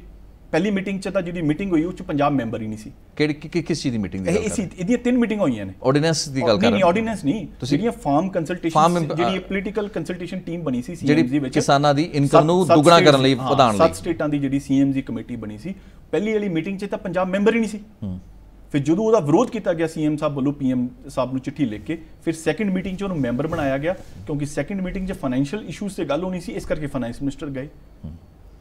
ਪਹਿਲੀ ਮੀਟਿੰਗ 'ਚ ਤਾਂ ਜਿਹਦੀ ਮੀਟਿੰਗ ਹੋਈ ਉਹ 'ਚ ਪੰਜਾਬ ਮੈਂਬਰ ਹੀ ਨਹੀਂ ਸੀ ਕਿਹੜੀ ਕਿਸ ਚੀਜ਼ ਦੀ ਮੀਟਿੰਗ ਦੀ ਗੱਲ ਕਰ ਰਹੇ ਇਹਦੀਆਂ ਤਿੰਨ ਮੀਟਿੰਗ ਹੋਈਆਂ ਨੇ ਆਰਡੀਨੈਂਸ ਦੀ ਗੱਲ ਕਰ ਰਹੇ ਨਹੀਂ ਆਰਡੀਨੈਂਸ ਨਹੀਂ ਜਿਹੜੀਆਂ ਫਾਰਮ ਕੰਸਲਟੇਸ਼ਨ ਜਿਹੜੀ ਪੋਲੀਟੀਕਲ ਕੰਸਲਟੇਸ਼ਨ ਟੀਮ ਬਣੀ ਸੀ ਸੀਐਮਜੀ ਵਿੱਚ ਕਿਸਾਨਾਂ ਦੀ ਇਨਕਮ ਨੂੰ ਦੁੱਗਣਾ ਕਰਨ ਲਈ ਵਧਾਉਣ ਲਈ ਸੱਤ ਸਟੇਟਾਂ ਦੀ ਜਿਹੜੀ ਸੀਐਮਜੀ ਕਮੇਟੀ ਬਣੀ ਸੀ ਪਹਿਲੀ ਵਾਲੀ ਮੀਟਿੰਗ 'ਚ ਤਾਂ ਪੰਜਾਬ ਮੈਂਬਰ ਹੀ ਨਹੀਂ ਸੀ ਫਿਰ ਜਦੋਂ ਉਹਦਾ ਵਿਰੋਧ ਕੀਤਾ ਗਿਆ ਸੀਐਮ ਸਾਹਿਬ ਵੱਲੋਂ ਪੀਐਮ ਸਾਹਿਬ ਨੂੰ ਚਿੱਠੀ ਲਿਖ ਕੇ ਫਿਰ ਸੈਕੰਡ ਮੀਟਿੰਗ 'ਚ ਉਹਨੂੰ ਮੈਂਬਰ ਬਣਾਇਆ ਗਿਆ ਕਿਉਂਕਿ ਸੈਕੰਡ ਮੀਟਿੰਗ 'ਚ ਫਾਈਨੈਂਸ਼ੀਅਲ ਇਸ਼ੂਸ ਤੇ ਗੱਲ ਹੋਣੀ ਸੀ ਇਸ ਕਰਕੇ ਫਾਈਨੈਂਸ ਮਿਨਿਸਟਰ ਗਏ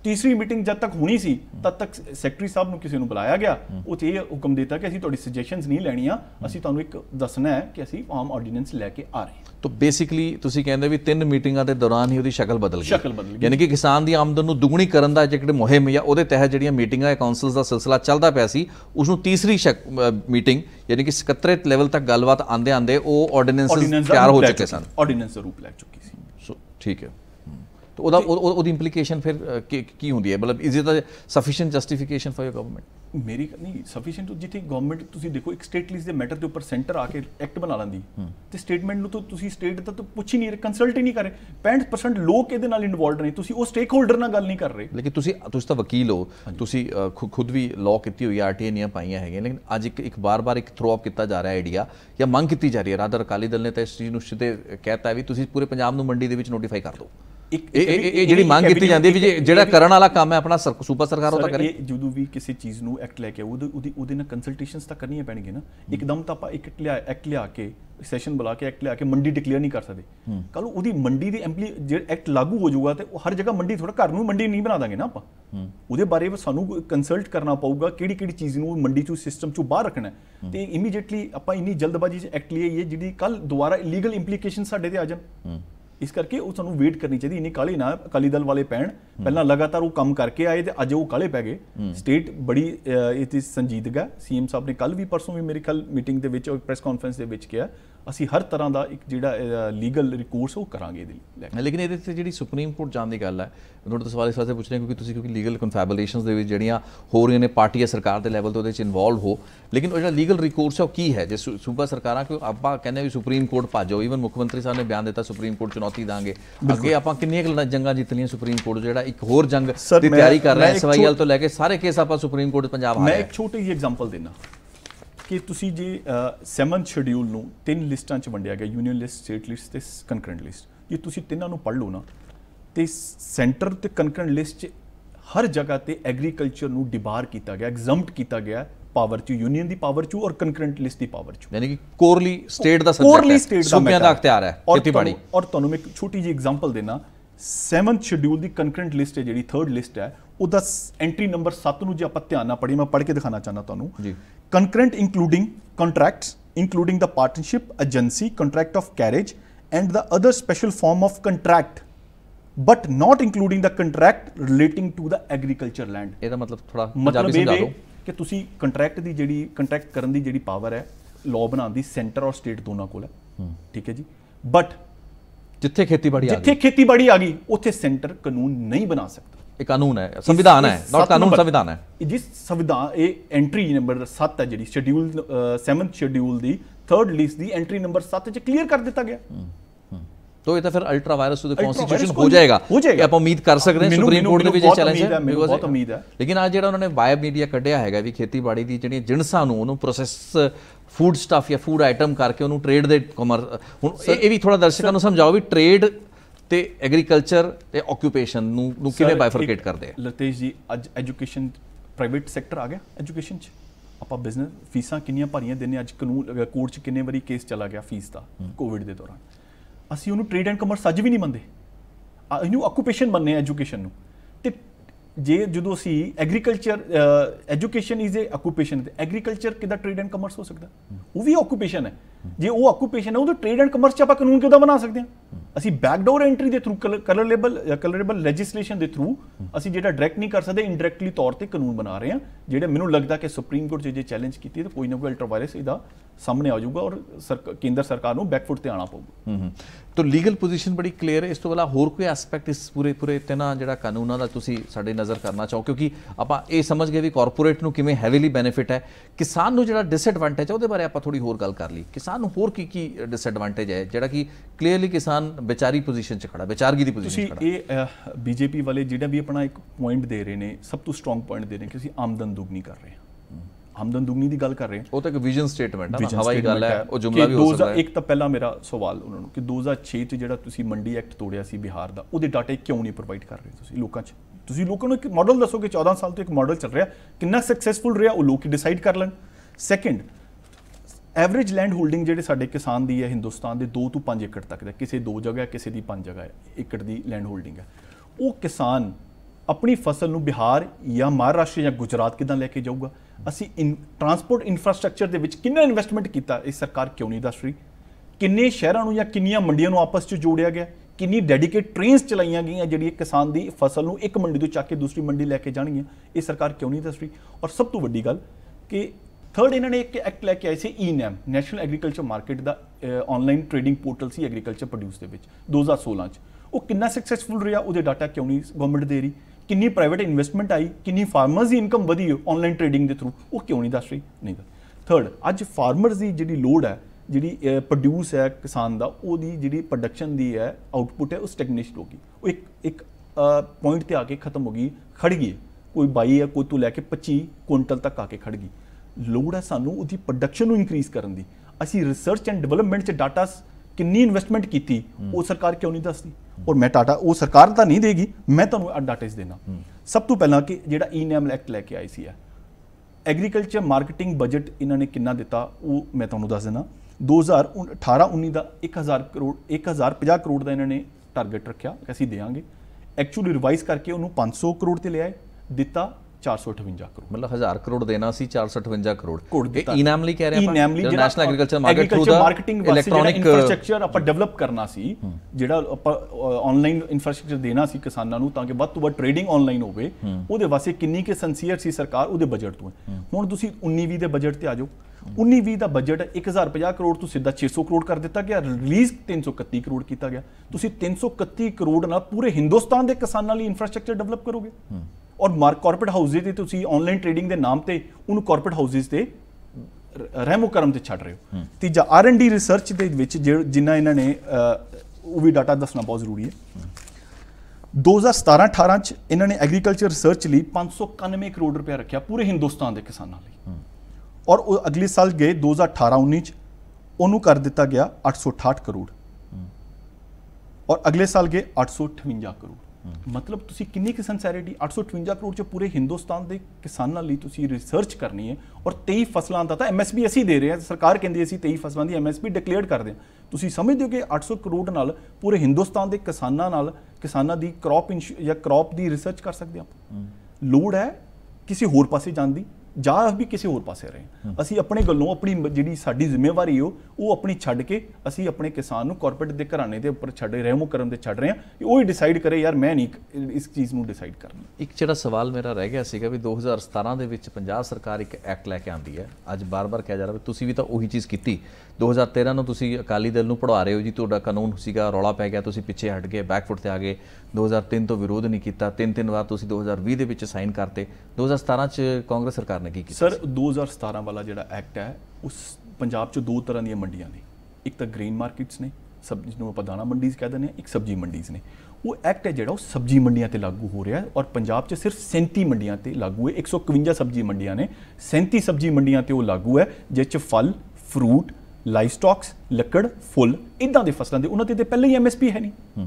ਤੀਸਰੀ ਮੀਟਿੰਗ ਜਦ ਤੱਕ ਹੋਣੀ ਸੀ ਤਦ ਤੱਕ ਸੈਕਟਰੀ ਸਾਹਿਬ ਨੂੰ ਕਿਸੇ ਨੂੰ ਬੁਲਾਇਆ ਗਿਆ ਉੱਥੇ ਇਹ ਹੁਕਮ ਦਿੱਤਾ ਕਿ ਅਸੀਂ ਤੁਹਾਡੀ ਸੁਜੈਸ਼ਨਸ ਨਹੀਂ ਲੈਣੀਆਂ ਅਸੀਂ ਤੁਹਾਨੂੰ ਇੱਕ ਦੱਸਣਾ ਹੈ ਕਿ ਅਸੀਂ ਆਮ ਆਰਡੀਨੈਂਸ ਲੈ ਕੇ ਆ ਰਹੇ ਹਾਂ ਤਾਂ ਬੇਸਿਕਲੀ ਤੁਸੀਂ ਕਹਿੰਦੇ ਵੀ ਤਿੰਨ ਮੀਟਿੰਗਾਂ ਦੇ ਦੌਰਾਨ ਹੀ ਉਹਦੀ ਸ਼ਕਲ ਬਦਲ ਗਈ ਸ਼ਕਲ ਬਦਲ ਗਈ ਯਾਨੀ ਕਿ ਕਿਸਾਨ ਦੀ ਆਮਦਨ ਨੂੰ ਦੁੱਗਣੀ ਕਰਨ ਦਾ ਜਿਹੜੇ ਮੁਹਿੰਮ ਜਾਂ ਉਹਦੇ ਤਹਿਤ ਜਿਹੜੀਆਂ ਮੀਟਿੰਗਾਂ ਜਾਂ ਕਾਉਂਸਲਸ ਦਾ ਸਿਲਸਿਲਾ ਚੱਲਦਾ ਪਿਆ ਸੀ ਉਸ ਨੂੰ ਤੀਸਰੀ ਮੀਟਿੰਗ ਯਾਨੀ ਕਿ ਸਕੱਤਰੇਟ ਲੈਵਲ ਤੱਕ ਗੱਲਬਾਤ ਆਂਦੇ ਆਂਦੇ ਉਹ ਆਰਡੀਨੈਂਸ ਤਿਆਰ ਹੋ ਚੁੱਕੇ ਸਨ ਆਰਡੀਨੈਂਸ ਦਾ ਰੂਪ ਲੈ ਚੁੱਕੀ ਸੀ ਸੋ ਠੀਕ ਹੈ ਤੇ ਉਹਦਾ ਉਹਦੀ ਇੰਪਲੀਕੇਸ਼ਨ ਫਿਰ ਕੀ ਹੁੰਦੀ ਹੈ ਮਤਲਬ is it a sufficient justification for your government ਮੇਰੀ ਨਹੀਂ ਸਫੀਸ਼ੀਐਂਟ ਜਿੱਥੇ ਗਵਰਨਮੈਂਟ ਤੁਸੀਂ ਦੇਖੋ ਇੱਕ ਸਟੇਟ ਲੀਜ਼ ਦੇ ਮੈਟਰ ਦੇ ਉੱਪਰ ਸੈਂਟਰ ਆ ਕੇ ਐਕਟ ਬਣਾ ਲੈਂਦੀ ਤੇ ਸਟੇਟਮੈਂਟ ਨੂੰ ਤਾਂ ਤੁਸੀਂ ਸਟੇਟ ਦਾ ਤਾਂ ਪੁੱਛ ਹੀ ਨਹੀਂ ਕੰਸਲਟ ਹੀ ਨਹੀਂ ਕਰ ਰਹੇ 65% ਲੋਕ ਇਹਦੇ ਨਾਲ ਇਨਵੋਲਡ ਨੇ ਤੁਸੀਂ ਉਹ ਸਟੇਕ ਹੋਲਡਰ ਨਾਲ ਗੱਲ ਨਹੀਂ ਕਰ ਰਹੇ ਲੇਕਿਨ ਤੁਸੀਂ ਤੁਸੀਂ ਤਾਂ ਵਕੀਲ ਹੋ ਤੁਸੀਂ ਖੁਦ ਵੀ ਲਾਅ ਕੀਤੀ ਹੋਈ ਆਰਟੀਏ ਨੀਆਂ ਪਾਈਆਂ ਹੈਗੀਆਂ ਲੇਕਿਨ ਅੱਜ ਇੱਕ ਇੱਕ ਬਾਰ-ਬਾਰ ਇੱਕ ਥਰੋ ਅਪ ਕੀਤਾ ਜਾ ਰਿਹਾ ਆਈਡੀਆ ਜਾਂ ਮੰਗ ਕੀਤੀ ਜਾ ਰਹੀ ਹੈ ਰਾਦਰ ਅਕਾਲੀ ਦਲ ਨੇ ਤਾਂ ਇਸ ਚੀਜ਼ ਨੂੰ ਸਿੱਧੇ ਕਹਿਤਾ ਵੀ ਤੁਸੀਂ ਪੂਰੇ ਪੰਜਾਬ ਨੂੰ ਮੰਡੀ ਦੇ ਵਿੱਚ ਨੋਟੀਫਾਈ ਕਰ ਦਿਓ ਇਹ ਜਿਹੜੀ ਮੰਗ ਕੀਤੀ ਜਾਂਦੀ ਵੀ ਜਿਹੜਾ ਕਰਨ ਵਾਲਾ ਕੰਮ ਹੈ ਆਪਣਾ ਸੂਬਾ ਸਰਕਾਰ ਉਹ ਤਾਂ ਕਰੇ ਜਦੋਂ ਵੀ ਕਿਸੇ ਚੀਜ਼ ਨੂੰ ਐਕਟ ਲੈ ਕੇ ਉਹਦੇ ਉਹਦੀ ਉਹਦੇ ਨਾਲ ਕੰਸਲਟੇਸ਼ਨਸ ਤਾਂ ਕਰਨੀਆਂ ਪੈਣਗੀਆਂ ਨਾ ਇੱਕਦਮ ਤਾਂ ਆਪਾਂ ਇੱਕ ਲਿਆ ਐਕਟ ਲਿਆ ਕੇ ਸੈਸ਼ਨ ਬੁਲਾ ਕੇ ਐਕਟ ਲਿਆ ਕੇ ਮੰਡੀ ਡਿਕਲੇਅਰ ਨਹੀਂ ਕਰ ਸਕਦੇ ਕੱਲ ਉਹਦੀ ਮੰਡੀ ਦੀ ਐਮਪਲੀ ਜਿਹੜਾ ਐਕਟ ਲਾਗੂ ਹੋ ਜਾਊਗਾ ਤੇ ਉਹ ਹਰ ਜਗ੍ਹਾ ਮੰਡੀ ਥੋੜਾ ਘਰ ਨੂੰ ਮੰਡੀ ਨਹੀਂ ਬਣਾ ਦਾਂਗੇ ਨਾ ਆਪਾਂ ਉਹਦੇ ਬਾਰੇ ਸਾਨੂੰ ਕੰਸਲਟ ਕਰਨਾ ਪਊਗਾ ਕਿਹੜੀ ਕਿਹੜੀ ਚੀਜ਼ ਨੂੰ ਮੰਡੀ ਚੋਂ ਸਿਸਟਮ ਚੋਂ ਬਾਹਰ ਰੱਖਣਾ ਤੇ ਇਮੀਡੀਏਟਲੀ ਆਪਾਂ ਇੰਨੀ ਜਲਦਬਾਜ਼ੀ 'ਚ ਐਕਟ ਲਈਏ ਜਿਹੜੀ ਕੱਲ ਦੁਬਾਰਾ ਇਲੀਗਲ ਇੰਪਲੀਕੇਸ਼ਨ ਸਾਡੇ ਤੇ ਆ ਜਾਣ ਇਸ ਕਰਕੇ ਉਹ ਸਾਨੂੰ ਵੇਟ ਕਰਨੀ ਚਾਹੀਦੀ ਇਨੀ ਕਾਲੀ ਨਾ ਅਕਾਲੀ ਦਲ ਵਾਲੇ ਪੈਣ ਪਹਿਲਾਂ ਲਗਾਤਾਰ ਉਹ ਕੰਮ ਕਰਕੇ ਆਏ ਤੇ ਅੱਜ ਉਹ ਕਾਲੇ ਪੈ ਗਏ ਸਟੇਟ ਬੜੀ ਇਤੀ ਸੰਜੀਦਗਾ ਸੀਐਮ ਸਾਹਿਬ ਨੇ ਕੱਲ ਵੀ ਪਰਸੋਂ ਵੀ ਮੇਰੇ ਖਲ ਮੀਟਿੰਗ ਦੇ ਵਿੱਚ ਉਹ ਪ੍ਰੈਸ ਕਾਨਫਰੰਸ ਦੇ ਵਿੱਚ ਕਿਹਾ ਅਸੀਂ ਹਰ ਤਰ੍ਹਾਂ ਦਾ ਇੱਕ ਜਿਹੜਾ ਲੀਗਲ ਰਿਕੋਰਸ ਉਹ ਕਰਾਂਗੇ ਇਹਦੇ ਲਈ ਲੇਕਿਨ ਇਹਦੇ ਤੇ ਜਿਹੜੀ ਸੁਪਰੀਮ ਕੋਰਟ ਜਾਣ ਦੀ ਗੱਲ ਹੈ ਉਹਨਾਂ ਤੋਂ ਸਵਾਲ ਇਸ ਵਾਸਤੇ ਪੁੱਛ ਰਹੇ ਕਿਉਂਕਿ ਤੁਸੀਂ ਕਿਉਂਕਿ ਲੀਗਲ ਕਨਫੈਬਲੇਸ਼ਨਸ ਦੇ ਵਿੱਚ ਜਿਹੜੀਆਂ ਹੋ ਰਹੀਆਂ ਨੇ ਪਾਰਟੀ ਪਾਰਟੀਆਂ ਸਰਕਾਰ ਦੇ ਲੈਵਲ ਤੋਂ ਉਹਦੇ ਵਿੱਚ ਇਨਵੋਲਵ ਹੋ ਲੇਕਿਨ ਉਹ ਜਿਹੜਾ ਲੀਗਲ ਰਿਕੋਰਸ ਹੈ ਉਹ ਕੀ ਹੈ ਜੇ ਸੂਬਾ ਸਰਕਾਰਾਂ ਕਿਉਂ ਆਪਾਂ ਕਹਿੰਦੇ ਵੀ ਸੁਪਰੀਮ ਕੋਰਟ ਭਾਜੋ ਈਵਨ ਮੁੱਖ ਮੰਤਰੀ ਸਾਹਿਬ ਨੇ ਬਿਆਨ ਦਿੱਤਾ ਸੁਪਰੀਮ ਕੋਰਟ ਚੁਣੌਤੀ ਦਾਂਗੇ ਅੱਗੇ ਆਪਾਂ ਕਿੰਨੀਆਂ ਜੰਗਾਂ ਜਿੱਤ ਲਈਆਂ ਸੁਪਰੀਮ ਕੋਰਟ ਜਿਹੜਾ ਇੱਕ ਹੋਰ ਜੰਗ ਦੀ ਤਿਆਰੀ ਕਰ ਰਿਹਾ ਹੈ ਸਵਾਈਲ ਤੋਂ ਲੈ ਕੇ ਸਾਰੇ ਕੇਸ ਆਪਾਂ ਸੁਪਰੀਮ ਕੋਰਟ ਪੰਜਾਬ ਆ ਰਹੇ ਮੈਂ ਇੱਕ ਛੋਟੀ ਜਿਹੀ ਐਗਜ਼ਾਮਪਲ ਦੇਣਾ ਕਿ ਤੁਸੀਂ ਜੇ ਸੈਮਨ ਸ਼ਡਿਊਲ ਨੂੰ ਤਿੰਨ ਲਿਸਟਾਂ 'ਚ ਵੰਡਿਆ ਗਿਆ ਯੂਨੀਅਨ ਲਿਸਟ ਸਟੇਟ ਲਿਸਟ ਤੇ ਕੰਕਰੈਂਟ ਲਿਸਟ ਜੇ ਤੁਸੀਂ ਤਿੰਨਾਂ ਨੂੰ ਪੜ੍ਹ ਲਓ ਨਾ ਤੇ ਸੈਂਟਰ ਤੇ ਕੰਕਰੈਂਟ ਲਿਸਟ 'ਚ ਹਰ ਜਗ੍ਹਾ ਤੇ ਐਗਰੀਕਲਚਰ ਨੂੰ ਡਿਬਾਰ ਕੀਤਾ ਗਿਆ ਐਗਜ਼ਮਪਟ ਕੀਤਾ ਗਿਆ ਪਾਵਰ ਚ ਯੂਨੀਅਨ ਦੀ ਪਾਵਰ ਚ ਔਰ ਕੰਕਰੈਂਟ ਲਿਸਟ ਦੀ ਪਾਵਰ ਚ ਯਾਨੀ ਕਿ ਕੋਰਲੀ ਸਟੇਟ ਦਾ ਸਬਜੈਕਟ ਕੋਰਲੀ ਸਟੇਟ ਦਾ ਸੂਬਿਆਂ ਦਾ ਅਖਤਿਆਰ ਹੈ ਖੇਤੀਬਾੜੀ ਔਰ ਤੁਹਾਨੂੰ ਮੈਂ ਇੱਕ ਛੋਟੀ ਜੀ ਐਗਜ਼ਾਮਪਲ ਦੇਣਾ 7th ਸ਼ਡਿਊਲ ਦੀ ਕੰਕਰੈਂਟ ਲਿਸਟ ਹੈ ਜਿਹੜੀ ਥਰਡ ਲਿਸਟ ਹੈ ਉਹਦਾ ਐਂਟਰੀ ਨੰਬਰ 7 ਨੂੰ ਜੇ ਆਪਾਂ ਧਿਆਨ ਨਾਲ ਪੜੀ ਮੈਂ ਪੜ੍ਹ ਕੇ ਦਿਖਾਣਾ ਚਾਹਨਾ ਤੁਹਾਨੂੰ ਜੀ concurrent including contracts including the partnership agency contract of carriage and the other special form of contract but not including the contract relating to the agriculture land ਇਹਦਾ ਮਤਲਬ ਥੋੜਾ ਪੰਜਾਬੀ ਸਮਝਾ ਦਿਓ ਕਿ ਤੁਸੀਂ ਕੰਟਰੈਕਟ ਦੀ ਜਿਹੜੀ ਕੰਟਰੈਕਟ ਕਰਨ ਦੀ ਜਿਹੜੀ ਪਾਵਰ ਹੈ ਲਾਅ ਬਣਾਉਣ ਦੀ ਸੈਂਟਰ ਔਰ ਸਟੇਟ ਦੋਨਾਂ ਕੋਲ ਹੈ ਠੀਕ ਹੈ ਜੀ ਬਟ ਜਿੱਥੇ ਖੇਤੀਬਾੜੀ ਆ ਗਈ ਜਿੱਥੇ ਖੇਤੀਬਾੜੀ ਆ ਗਈ ਉੱਥੇ ਸੈਂਟਰ ਕਾਨੂੰਨ ਨਹੀਂ ਬਣਾ ਸਕਦਾ ਇਹ ਕਾਨੂੰਨ ਹੈ ਸੰਵਿਧਾਨ ਹੈ ਨਾਟ ਕਾਨੂੰਨ ਸੰਵਿਧਾਨ ਹੈ ਜਿਸ ਸੰਵਿਧਾਨ ਇਹ ਐਂਟਰੀ ਨੰਬਰ 7 ਹੈ ਜਿਹੜੀ ਸ਼ਡਿਊਲ 7th ਸ਼ਡਿਊਲ ਦੀ 3rd ਲਿਸਟ ਦੀ ਐਂਟਰੀ ਨੰਬਰ 7 ਚ ਕਲੀਅਰ ਕਰ ਦਿੱਤਾ ਗਿਆ ਤੋ ਇਹ ਤਾਂ ਫਿਰ ultra vires to the constitution ਹੋ ਜਾਏਗਾ ਕਿ ਆਪਾਂ ਉਮੀਦ ਕਰ ਸਕਦੇ ਹਾਂ ਸੁਪਰੀਮ ਕੋਰਟ ਦੇ ਵਿੱਚ ਚੈਲੰਜ ਹੈ ਬਿਕੋਜ਼ ਬਹੁਤ ਉਮੀਦ ਹੈ ਲੇਕਿਨ ਆ ਜਿਹੜਾ ਉਹਨਾਂ ਨੇ ਵਾਇਬ ਮੀਡੀਆ ਕੱਢਿਆ ਹੈਗਾ ਵੀ ਖੇਤੀਬਾੜੀ ਦੀ ਜਿਹੜੀਆਂ ਜਿਣਸਾਂ ਨੂੰ ਉਹਨੂੰ ਪ੍ਰੋਸੈਸ ਫੂਡ ਸਟਫ ਜਾਂ ਫੂਡ ਆਈਟਮ ਕਰਕੇ ਉਹਨੂੰ ਟ੍ਰੇਡ ਦੇ ਕਮਰ ਹੁਣ ਇਹ ਵੀ ਥੋੜਾ ਦਰਸ਼ਕਾਂ ਨੂੰ ਸਮਝਾਓ ਵੀ ਟ੍ਰੇਡ ਤੇ ਐਗਰੀਕਲਚਰ ਤੇ ਓਕਿਊਪੇਸ਼ਨ ਨੂੰ ਨੂੰ ਕਿਵੇਂ ਬਾਈਫਰਕੇਟ ਕਰਦੇ ਆ ਲਤੇਸ਼ ਜੀ ਅੱਜ ਐਜੂਕੇਸ਼ਨ ਪ੍ਰਾਈਵੇਟ ਸੈਕਟਰ ਆ ਗਿਆ ਐਜੂਕੇਸ਼ਨ ਚ ਆਪਾਂ ਬਿਜ਼ਨਸ ਫੀਸਾਂ ਕਿੰਨੀਆਂ ਭਰੀਆਂ ਦਿੰਨੇ ਅੱਜ ਕਾਨੂੰਨ ਕੋਰਟ ਚ ਕਿੰਨੇ ਵਾਰੀ ਕੇਸ ਚਲਾ ਗਿਆ ਫੀਸ ਦਾ ਕੋਵਿਡ ਦੇ ਦੌਰਾਨ ਅਸੀਂ ਉਹਨੂੰ ਟ੍ਰੇਡ ਐਂਡ ਕਮਰਸ ਅੱਜ ਵੀ ਨਹੀਂ ਮੰਨਦੇ ਇਹਨੂੰ ਆਕੂਪੇਸ਼ਨ ਮੰਨਨੇ ਐਜੂਕੇਸ਼ਨ ਨੂੰ ਤੇ ਜੇ ਜਦੋਂ ਅਸੀਂ agriculture education is a occupation ਤੇ ਐਗਰੀਕਲਚਰ ਕਿਦਾ ਟ੍ਰੇਡ ਐਂਡ ਕਮਰਸ ਹੋ ਸਕਦਾ ਉਹ ਵੀ ਆਕੂਪੇਸ਼ਨ ਹੈ ਜੇ ਉਹ ਆਕੂਪੇਸ਼ਨ ਹੈ ਉਹਦੇ ਟ੍ਰੇਡ ਐਂਡ ਕਮਰਸ 'ਚ ਆਪਾਂ ਕਾਨੂੰਨ ਕਿਉਂ ਦਾ ਬਣਾ ਸਕਦੇ ਹਾਂ ਅਸੀਂ ਬੈਕਡੋਰ ਐਂਟਰੀ ਦੇ ਥਰੂ ਕਲਰਲੇਬਲ ਕਲਰੇਬਲ ਲੈਜਿਸਲੇਸ਼ਨ ਦੇ ਥਰੂ ਅਸੀਂ ਜਿਹੜਾ ਡਾਇਰੈਕਟ ਨਹੀਂ ਕਰ ਸਕਦੇ ਇਨਡਾਇਰੈਕਟਲੀ ਤੌਰ ਤੇ ਕਾਨੂੰਨ ਬਣਾ ਰਹੇ ਹਾਂ ਜਿਹੜੇ ਮੈਨੂੰ ਲੱਗਦਾ ਕਿ ਸੁਪਰੀਮ ਕੋਰਟ 'ਚ ਜੇ ਚੈਲੰਜ ਕੀਤੀ ਤਾਂ ਕੋਈ ਨਾ ਕੋਈ ਵਾਇਰਸ ਇਹਦਾ ਸਾਹਮਣੇ ਆ ਜਾਊਗਾ ਔਰ ਕੇਂਦਰ ਸਰਕਾਰ ਨੂੰ ਬੈਕਫੁੱਟ ਤੇ ਆਣਾ ਪਊਗਾ ਹੂੰ ਹੂੰ ਤਾਂ ਲੀਗਲ ਪੋਜੀਸ਼ਨ ਬੜੀ ਕਲੀਅਰ ਹੈ ਇਸ ਤੋਂ ਬਲਾ ਹੋਰ ਕੋਈ ਐਸਪੈਕਟ ਇਸ ਪੂਰੇ ਪੂਰੇ ਤੇਨਾ ਜਿਹੜਾ ਕਾਨੂੰਨਾਂ ਦਾ ਤੁਸੀਂ ਸਾਡੇ ਨਜ਼ਰ ਕਰਨਾ ਚਾਹੋ ਕਿਉਂਕਿ ਆਪਾਂ ਇਹ ਸਮਝ ਗਏ ਵੀ ਕਾਰਪੋਰੇਟ ਨੂੰ ਕਿਵੇਂ ਹੈਵੀਲੀ ਬੈਨੀਫਿਟ ਹੈ ਕਿਸਾਨ ਨੂੰ ਜਿਹੜਾ ਡਿਸਐਡਵਾਂਟੇਜ ਹੈ ਉਹਦੇ ਬਾਰੇ ਆਪਾਂ ਥੋੜੀ ਹੋਰ ਗੱਲ ਕਰ ਲਈ ਕਿਸਾਨ ਕਿਸਾਨ ਨੂੰ ਹੋਰ ਕੀ ਕੀ ਡਿਸਐਡਵਾਂਟੇਜ ਹੈ ਜਿਹੜਾ ਕਿ ਕਲੀਅਰਲੀ ਕਿਸਾਨ ਵਿਚਾਰੀ ਪੋਜੀਸ਼ਨ 'ਚ ਖੜਾ ਵਿਚਾਰਗੀ ਦੀ ਪੋਜੀਸ਼ਨ 'ਚ ਖੜਾ ਤੁਸੀਂ ਇਹ ਬੀਜੇਪੀ ਵਾਲੇ ਜਿਹੜਾ ਵੀ ਆਪਣਾ ਇੱਕ ਪੁਆਇੰਟ ਦੇ ਰਹੇ ਨੇ ਸਭ ਤੋਂ ਸਟਰੋਂਗ ਪੁਆਇੰਟ ਦੇ ਰਹੇ ਕਿ ਅਸੀਂ ਆਮਦਨ ਦੁੱਗਣੀ ਕਰ ਰਹੇ ਹਾਂ ਆਮਦਨ ਦੁੱਗਣੀ ਦੀ ਗੱਲ ਕਰ ਰਹੇ ਹਾਂ ਉਹ ਤਾਂ ਇੱਕ ਵਿਜ਼ਨ ਸਟੇਟਮੈਂਟ ਹੈ ਹਵਾਈ ਗੱਲ ਹੈ ਉਹ ਜੁਮਲਾ ਵੀ ਹੋ ਸਕਦਾ ਹੈ ਇੱਕ ਤਾਂ ਪਹਿਲਾਂ ਮੇਰਾ ਸਵਾਲ ਉਹਨਾਂ ਨੂੰ ਕਿ 2006 ਚ ਜਿਹੜਾ ਤੁਸੀਂ ਮੰਡੀ ਐਕਟ ਤੋੜਿਆ ਸੀ ਬਿਹਾਰ ਦਾ ਉਹਦੇ ਡਾਟਾ ਕਿਉਂ ਨਹੀਂ ਪ੍ਰੋਵਾਈਡ ਕਰ ਰਹੇ ਤੁਸੀਂ ਲੋਕਾਂ 'ਚ ਤੁਸੀਂ ਲੋਕਾਂ ਨੂੰ ਇੱਕ ਮਾਡਲ ਦੱਸੋ ਕਿ 14 ਸਾਲ ਤੋਂ ਇੱਕ ਮਾਡਲ ਚੱਲ ਰਿਹਾ ਕਿੰਨਾ ਸਕਸੈਸਫੁਲ ਰਿਹਾ ਉਹ ਲੋਕ ਡਿਸਾਈਡ ਕਰ ਲੈਣ ਸੈਕੰਡ ਐਵਰੇਜ ਲੈਂਡ ਹੋਲਡਿੰਗ ਜਿਹੜੇ ਸਾਡੇ ਕਿਸਾਨ ਦੀ ਹੈ ਹਿੰਦੁਸਤਾਨ ਦੇ 2 ਤੋਂ 5 ਏਕੜ ਤੱਕ ਦਾ ਕਿਸੇ 2 ਜਗ੍ਹਾ ਕਿਸੇ ਦੀ 5 ਜਗ੍ਹਾ ਏਕੜ ਦੀ ਲੈਂਡ ਹੋਲਡਿੰਗ ਹੈ ਉਹ ਕਿਸਾਨ ਆਪਣੀ ਫਸਲ ਨੂੰ ਬਿਹਾਰ ਜਾਂ ਮਹਾਰਾਸ਼ਟਰ ਜਾਂ ਗੁਜਰਾਤ ਕਿਦਾਂ ਲੈ ਕੇ ਜਾਊਗਾ ਅਸੀਂ ਟਰਾਂਸਪੋਰਟ ਇਨਫਰਾਸਟ੍ਰਕਚਰ ਦੇ ਵਿੱਚ ਕਿੰਨਾ ਇਨਵੈਸਟਮੈਂਟ ਕੀਤਾ ਇਹ ਸਰਕਾਰ ਕਿਉਂ ਨਹੀਂ ਦੱਸ ਰਹੀ ਕਿੰਨੇ ਸ਼ਹਿਰਾਂ ਨੂੰ ਜਾਂ ਕਿੰਨੀਆਂ ਮੰਡੀਆਂ ਨੂੰ ਆਪਸ ਵਿੱਚ ਜੋੜਿਆ ਗਿਆ ਕਿੰਨੀ ਡੈਡੀਕੇਟ ਟ੍ਰੇਨਸ ਚਲਾਈਆਂ ਗਈਆਂ ਜਿਹੜੀ ਕਿਸਾਨ ਦੀ ਫਸਲ ਨੂੰ ਇੱਕ ਮੰਡੀ ਤੋਂ ਚੱਕ ਕੇ ਦੂਸਰੀ ਮੰਡੀ ਲੈ ਕੇ ਜਾਣਗੀਆਂ ਇਹ ਸਰਕਾਰ ਕਿਉਂ ਨਹੀਂ ਦੱਸ ਰਹੀ ਔਰ ਸਭ ਤੋਂ ਵੱਡੀ ਗੱਲ ਕਿ ਥਰਡ ਇਹਨਾਂ ਨੇ ਇੱਕ ਐਕਟ ਲੈ ਕੇ ਆਏ ਸੀ ਈਨੈਮ ਨੈਸ਼ਨਲ ਐਗਰੀਕਲਚਰ ਮਾਰਕੀਟ ਦਾ ਆਨਲਾਈਨ ਟ੍ਰੇਡਿੰਗ ਪੋਰਟਲ ਸੀ ਐਗਰੀਕਲਚਰ ਪ੍ਰੋਡਿਊਸ ਦੇ ਵਿੱਚ 2016 ਚ ਉਹ ਕਿੰਨਾ ਸਕਸੈਸਫੁਲ ਰਿਹਾ ਉਹਦੇ ਡਾਟਾ ਕਿਉਂ ਨਹੀਂ ਗਵਰਨਮੈਂਟ ਦੇ ਰਹੀ ਕਿੰਨੀ ਪ੍ਰਾਈਵੇਟ ਇਨਵੈਸਟਮੈਂਟ ਆਈ ਕਿੰਨੀ ਫਾਰਮਰਸ ਦੀ ਇਨਕਮ ਵਧੀ ਆਨਲਾਈਨ ਟ੍ਰੇਡਿੰਗ ਦੇ ਥਰੂ ਉਹ ਕਿਉਂ ਨਹੀਂ ਦੱਸ ਰਹੀ ਨਹੀਂ ਥਰਡ ਅੱਜ ਫਾਰਮਰਸ ਦੀ ਜਿਹੜੀ ਲੋਡ ਹੈ ਜਿਹੜੀ ਪ੍ਰੋਡਿਊਸ ਹੈ ਕਿਸਾਨ ਦਾ ਉਹਦੀ ਜਿਹੜੀ ਪ੍ਰੋਡਕਸ਼ਨ ਦੀ ਹੈ ਆਊਟਪੁੱਟ ਹੈ ਉਹ ਸਟੈਗਨੇਸ਼ਨ ਹੋ ਗਈ ਉਹ ਇੱਕ ਇੱਕ ਪੁਆਇੰਟ ਤੇ ਆ ਕੇ ਖਤਮ ਹੋ ਗਈ ਖੜ ਗਈ ਕੋਈ 22 ਹੈ ਕੋਈ ਤੋਂ ਲੈ ਕੇ 25 ਕੁਇੰਟਲ ਤੱਕ ਆ ਕੇ ਖੜ ਗਈ ਲੋੜ ਹੈ ਸਾਨੂੰ ਉਹਦੀ ਪ੍ਰੋਡਕਸ਼ਨ ਨੂੰ ਇਨਕਰੀਸ ਕਰਨ ਦੀ ਅਸੀਂ ਰਿਸਰਚ ਐਂਡ ਡਿਵੈਲਪਮੈਂਟ 'ਚ ਡਾਟਾ ਕਿੰਨੀ ਇਨਵੈਸਟਮੈਂਟ ਕੀਤੀ ਉਹ ਸਰਕਾਰ ਕਿਉਂ ਨਹੀਂ ਦੱਸਦੀ ਔਰ ਮੈਂ ਡਾਟਾ ਉਹ ਸਰਕਾਰ ਤਾਂ ਨਹੀਂ ਦੇਗੀ ਮੈਂ ਤੁਹਾਨੂੰ ਆ ਡਾਟਾ ਇਸ ਦੇਣਾ ਸਭ ਤੋਂ ਪਹਿਲਾਂ ਕਿ ਜਿਹੜਾ ਈਨੈਮ ਐਕਟ ਲੈ ਕੇ ਆਈ ਸੀ ਹੈ ਐਗਰੀਕਲਚਰ ਮਾਰਕੀਟਿੰਗ ਬਜਟ ਇਹਨਾਂ ਨੇ ਕਿੰਨਾ ਦਿੱਤਾ ਉਹ ਮੈਂ ਤੁਹਾਨੂੰ ਦੱਸ ਦੇਣਾ 2018-19 ਦਾ 1000 ਕਰੋੜ 1050 ਕਰੋੜ ਦਾ ਇਹਨਾਂ ਨੇ ਟਾਰਗੇਟ ਰੱਖਿਆ ਕਿ ਅਸੀਂ ਦੇਵਾਂਗੇ ਐਕਚੁਅਲੀ ਰਿਵਾਈਜ਼ ਕਰਕੇ ਉਹਨੂੰ 500 ਕਰੋੜ ਤੇ ਲਿਆਏ ਦਿੱਤਾ 458 ਕਰੋੜ ਮਤਲਬ 1000 ਕਰੋੜ ਦੇਣਾ ਸੀ 458 ਕਰੋੜ ਇਹ ਇਨਾਮਲੀ ਕਹਿ ਰਹੇ ਆਪਾਂ ਜਿਹੜਾ national agriculture market through the electronic infrastructure ਆਪਾਂ ਡਿਵੈਲਪ ਕਰਨਾ ਸੀ ਜਿਹੜਾ ਆਪਾਂ ਆਨਲਾਈਨ ਇਨਫਰਾਸਟ੍ਰਕਚਰ ਦੇਣਾ ਸੀ ਕਿਸਾਨਾਂ ਨੂੰ ਤਾਂ ਕਿ ਵੱਧ ਤੋਂ ਵੱਧ ਟ੍ਰੇਡਿੰਗ ਆਨਲਾਈਨ ਹੋਵੇ ਉਹਦੇ ਵਾਸਤੇ ਕਿੰਨੀ ਕਿ ਸੰਸੀਅਰ ਸੀ ਸਰਕਾਰ ਉਹਦੇ ਬਜਟ ਤੋਂ ਹੁਣ ਤੁਸੀਂ 19-20 ਦੇ ਬਜਟ ਤੇ ਆ ਜਾਓ 19-20 ਦਾ ਬਜਟ 1050 ਕਰੋੜ ਤੋਂ ਸਿੱਧਾ 600 ਕਰੋੜ ਕਰ ਦਿੱਤਾ ਗਿਆ ਰਿਲੀਜ਼ 331 ਕਰੋੜ ਕੀਤਾ ਗਿਆ ਤੁਸੀਂ 331 ਕਰੋੜ ਨਾਲ ਪੂਰੇ ਹਿੰਦੁਸਤਾਨ ਦੇ ਕਿਸਾਨਾਂ ਲਈ ਇਨਫਰਾਸਟ੍ਰਕਚਰ ਡਿਵੈਲਪ ਕਰੋਗੇ ਔਰ ਮਾਰਕ ਕਾਰਪੋਰੇਟ ਹਾਊਸਿਸ ਦੇ ਤੁਸੀਂ ਆਨਲਾਈਨ ਟ੍ਰੇਡਿੰਗ ਦੇ ਨਾਮ ਤੇ ਉਹਨੂੰ ਕਾਰਪੋਰੇਟ ਹਾਊਸਿਸ ਤੇ ਰਹਿਮੋ ਕਰਮ ਤੇ ਛੱਡ ਰਹੇ ਹੋ ਤੀਜਾ ਆਰ ਐਂਡ ਡੀ ਰਿਸਰਚ ਦੇ ਵਿੱਚ ਜਿੰਨਾ ਇਹਨਾਂ ਨੇ ਉਹ ਵੀ ਡਾਟਾ ਦੱਸਣਾ ਬਹੁਤ ਜ਼ਰੂਰੀ ਹੈ 2017-18 ਚ ਇਹਨਾਂ ਨੇ ਐਗਰੀਕਲਚਰ ਰਿਸਰਚ ਲਈ 591 ਕਰੋੜ ਰੁਪਏ ਰੱਖਿਆ ਪੂਰੇ ਹਿੰਦੁਸਤਾਨ ਦੇ ਕਿਸਾਨਾਂ ਲਈ ਔਰ ਉਹ ਅਗਲੇ ਸਾਲ ਗਏ 2018-19 ਚ ਉਹਨੂੰ ਕਰ ਦਿੱਤਾ ਗਿਆ 868 ਕਰੋੜ ਔਰ ਅਗਲੇ ਸਾਲ ਗਏ 858 ਕਰੋੜ ਮਤਲਬ ਤੁਸੀਂ ਕਿੰਨੀ ਕਿ ਸਿਨਸੈਰਿਟੀ 852 ਕਰੋੜ ਚ ਪੂਰੇ ਹਿੰਦੁਸਤਾਨ ਦੇ ਕਿਸਾਨਾਂ ਲਈ ਤੁਸੀਂ ਰਿਸਰਚ ਕਰਨੀ ਹੈ ਔਰ 23 ਫਸਲਾਂ ਦਾ ਤਾਂ ਐਮਐਸਪੀ ਅਸੀਂ ਦੇ ਰਹੇ ਹਾਂ ਸਰਕਾਰ ਕਹਿੰਦੀ ਅਸੀਂ 23 ਫਸਲਾਂ ਦੀ ਐਮਐਸਪੀ ਡਿਕਲੇਅਰ ਕਰਦੇ ਹਾਂ ਤੁਸੀਂ ਸਮਝਦੇ ਹੋ ਕਿ 800 ਕਰੋੜ ਨਾਲ ਪੂਰੇ ਹਿੰਦੁਸਤਾਨ ਦੇ ਕਿਸਾਨਾਂ ਨਾਲ ਕਿਸਾਨਾਂ ਦੀ ਕ੍ਰੌਪ ਜਾਂ ਕ੍ਰੌਪ ਦੀ ਰਿਸਰਚ ਕਰ ਸਕਦੇ ਆਪਾਂ ਲੋੜ ਹੈ ਕਿਸੇ ਹੋਰ ਪਾਸੇ ਜਾਣ ਦੀ ਜਾਂ ਵੀ ਕਿਸੇ ਹੋਰ ਪਾਸੇ ਰਹੇ ਅਸੀਂ ਆਪਣੇ ਗੱਲੋਂ ਆਪਣੀ ਜਿਹੜੀ ਸਾਡੀ ਜ਼ਿੰਮੇਵਾਰੀ ਹੋ ਉਹ ਆਪਣੀ ਛੱਡ ਕੇ ਅਸੀਂ ਆਪਣੇ ਕਿਸਾਨ ਨੂੰ ਕਾਰਪੋਰੇਟ ਦੇ ਘਰਾਣੇ ਦੇ ਉੱਪਰ ਛੱਡ ਰਹੇ ਉਹ ਕਰਮ ਦੇ ਛੱਡ ਰਹੇ ਹਾਂ ਕਿ ਉਹ ਹੀ ਡਿਸਾਈਡ ਕਰੇ ਯਾਰ ਮੈਂ ਨਹੀਂ ਇਸ ਚੀਜ਼ ਨੂੰ ਡਿਸਾਈਡ ਕਰਨਾ ਇੱਕ ਜਿਹੜਾ ਸਵਾਲ ਮੇਰਾ ਰਹਿ ਗਿਆ ਸੀਗਾ ਵੀ 2017 ਦੇ ਵਿੱਚ ਪੰਜਾਬ ਸਰਕਾਰ ਇੱਕ ਐਕਟ ਲੈ ਕੇ ਆਂਦੀ ਹੈ ਅੱਜ ਬਾਰ-ਬਾਰ ਕਿਹਾ ਜਾ ਰਿਹਾ ਵੀ ਤੁਸੀਂ ਵੀ ਤਾਂ ਉਹੀ ਚੀਜ਼ ਕੀਤੀ 2013 ਨੂੰ ਤੁਸੀਂ ਅਕਾਲੀ ਦਲ ਨੂੰ ਪੜਵਾ ਰਹੇ ਹੋ ਜੀ ਤੁਹਾਡਾ ਕਾਨੂੰਨ ਸੀਗਾ ਰੌਲਾ ਪੈ ਗਿਆ ਤੁਸੀਂ ਪਿੱਛੇ ਹਟ ਗਏ ਬੈਕਫੁੱਟ ਤੇ ਆ ਗਏ 2003 ਤੋਂ ਵਿਰੋਧ ਨਹੀਂ ਕੀਤਾ ਤਿੰਨ ਤਿੰਨ ਵਾਰ ਤੁਸੀਂ 2020 ਦੇ ਵਿੱਚ ਸਾਈਨ ਕਰਤੇ 2017 ਚ ਕਾਂਗਰਸ ਸਰਕਾਰ ਨੇ ਕੀ ਕੀਤਾ ਸਰ 2017 ਵਾਲਾ ਜਿਹੜਾ ਐਕਟ ਹੈ ਉਸ ਪੰਜਾਬ 'ਚ ਦੋ ਤਰ੍ਹਾਂ ਦੀਆਂ ਮੰਡੀਆਂ ਨੇ ਇੱਕ ਤਾਂ ਗ੍ਰੀਨ ਮਾਰਕੀਟਸ ਨੇ ਸਬਜ਼ੀ ਨੂੰ ਆਪਾਂ ਦਾਣਾ ਮੰਡੀਜ਼ ਕਹਿੰਦੇ ਨੇ ਇੱਕ ਸਬਜ਼ੀ ਮੰਡੀਜ਼ ਨੇ ਉਹ ਐਕਟ ਹੈ ਜਿਹੜਾ ਉਹ ਸਬਜ਼ੀ ਮੰਡੀਆਂ ਤੇ ਲਾਗੂ ਹੋ ਰਿਹਾ ਹੈ ਔਰ ਪੰਜਾਬ 'ਚ ਸਿਰਫ 37 ਮੰਡੀਆਂ ਤੇ ਲਾਗੂ ਹੈ 151 ਸਬਜ਼ੀ ਮੰਡੀਆਂ ਨੇ 37 ਸਬਜ਼ੀ ਮੰਡੀਆਂ ਤੇ ਉਹ ਲਾਗੂ ਹੈ ਜਿਸ 'ਚ ਫਲ ਫਰੂਟ ਲਾਈਵ ਸਟਾਕਸ ਲੱਕੜ ਫੁੱਲ ਇਦਾਂ ਦੇ ਫਸਲਾਂ ਦੇ ਉਹਨਾਂ ਤੇ ਤੇ ਪਹਿਲਾਂ ਹੀ ਐਮਐਸਪੀ ਹੈ ਨਹੀਂ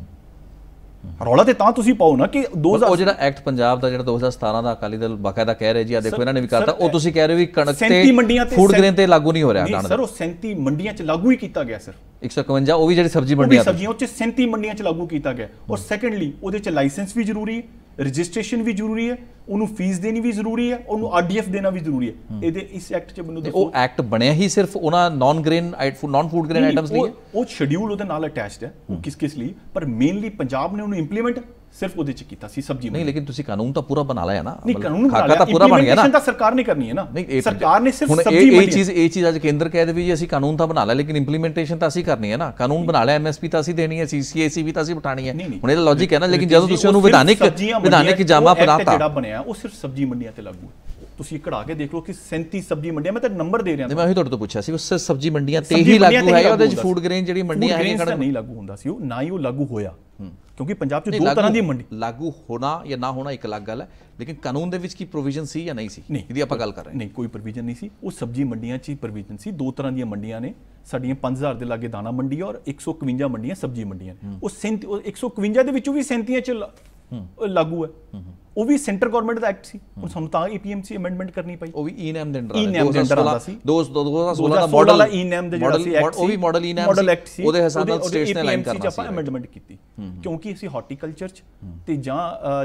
ਰੌਲਾ ਤੇ ਤਾਂ ਤੁਸੀਂ ਪਾਓ ਨਾ ਕਿ 2000 ਉਹ ਜਿਹੜਾ ਐਕਟ ਪੰਜਾਬ ਦਾ ਜਿਹੜਾ 2017 ਦਾ ਅਕਾਲੀ ਦਲ ਬਕਾਇਦਾ ਕਹਿ ਰਿਹਾ ਜੀ ਆ ਦੇਖੋ ਇਹਨਾਂ ਨੇ ਵੀ ਕਰਤਾ ਉਹ ਤੁਸੀਂ ਕਹਿ ਰਹੇ ਹੋ ਵੀ ਕਣਕ ਤੇ ਫੂਡ ਗ੍ਰੇਨ ਤੇ ਲਾਗੂ ਨਹੀਂ ਹੋ ਰਿਹਾ ਕਾਨੂੰਨ ਸਰ ਉਹ 37 ਮੰਡੀਆਂ 'ਚ ਲਾਗੂ ਹੀ ਕੀਤਾ ਗਿਆ ਸਰ 151 ਉਹ ਵੀ ਜਿਹੜੀ ਸਬਜ਼ੀ ਮੰਡੀਆਂ ਦੀ ਸਬਜ਼ੀਆਂ ਉਹ 'ਚ 37 ਮੰਡੀਆਂ 'ਚ ਲਾਗੂ ਕੀਤਾ ਗਿਆ ਔਰ ਸੈਕੰਡਲੀ ਉਹਦੇ 'ਚ ਲਾਇਸੈਂਸ ਵੀ ਜ਼ਰੂਰੀ ਹੈ ਰਜਿਸਟ੍ਰੇਸ਼ਨ ਵੀ ਜ਼ਰੂਰੀ ਹੈ ਉਹਨੂੰ ਫੀਸ ਦੇਣੀ ਵੀ ਜ਼ਰੂਰੀ ਹੈ ਉਹਨੂੰ ਆਰਡੀਐਫ ਦੇਣਾ ਵੀ ਜ਼ਰੂਰੀ ਹੈ ਇਹਦੇ ਇਸ ਐਕਟ 'ਚ ਮੈਨੂੰ ਦੱਸੋ ਉਹ ਐਕਟ ਬਣਿਆ ਹੀ ਸਿਰਫ ਉਹਨਾਂ non grain non food grain items ਲਈ ਉਹ ਸ਼ਡਿਊਲ ਉਹਦੇ ਨਾਲ ਅਟੈਚਡ ਹੈ ਉਹ ਕਿਸ ਕਿਸ ਲਈ ਪਰ ਮੇਨਲੀ ਪੰਜਾਬ ਨੇ ਉਹਨੂੰ ਇੰਪਲੀਮੈਂਟ ਸਿਰਫ ਉਹਦੇ ਚ ਕੀਤਾ ਸੀ ਸਬਜੀ ਨਹੀਂ ਲੇਕਿਨ ਤੁਸੀਂ ਕਾਨੂੰਨ ਤਾਂ ਪੂਰਾ ਬਣਾ ਲਿਆ ਨਾ ਨਹੀਂ ਕਾਨੂੰਨ ਬਣਾ ਲਿਆ ਤਾਂ ਪੂਰਾ ਬਣ ਗਿਆ ਨਾ ਤਾਂ ਸਰਕਾਰ ਨੇ ਕਰਨੀ ਹੈ ਨਾ ਸਰਕਾਰ ਨੇ ਸਿਰਫ ਸਬਜੀ ਇਹ ਚੀਜ਼ ਇਹ ਚੀਜ਼ ਅੱਜ ਕੇਂਦਰ ਕਹਿ ਦੇ ਵੀ ਅਸੀਂ ਕਾਨੂੰਨ ਤਾਂ ਬਣਾ ਲਿਆ ਲੇਕਿਨ ਇੰਪਲੀਮੈਂਟੇਸ਼ਨ ਤਾਂ ਅਸੀਂ ਕਰਨੀ ਹੈ ਨਾ ਕਾਨੂੰਨ ਬਣਾ ਲਿਆ ਐਮਐਸਪੀ ਤਾਂ ਅਸੀਂ ਦੇਣੀ ਹੈ ਸੀਸੀਏਸੀ ਵੀ ਤਾਂ ਅਸੀਂ ਬਿਠਾਣੀ ਹੈ ਹੁਣ ਇਹਦਾ ਲੌਜੀਕ ਹੈ ਨਾ ਲੇਕਿਨ ਜਦੋਂ ਤੁਸੀਂ ਉਹਨੂੰ ਵਿਧਾਨਿਕ ਵਿਧਾਨਿਕ ਜਾਮਾ ਬਣਾਤਾ ਜਿਹੜਾ ਬਣਿਆ ਉਹ ਸਿਰਫ ਸਬਜੀ ਮੰਡੀਆਂ ਤੇ ਲਾਗੂ ਹੈ ਤੁਸੀਂ ਕਢਾ ਕੇ ਦੇਖ ਲਓ ਕਿ 37 ਸਬਜ਼ੀ ਮੰਡੀਆਂ ਮੈਂ ਤਾਂ ਨੰਬਰ ਦੇ ਰਿਹਾ ਮੈਂ ਉਹੀ ਤੁਹਾਡੇ ਤੋਂ ਪੁੱਛਿਆ ਸੀ ਉਸ ਸਬਜ਼ੀ ਮੰਡੀਆਂ ਤੇ ਹੀ ਲਾਗੂ ਹੈ ਉਹਦੇ ਵਿੱਚ ਫੂਡ ਗ੍ਰੇਨ ਜਿਹੜੀ ਮੰਡੀਆਂ ਹੈ ਕੜਨ ਨਹੀਂ ਲਾਗੂ ਹੁੰਦਾ ਸੀ ਉਹ ਨਾ ਹੀ ਉਹ ਲਾਗੂ ਹੋਇਆ ਕਿਉਂਕਿ ਪੰਜਾਬ 'ਚ ਦੋ ਤਰ੍ਹਾਂ ਦੀ ਮੰਡੀ ਲਾਗੂ ਹੋਣਾ ਜਾਂ ਨਾ ਹੋਣਾ ਇੱਕ ਅਲੱਗ ਗੱਲ ਹੈ ਲੇਕਿਨ ਕਾਨੂੰਨ ਦੇ ਵਿੱਚ ਕੀ ਪ੍ਰੋਵੀਜ਼ਨ ਸੀ ਜਾਂ ਨਹੀਂ ਸੀ ਇਹਦੀ ਆਪਾਂ ਗੱਲ ਕਰ ਰਹੇ ਨਹੀਂ ਕੋਈ ਪ੍ਰੋਵੀਜ਼ਨ ਨਹੀਂ ਸੀ ਉਹ ਸਬਜ਼ੀ ਮੰਡੀਆਂ 'ਚ ਹੀ ਪ੍ਰੋਵੀਜ਼ਨ ਸੀ ਦੋ ਤਰ੍ਹਾਂ ਦੀਆਂ ਮੰਡੀਆਂ ਨੇ ਸਾਡੀਆਂ 5000 ਦੇ ਲਾਗੇ ਦਾਣਾ ਮੰਡੀ ਔਰ 151 ਮੰਡੀਆਂ ਸਬਜ਼ੀ ਮੰਡੀਆਂ ਉਹ 151 ਦੇ ਵਿੱਚੋਂ ਵੀ 37 'ਚ ਲਾਗੂ ਹੈ ਉਹ ਵੀ ਸੈਂਟਰ ਗਵਰਨਮੈਂਟ ਦਾ ਐਕਟ ਸੀ ਹੁਣ ਸਾਨੂੰ ਤਾਂ ਏਪੀਐਮਸੀ ਅਮੈਂਡਮੈਂਟ ਕਰਨੀ ਪਈ ਉਹ ਵੀ ਈਨੈਮ e ਦੇ ਅੰਡਰ ਈਨੈਮ e ਦੇ ਅੰਡਰ ਆਉਂਦਾ ਸੀ 2016 ਦਾ ਮਾਡਲ ਈਨੈਮ e ਦੇ ਜਿਹੜਾ ਸੀ ਐਕਟ ਉਹ ਵੀ ਮਾਡਲ ਐਕਟ ਸੀ ਉਹਦੇ ਹਿਸਾਬ ਨਾਲ ਸਟੇਟਸ ਨੇ ਲਾਈਨ ਕਰਨਾ ਸੀ ਆਪਾਂ ਅਮੈਂਡਮੈਂਟ ਕੀਤੀ ਕਿਉਂਕਿ ਅਸੀਂ ਹਾਰਟੀਕਲਚਰ ਚ ਤੇ ਜਾਂ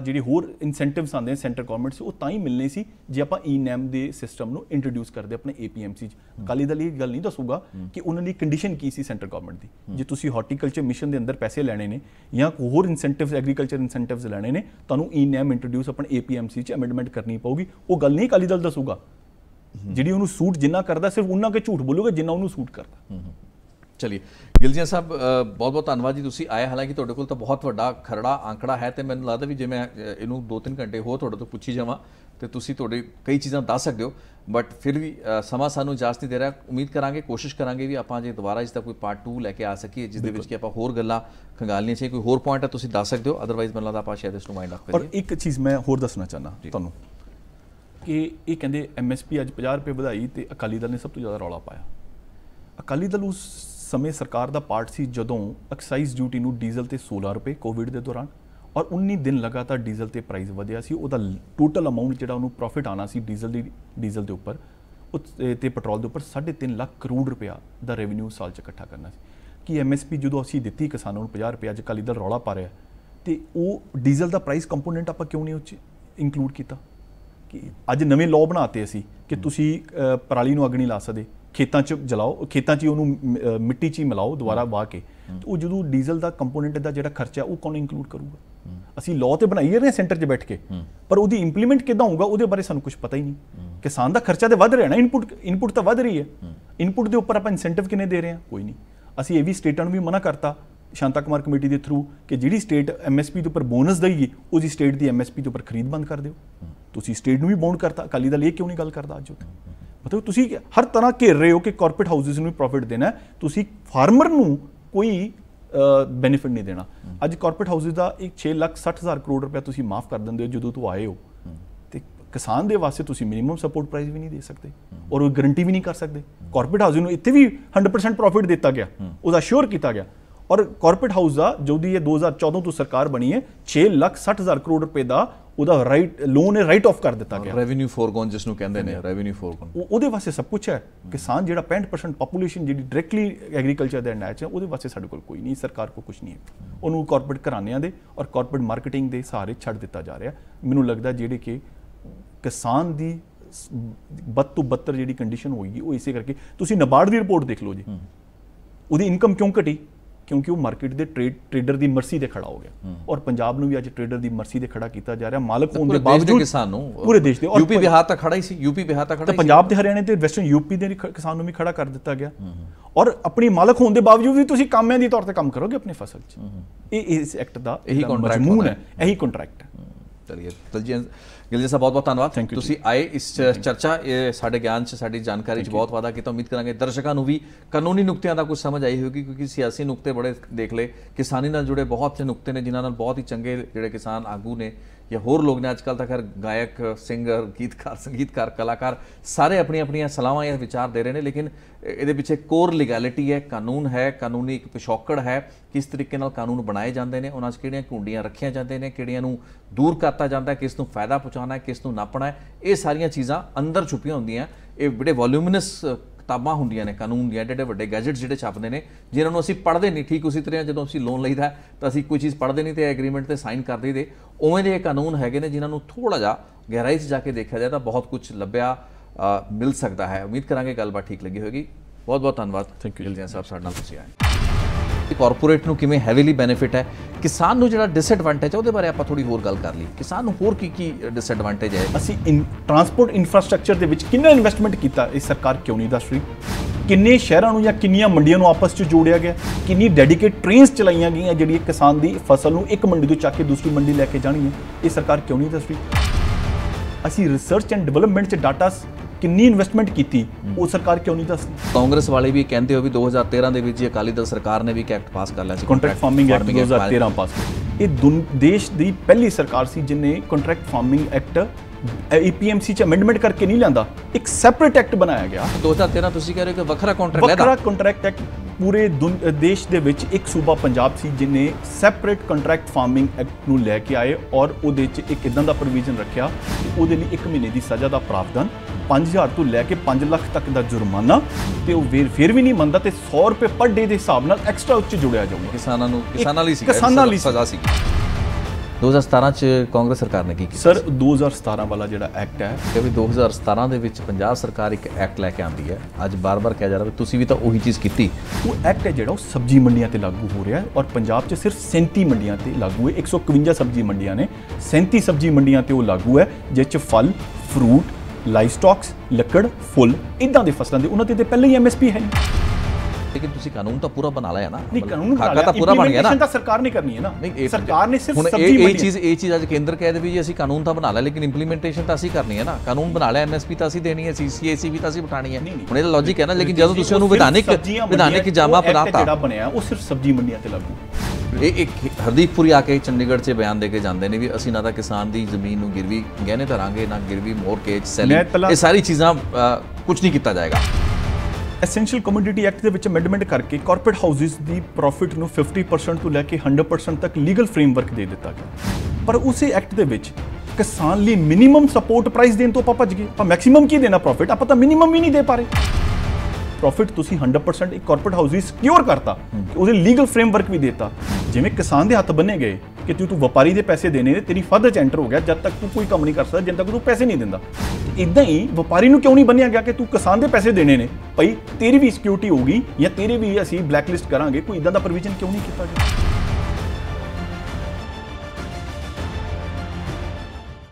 ਜਿਹੜੇ ਹੋਰ ਇਨਸੈਂਟਿਵਸ ਆਉਂਦੇ ਨੇ ਸੈਂਟਰ ਗਵਰਨਮੈਂਟ ਸੇ ਉਹ ਤਾਂ ਹੀ ਮਿਲਨੇ ਸੀ ਜੇ ਆਪਾਂ ਈਨੈਮ ਦੇ ਸਿਸਟਮ ਨੂੰ ਇੰਟਰੋਡਿਊਸ ਕਰਦੇ ਆਪਣੇ ਏਪੀਐਮਸੀ ਚ ਕਾਲੀ ਦਲੀ ਗੱਲ ਨਹੀਂ ਦੱਸੂਗਾ ਕਿ ਉਹਨਾਂ ਦੀ ਕੰਡੀਸ਼ਨ ਕੀ ਸੀ ਸੈਂਟਰ ਗਵਰਨਮੈਂਟ ਦੀ ਜੇ ਤੁਸੀਂ ਹਾਰਟੀਕਲਚਰ ਮਿਸ਼ਨ ਦੇ ਅੰਦਰ ਪੈਸੇ ਲੈਣੇ ਨੇ ਜਾਂ ਹੋਰ ਇਨਸੈਂਟਿਵਸ ਐਗਰੀਕਲਚਰ ਇਨਸੈਂਟਿਵਸ ਲੈਣੇ ਨੇ ਤੁਹਾਨੂੰ ਈਨੈਮ ਇੰਟਰੋਡਿਊਸ ਬਿਲਿੰਗਸ ਆਪਣੇ ਏਪੀਐਮਸੀ ਚ ਅਮੈਂਡਮੈਂਟ ਕਰਨੀ ਪਊਗੀ ਉਹ ਗੱਲ ਨਹੀਂ ਕਾਲੀ ਦਲ ਦੱਸੂਗਾ ਜਿਹੜੀ ਉਹਨੂੰ ਸੂਟ ਜਿੰਨਾ ਕਰਦਾ ਸਿਰਫ ਉਹਨਾਂ ਕੇ ਝੂਠ ਬੋਲੂਗਾ ਜਿੰਨਾ ਉਹਨੂੰ ਸੂਟ ਕਰਦਾ ਚਲਿਏ ਗਿਲਜੀਆ ਸਾਹਿਬ ਬਹੁਤ ਬਹੁਤ ਧੰਨਵਾਦ ਜੀ ਤੁਸੀਂ ਆਏ ਹਾਲਾਂਕਿ ਤੁਹਾਡੇ ਕੋਲ ਤਾਂ ਬਹੁਤ ਵੱਡਾ ਖਰੜਾ ਅੰਕੜਾ ਹੈ ਤੇ ਮੈਨੂੰ ਲੱਗਦਾ ਵੀ ਜੇ ਮੈਂ ਇਹਨੂੰ 2-3 ਘੰਟੇ ਹੋਰ ਤੁਹਾਡੇ ਤੋਂ ਪੁੱਛੀ ਜਾਵਾਂ ਤੇ ਤੁਸੀਂ ਤੁਹਾਡੇ ਕਈ ਚੀਜ਼ਾਂ ਦੱਸ ਸਕਦੇ ਹੋ ਬਟ ਫਿਰ ਵੀ ਸਮਾਂ ਸਾਨੂੰ ਇਜਾਜ਼ਤ ਨਹੀਂ ਦੇ ਰਿਹਾ ਉਮੀਦ ਕਰਾਂਗੇ ਕੋਸ਼ਿਸ਼ ਕਰਾਂਗੇ ਵੀ ਆਪਾਂ ਜੇ ਦੁਬਾਰਾ ਇਸ ਦਾ ਕੋਈ ਪਾਰਟ 2 ਲੈ ਕੇ ਆ ਸਕੀਏ ਜਿਸ ਦੇ ਵਿੱਚ ਕਿ ਆਪਾਂ ਹੋਰ ਗੱਲਾਂ ਖੰਗਾਲਣੀਆਂ ਚਾਹੀਏ ਕੋਈ ਹੋਰ ਪੁਆਇੰਟ ਹੈ ਤੁਸੀਂ ਦੱਸ ਸਕਦੇ ਹੋ ਅਦਰਵਾਈਜ਼ ਮੈਨੂੰ ਲੱਗਦਾ ਆਪਾਂ ਸ਼ਾਇਦ ਇਸ ਨੂੰ ਮਾਈਂਡ ਅਪ ਕਰੀਏ ਪਰ ਇੱਕ ਚੀਜ਼ ਮੈਂ ਹੋਰ ਦੱਸਣਾ ਚਾਹਨਾ ਤੁਹਾਨੂੰ ਕਿ ਇਹ ਕਹਿੰਦੇ ਐਮਐਸਪੀ ਅੱਜ 50 ਰੁਪਏ ਵਧਾਈ ਤੇ ਅਕਾਲੀ ਦਲ ਨੇ ਸਭ ਤੋਂ ਜ਼ਿਆਦਾ ਰੌਲਾ ਪਾਇਆ ਅਕਾਲੀ ਦਲ ਉਸ ਸਮੇਂ ਸਰਕਾਰ ਦਾ ਪਾਰਟ ਸੀ ਜਦੋਂ ਐਕਸਾਈਜ਼ ਡਿਊਟੀ ਨੂੰ ਡੀਜ਼ਲ ਤੇ 16 ਰੁਪਏ ਕੋਵਿਡ ਦੇ ਦੌਰਾਨ ਔਰ 19 ਦਿਨ ਲਗਾਤਾਰ ਡੀਜ਼ਲ ਤੇ ਪ੍ਰਾਈਸ ਵਧਿਆ ਸੀ ਉਹਦਾ ਟੋਟਲ ਅਮਾਉਂਟ ਜਿਹੜਾ ਉਹਨੂੰ ਪ੍ਰੋਫਿਟ ਆਣਾ ਸੀ ਡੀਜ਼ਲ ਦੀ ਡੀਜ਼ਲ ਦੇ ਉੱਪਰ ਤੇ ਪੈਟਰੋਲ ਦੇ ਉੱਪਰ 3.5 ਲੱਖ ਕਰੋੜ ਰੁਪਿਆ ਦਾ ਰੈਵਨਿਊ ਸਾਲ ਚ ਇਕੱਠਾ ਕਰਨਾ ਸੀ ਕਿ ਐਮਐਸਪੀ ਜਦੋਂ ਅਸੀਂ ਦਿੱਤੀ ਕਿਸਾਨਾਂ ਨੂੰ 50 ਰੁਪਏ ਅੱਜ ਕੱਲ ਇਧਰ ਰੌਲਾ ਪਾ ਰਿਹਾ ਤੇ ਉਹ ਡੀਜ਼ਲ ਦਾ ਪ੍ਰਾਈਸ ਕੰਪੋਨੈਂਟ ਆਪਾਂ ਕਿਉਂ ਨਹੀਂ ਉੱਚ ਇਨਕਲੂਡ ਕੀਤਾ ਕਿ ਅੱਜ ਨਵੇਂ ਲਾਅ ਬਣਾਤੇ ਅਸੀਂ ਕਿ ਤੁਸੀਂ ਪਰਾਲੀ ਨੂੰ ਅਗਨੀ ਲਾ ਸਕਦੇ ਖੇਤਾਂ 'ਚ ਜਲਾਓ ਖੇਤਾਂ 'ਚ ਉਹਨੂੰ ਮਿੱਟੀ 'ਚ ਹੀ ਮਿਲਾਓ ਦੁਬਾਰਾ ਵਾ ਕੇ ਉਹ ਜਦੋਂ ਡੀਜ਼ਲ ਦਾ ਕੰਪੋਨੈਂਟ ਦਾ ਜਿਹੜਾ ਖਰਚਾ ਉਹ ਕੌਣ ਇਨਕਲੂਡ ਕਰੂਗਾ ਅਸੀਂ ਲਾਅ ਤੇ ਬਣਾਈ ਰਹੇ ਸੈਂਟਰ 'ਚ ਬੈਠ ਕੇ ਪਰ ਉਹਦੀ ਇੰਪਲੀਮੈਂਟ ਕਿਦਾਂ ਹੋਊਗਾ ਉਹਦੇ ਬਾਰੇ ਸਾਨੂੰ ਕੁਝ ਪਤਾ ਹੀ ਨਹੀਂ ਕਿਸਾਨ ਦਾ ਖਰਚਾ ਤੇ ਵੱਧ ਰਿਹਾ ਨਾ ਇਨਪੁਟ ਇਨਪੁਟ ਤਾਂ ਵੱਧ ਰਹੀ ਹੈ ਇਨਪੁਟ ਦੇ ਉੱਪਰ ਆਪਾਂ ਇਨਸੈਂਟਿਵ ਕਿੰਨੇ ਦੇ ਰਹੇ ਹਾਂ ਕੋਈ ਨਹੀਂ ਅਸੀਂ ਇਹ ਵੀ ਸਟੇਟਾਂ ਨੂੰ ਵੀ ਮਨਾ ਕਰਤਾ ਸ਼ਾਂਤਾ ਕੁਮਾਰ ਕਮੇਟੀ ਦੇ ਥਰੂ ਕਿ ਜਿਹੜੀ ਸਟੇਟ ਐਮਐਸਪੀ ਦੇ ਉੱਪਰ ਬੋਨਸ ਦਈਏ ਉਹਦੀ ਸਟੇਟ ਦੀ ਐਮਐਸਪੀ ਦੇ ਉੱਪਰ ਖਰੀਦ ਬੰਦ ਕਰ ਦਿਓ ਤੁਸੀਂ ਸਟੇਟ ਨੂੰ ਵੀ ਬੌਂਡ ਕਰਤਾ ਅਕਾਲੀ ਦਲ ਇਹ ਕਿਉਂ ਨਹੀਂ ਗੱਲ ਕਰਦਾ ਅੱਜ ਉੱਥੇ ਮਤਲਬ ਤੁਸੀਂ ਹਰ ਤਰ੍ਹਾਂ ਘੇਰ ਰਹੇ ਹੋ ਕਿ ਕਾਰਪੋਰੇਟ ਹਾਊਸਸ ਨੂੰ ਵੀ ਪ੍ਰੋਫਿਟ ਦੇਣਾ ਤੁਸੀਂ ਫਾਰਮਰ ਨੂੰ ਕੋਈ ਬੈਨੀਫਿਟ ਨਹੀਂ ਦੇਣਾ ਅੱਜ ਕਾਰਪੋਰੇਟ ਹਾਊਸਸ ਦਾ ਇੱਕ 6 ਲੱਖ 60000 ਕਰੋੜ ਰੁਪਏ ਤੁਸੀਂ ਮਾਫ ਕਰ ਦਿੰਦੇ ਹੋ ਜਦੋਂ ਤੋਂ ਆਏ ਹੋ ਤੇ ਕਿਸਾਨ ਦੇ ਵਾਸਤੇ ਤੁਸੀਂ ਮਿਨੀਮਮ ਸਪੋਰਟ ਪ੍ਰਾਈਸ ਵੀ ਨਹੀਂ ਦੇ ਸਕਦੇ ਔਰ ਉਹ ਗਾਰੰਟੀ ਵੀ ਨਹੀਂ ਕਰ ਸਕਦੇ ਕਾਰਪੋਰੇਟ ਹਾਊਸ ਨੂੰ ਇੱਥੇ ਵੀ 100% ਪ੍ਰੋਫਿਟ ਦਿੱਤਾ ਗਿਆ ਉਹਦਾ ਸ਼ੋਰ ਕੀਤਾ ਗਿਆ ਔਰ ਕਾਰਪੋਰੇਟ ਹਾਊਸ ਦਾ ਜੋਦੀ ਇਹ 2014 ਤੋਂ ਸਰਕਾਰ ਬਣੀ ਹੈ 6 ਲੱਖ 60 ਹਜ਼ਾਰ ਕਰੋੜ ਰੁਪਏ ਦਾ ਉਹਦਾ ਰਾਈਟ ਲੋਨ ਹੈ ਰਾਈਟ ਆਫ ਕਰ ਦਿੱਤਾ ਗਿਆ ਰੈਵਨਿਊ ਫੋਰਗੋਨ ਜਿਸ ਨੂੰ ਕਹਿੰਦੇ ਨੇ ਰੈਵਨਿਊ ਫੋਰਗੋਨ ਉਹਦੇ ਵਾਸਤੇ ਸਭ ਕੁਝ ਹੈ ਕਿਸਾਨ ਜਿਹੜਾ 65% ਪੋਪੂਲੇਸ਼ਨ ਜਿਹੜੀ ਡਾਇਰੈਕਟਲੀ ਐਗਰੀਕਲਚਰ ਦੇ ਅੰਡਰ ਹੈ ਉਹਦੇ ਵਾਸਤੇ ਸਾਡੇ ਕੋਲ ਕੋਈ ਨਹੀਂ ਸਰਕਾਰ ਕੋ ਕੁਝ ਨਹੀਂ ਹੈ ਉਹਨੂੰ ਕਾਰਪੋਰੇਟ ਘਰਾਣਿਆਂ ਦੇ ਔਰ ਕਾਰਪੋਰੇਟ ਮਾਰਕੀਟਿੰਗ ਦੇ ਸਹਾਰੇ ਛੱਡ ਦਿੱਤਾ ਜਾ ਰਿਹਾ ਮੈਨੂੰ ਲੱਗਦਾ ਜਿਹੜੇ ਕਿ ਕਿਸਾਨ ਦੀ ਬੱਤ ਤੋਂ ਬੱਤਰ ਜਿਹੜੀ ਕੰਡੀਸ਼ਨ ਹੋਈਗੀ ਉਹ ਇਸੇ ਕਰਕੇ ਤੁਸੀਂ ਨਬਾਰਡ ਦੀ ਰਿਪੋਰਟ ਦੇਖ ਲਓ ਜੀ ਉਹਦੀ ਇਨਕਮ ਕਿਉਂ ਘਟੀ ਕਿਉਂਕਿ ਉਹ ਮਾਰਕੀਟ ਦੇ ਟ੍ਰੇਡ ਟ੍ਰੇਡਰ ਦੀ ਮਰਜ਼ੀ ਤੇ ਖੜਾ ਹੋ ਗਿਆ ਔਰ ਪੰਜਾਬ ਨੂੰ ਵੀ ਅੱਜ ਟ੍ਰੇਡਰ ਦੀ ਮਰਜ਼ੀ ਤੇ ਖੜਾ ਕੀਤਾ ਜਾ ਰਿਹਾ ਮਾਲਕ ਹੋਣ ਦੇ ਬਾਵਜੂਦ ਕਿਸਾਨ ਨੂੰ ਪੂਰੇ ਦੇਸ਼ ਦੇ ਔਰ ਯੂਪੀ ਬਿਹਾਰ ਤੱਕ ਖੜਾ ਹੀ ਸੀ ਯੂਪੀ ਬਿਹਾਰ ਤੱਕ ਖੜਾ ਸੀ ਪੰਜਾਬ ਤੇ ਹਰਿਆਣੇ ਤੇ ਵੈਸਟਰਨ ਯੂਪੀ ਦੇ ਕਿਸਾਨ ਨੂੰ ਵੀ ਖੜਾ ਕਰ ਦਿੱਤਾ ਗਿਆ ਔਰ ਆਪਣੀ ਮਾਲਕ ਹੋਣ ਦੇ ਬਾਵਜੂਦ ਵੀ ਤੁਸੀਂ ਕਾਮਿਆਂ ਦੀ ਤੌਰ ਤੇ ਕੰਮ ਕਰੋਗੇ ਆਪਣੀ ਫਸਲ 'ਚ ਇਹ ਇਸ ਐਕਟ ਦਾ ਇਹੀ ਕੰਟਰੈਕਟ ਹੈ ਇਹੀ ਕੰਟਰੈਕਟ ਹੈ ਚਲਿਏ ਤਲਜੀਤ ਗਿਲ ਸਾਹਿਬ ਬਹੁਤ ਬਹੁਤ ਧੰਨਵਾਦ ਤੁਸੀਂ ਆਏ ਇਸ ਚਰਚਾ ਇਹ ਸਾਡੇ ਗਿਆਨ 'ਚ ਸਾਡੀ ਜਾਣਕਾਰੀ 'ਚ ਬਹੁਤ ਵਾਧਾ ਕੀਤਾ ਉਮੀਦ ਕਰਾਂਗੇ ਦਰਸ਼ਕਾਂ ਨੂੰ ਵੀ ਕਾਨੂੰਨੀ ਨੁਕਤਿਆਂ ਦਾ ਕੁਝ ਸਮਝ ਆਈ ਹੋਵੇਗੀ ਕਿਉਂਕਿ ਸਿਆਸੀ ਨੁਕਤੇ ਬੜੇ ਦੇਖ ਲਏ ਕਿਸਾਨੀ ਨਾਲ ਜੁੜੇ ਬਹੁਤ ਸੇ ਨੁਕਤੇ ਨੇ ਜਿਨ੍ਹਾਂ ਨਾਲ ਬਹੁਤ ਹੀ ਚੰਗੇ ਜਿਹੜੇ ਕਿਸਾਨ ਆਗੂ ਨੇ ਜਾਂ ਹੋਰ ਲੋਕ ਨੇ ਅੱਜ ਕੱਲ ਤਾਂ ਖੈਰ ਗਾਇਕ ਸਿੰਗਰ ਗੀਤਕਾਰ ਸੰਗੀਤਕਾਰ ਕਲਾਕਾਰ ਸਾਰੇ ਆਪਣੀਆਂ ਆਪਣੀਆਂ ਸਲਾਹਾਂ ਜਾਂ ਵਿਚਾਰ ਦੇ ਰਹੇ ਨੇ ਲੇਕਿਨ ਇਹਦੇ ਪਿੱਛੇ ਕੋਰ ਲੀਗੈਲਿਟੀ ਹੈ ਕਾਨੂੰਨ ਹੈ ਕਾਨੂੰਨੀ ਇੱਕ ਪਿਸ਼ੌਕੜ ਹੈ ਕਿਸ ਤਰੀਕੇ ਨਾਲ ਕਾਨੂੰਨ ਬਣਾਏ ਜਾਂਦੇ ਨੇ ਉਹਨਾਂ 'ਚ ਕਿਹੜੀਆਂ ਕੁੰਡੀਆਂ ਰੱਖੀਆਂ ਜਾਂਦੇ ਨੇ ਕਿਹੜੀਆਂ ਨੂੰ ਦੂਰ ਕਰਤਾ ਜਾਂਦਾ ਕਿਸ ਨੂੰ ਫਾਇਦਾ ਪਹੁੰਚਾਉਣਾ ਹੈ ਕਿਸ ਨੂੰ ਨਾਪਣਾ ਹੈ ਇਹ ਸਾਰੀਆਂ ਚੀਜ਼ਾਂ ਅੰਦਰ ਛੁਪੀਆਂ ਹੁੰਦੀਆਂ ਇਹ ਬੜੇ ਵੋਲੂਮਿਨਸ ਕਿਤਾਬਾਂ ਹੁੰਦੀਆਂ ਨੇ ਕਾਨੂੰਨ ਦੀਆਂ ਜਿਹੜੇ ਵੱਡੇ ਗੈਜਟਸ ਜਿਹੜੇ ਛਾਪਦੇ ਨੇ ਜਿਨ੍ਹਾਂ ਨੂੰ ਅਸੀਂ ਪੜ੍ਹਦੇ ਨਹੀਂ ਠੀਕ ਉਸੇ ਤਰ੍ਹਾਂ ਜਦੋਂ ਅਸੀਂ ਲੋਨ ਲਈਦਾ ਤਾਂ ਅਸੀਂ ਕੋਈ ਚੀਜ਼ ਪੜ੍ਹਦੇ ਨਹੀਂ ਤੇ ਐਗਰੀਮੈਂਟ ਤੇ ਸਾਈਨ ਕਰ ਦਈਦੇ ਉਵੇਂ ਦੇ ਕਾਨੂੰਨ ਹੈਗੇ ਨੇ ਜਿਨ੍ਹਾਂ ਨੂੰ ਥੋੜਾ ਜਿਹਾ ਗਹਿਰਾਈ 'ਚ ਜਾ ਕੇ ਦੇਖਿਆ ਜਾਏ ਤਾਂ ਬਹੁਤ ਕੁਝ ਲੱਭਿਆ ਮਿਲ ਸਕਦਾ ਹੈ ਉਮੀਦ ਕਰਾਂਗੇ ਗੱਲਬਾਤ ਠੀਕ ਲੱਗੀ ਹੋਵੇਗੀ ਬਹੁਤ ਬਹੁਤ ਧੰਨਵਾਦ ਥੈਂਕ ਯੂ ਜਲਦੀ ਸਾਹਿਬ ਸਾਡੇ ਨਾਲ ਤੁਸੀਂ ਆਏ ਤੇ ਕਾਰਪੋਰੇਟ ਨੂੰ ਕਿਵੇਂ ਹੈਵੀਲੀ ਬੈਨੀਫਿਟ ਹੈ ਕਿਸਾਨ ਨੂੰ ਜਿਹੜਾ ਡਿਸਐਡਵਾਂਟੇਜ ਹੈ ਉਹਦੇ ਬਾਰੇ ਆਪਾਂ ਥੋੜੀ ਹੋਰ ਗੱਲ ਕਰ ਲਈ ਕਿਸਾਨ ਨੂੰ ਹੋਰ ਕੀ ਕੀ ਡਿਸਐਡਵਾਂਟੇਜ ਹੈ ਅਸੀਂ ਟਰਾਂਸਪੋਰਟ ਇਨਫਰਾਸਟ੍ਰਕਚਰ ਦੇ ਵਿੱਚ ਕਿੰਨਾ ਇਨਵੈਸਟਮੈਂਟ ਕੀਤਾ ਇਹ ਸਰਕਾਰ ਕਿਉਂ ਨਹੀਂ ਦੱਸ ਰਹੀ ਕਿੰਨੇ ਸ਼ਹਿਰਾਂ ਨੂੰ ਜਾਂ ਕਿੰਨੀਆਂ ਮੰਡੀਆਂ ਨੂੰ ਆਪਸ ਵਿੱਚ ਜੋੜਿਆ ਗਿਆ ਕਿੰਨੀ ਡੈਡੀਕੇਟ ਟ੍ਰੇਨਸ ਚਲਾਈਆਂ ਗਈਆਂ ਜਿਹੜੀ ਕਿਸਾਨ ਦੀ ਫਸਲ ਨੂੰ ਇੱਕ ਮੰਡੀ ਤੋਂ ਚੱਕ ਕੇ ਦੂਸਰੀ ਮੰਡੀ ਲੈ ਕੇ ਜਾਣੀ ਹੈ ਇਹ ਸਰਕਾਰ ਕਿਉਂ ਨਹੀਂ ਦੱਸ ਰਹੀ ਅਸੀਂ ਰਿਸਰਚ ਐਂਡ ਡਿਵੈਲਪਮੈਂਟ 'ਚ ਡਾਟਾ ਕਿੰਨੀ ਇਨਵੈਸਟਮੈਂਟ ਕੀਤੀ ਉਹ ਸਰਕਾਰ ਕਿਉਂ ਨਹੀਂ ਦੱਸਦੀ ਕਾਂਗਰਸ ਵਾਲੇ ਵੀ ਕਹਿੰਦੇ ਹੋ ਵੀ 2013 ਦੇ ਵਿੱਚ ਜੀ ਅਕਾਲੀ ਦਲ ਸਰਕਾਰ ਨੇ ਵੀ ਇੱਕ ਐਕਟ ਪਾਸ ਕਰ ਲਿਆ ਸੀ ਕੰਟਰੈਕਟ ਫਾਰਮਿੰਗ ਐਕਟ 2013 ਪਾਸ ਇਹ ਦੇਸ਼ ਦੀ ਪਹਿਲੀ ਸਰਕਾਰ ਸੀ ਜਿਨੇ contract farming act APMC e ਚ ਅਮੈਂਡਮੈਂਟ ਕਰਕੇ ਨਹੀਂ ਲਿਆਂਦਾ ਇੱਕ ਸੈਪਰੇਟ ਐਕਟ ਬਣਾਇਆ ਗਿਆ 2013 ਤੁਸੀਂ ਕਹ ਰਹੇ ਹੋ ਕਿ ਵੱਖਰਾ ਕੰਟਰੈਕਟ ਲੈਦਾ ਵੱਖਰਾ ਕੰਟਰੈਕਟ ਐਕਟ ਪੂਰੇ ਦੇਸ਼ ਦੇ ਵਿੱਚ ਇੱਕ ਸੂਬਾ ਪੰਜਾਬ ਸੀ ਜਿਨੇ ਸੈਪਰੇਟ ਕੰਟਰੈਕਟ ਫਾਰਮਿੰਗ ਐਕਟ ਨੂੰ ਲੈ ਕੇ ਆਏ ਔਰ ਉਹਦੇ ਵਿੱਚ ਇੱਕ ਇਦਾਂ ਦਾ ਪ੍ਰੋਵੀਜ਼ਨ ਰੱਖਿਆ ਕਿ ਉਹਦੇ ਲਈ 1 ਮਹੀਨੇ ਦੀ ਸਜ਼ਾ ਦਾ ਪ੍ਰਾਵਧਾਨ 5000 ਤੋਂ ਲੈ ਕੇ 5 ਲੱਖ ਤੱਕ ਦਾ ਜੁਰਮਾਨਾ ਤੇ ਉਹ ਫਿਰ ਵੀ ਨਹੀਂ ਮੰਨਦਾ ਤੇ 100 ਰੁਪਏ ਪਰ ਡੇ ਦੇ ਹਿਸਾਬ ਨਾਲ ਐਕਸਟਰਾ ਉੱਚ ਜੁੜਿਆ ਜਾਊਗਾ ਕਿਸਾਨਾਂ ਨੂੰ ਕਿਸਾਨਾਂ ਲਈ ਸੀ ਕਿਸਾਨਾਂ ਲਈ ਸਜ਼ਾ ਸੀ 2017 ਚ ਕਾਂਗਰਸ ਸਰਕਾਰ ਨੇ ਕੀ ਕੀਤਾ ਸਰ 2017 ਵਾਲਾ ਜਿਹੜਾ ਐਕਟ ਹੈ ਕਿ ਵੀ 2017 ਦੇ ਵਿੱਚ ਪੰਜਾਬ ਸਰਕਾਰ ਇੱਕ ਐਕਟ ਲੈ ਕੇ ਆਂਦੀ ਹੈ ਅੱਜ ਬਾਰ-ਬਾਰ ਕਿਹਾ ਜਾ ਰਿਹਾ ਤੁਸੀਂ ਵੀ ਤਾਂ ਉਹੀ ਚੀਜ਼ ਕੀਤੀ ਉਹ ਐਕਟ ਹੈ ਜਿਹੜਾ ਉਹ ਸਬਜ਼ੀ ਮੰਡੀਆਂ ਤੇ ਲਾਗੂ ਹੋ ਰਿਹਾ ਹੈ ਔਰ ਪੰਜਾਬ 'ਚ ਸਿਰਫ 37 ਮੰਡੀਆਂ ਤੇ ਲਾਗੂ ਹੈ 151 ਸਬਜ਼ੀ ਮੰਡੀਆਂ ਨੇ 37 ਸਬਜ਼ੀ ਮੰਡੀਆਂ ਤੇ ਉਹ ਲਾਗੂ ਹੈ ਜਿਸ 'ਚ ਫਲ ਫਰੂਟ ਲਾਈਵ ਸਟਾਕਸ ਲੱਕੜ ਫੁੱਲ ਇਦਾਂ ਦੇ ਫਸਲਾਂ ਦੇ ਉਹਨਾਂ ਤੇ ਤੇ ਪਹਿਲਾਂ ਹੀ ਐਮਐਸਪੀ ਹੈ ਨਹੀਂ ਲੇਕਿਨ ਤੁਸੀਂ ਕਾਨੂੰਨ ਤਾਂ ਪੂਰਾ ਬਣਾ ਲਿਆ ਨਾ ਨਹੀਂ ਕਾਨੂੰਨ ਖਾਕਾ ਤਾਂ ਪੂਰਾ ਬਣ ਗਿਆ ਨਾ ਤਾਂ ਸਰਕਾਰ ਨੇ ਕਰਨੀ ਹੈ ਨਾ ਨਹੀਂ ਸਰਕਾਰ ਨੇ ਸਿਰਫ ਸਬਜੀ ਇਹ ਚੀਜ਼ ਇਹ ਚੀਜ਼ ਅੱਜ ਕੇਂਦਰ ਕਹਿ ਦੇ ਵੀ ਅਸੀਂ ਕਾਨੂੰਨ ਤਾਂ ਬਣਾ ਲਿਆ ਲੇਕਿਨ ਇੰਪਲੀਮੈਂਟੇਸ਼ਨ ਤਾਂ ਅਸੀਂ ਕਰਨੀ ਹੈ ਨਾ ਕਾਨੂੰਨ ਬਣਾ ਲਿਆ ਐਨਐਸਪੀ ਤਾਂ ਅਸੀਂ ਦੇਣੀ ਹੈ ਸੀਸੀਏਸੀ ਵੀ ਤਾਂ ਅਸੀਂ ਬਿਠਾਣੀ ਹੈ ਹੁਣ ਇਹਦਾ ਲੌਜੀਕ ਹੈ ਨਾ ਲੇਕਿਨ ਜਦੋਂ ਤੁਸੀਂ ਉਹਨੂੰ ਵਿਧਾਨਿਕ ਵਿਧਾਨਿਕ ਜਾਮਾ ਬਣਾਤਾ ਜਿਹੜਾ ਬਣਿਆ ਉਹ ਸਿਰਫ ਸਬਜੀ ਮੰਡੀਆਂ ਤੇ ਲੱਗੂ ਇਹ ਇੱਕ ਹਰਦੀਪਪੁਰੀ ਆ ਕੇ ਚੰਡੀਗੜ੍ਹ 'ਚ ਬਿਆਨ ਦੇ ਕੇ ਜਾਂਦੇ ਨੇ ਵੀ ਅਸੀਂ ਨਾ ਤਾਂ ਕਿਸਾਨ ਦੀ ਜ਼ਮੀਨ ਨੂੰ ਗਿਰਵੀ ਗਹਿਣੇ ਧਰਾਂਗੇ ਨਾ ਗਿਰਵੀ ਮੋਰਗੇਜ ਸੈਲਿੰਗ ਇਹ ਸਾਰੀ ਚੀਜ਼ਾਂ ਕੁਝ ਨਹੀਂ ਕੀਤਾ ਜਾਏਗਾ ਐਸੈਂਸ਼ੀਅਲ ਕਮੋਡਿਟੀ ਐਕਟ ਦੇ ਵਿੱਚ ਅਮੈਂਡਮੈਂਟ ਕਰਕੇ ਕਾਰਪੋਰੇਟ ਹਾਊਸਿਸ ਦੀ ਪ੍ਰੋਫਿਟ ਨੂੰ 50% ਤੋਂ ਲੈ ਕੇ 100% ਤੱਕ ਲੀਗਲ ਫਰੇਮਵਰਕ ਦੇ ਦਿੱਤਾ ਗਿਆ ਪਰ ਉਸੇ ਐਕਟ ਦੇ ਵਿੱਚ ਕਿਸਾਨ ਲਈ ਮਿਨੀਮਮ ਸਪੋਰਟ ਪ੍ਰਾਈਸ ਦੇਣ ਤੋਂ ਆਪਾਂ ਭੱਜ ਗਏ ਆਪਾਂ ਮੈਕਸਿਮਮ ਕੀ ਦੇਣਾ ਪ੍ਰੋਫਿਟ ਆਪਾਂ ਤਾਂ ਮਿਨੀਮਮ ਵੀ ਨਹੀਂ ਦੇ ਪਾਰੇ ਪ੍ਰੋਫਿਟ ਤੁਸੀਂ 100% ਇੱਕ ਕਾਰਪੋਰੇਟ ਹਾਊਸ ਹੀ ਸਿਕਿਉਰ ਕਰਤਾ ਉਹਦੇ ਲੀਗਲ ਫਰੇਮਵਰਕ ਵੀ ਦਿੱਤਾ ਜਿਵੇਂ ਕਿਸਾਨ ਦੇ ਹੱਥ ਬੰਨੇ ਗਏ ਕਿ ਤੂੰ ਤੂੰ ਵਪਾਰੀ ਦੇ ਪੈਸੇ ਦੇਣੇ ਨੇ ਤੇਰੀ ਫਾਦਰ ਚ ਐਂਟਰ ਹੋ ਗਿਆ ਜਦ ਤੱਕ ਤੂੰ ਕੋਈ ਕੰਮ ਨਹੀਂ ਕਰ ਸਕਦਾ ਜਦ ਤੱਕ ਤੂੰ ਪੈਸੇ ਨਹੀਂ ਦਿੰਦਾ ਇਦਾਂ ਹੀ ਵਪਾਰੀ ਨੂੰ ਕਿਉਂ ਨਹੀਂ ਬੰਨਿਆ ਗਿਆ ਕਿ ਤੂੰ ਕਿਸਾਨ ਦੇ ਪੈਸੇ ਦੇਣੇ ਨੇ ਭਈ ਤੇਰੀ ਵੀ ਸਿਕਿਉਰਿਟੀ ਹੋਊਗੀ ਜਾਂ ਤੇਰੇ ਵੀ ਅਸੀਂ ਬਲੈਕਲਿਸਟ ਕਰਾਂਗੇ ਕੋਈ ਇਦਾਂ ਦਾ ਪ੍ਰੋਵੀਜ਼ਨ ਕਿਉਂ ਨਹੀਂ ਕੀਤਾ ਗਿਆ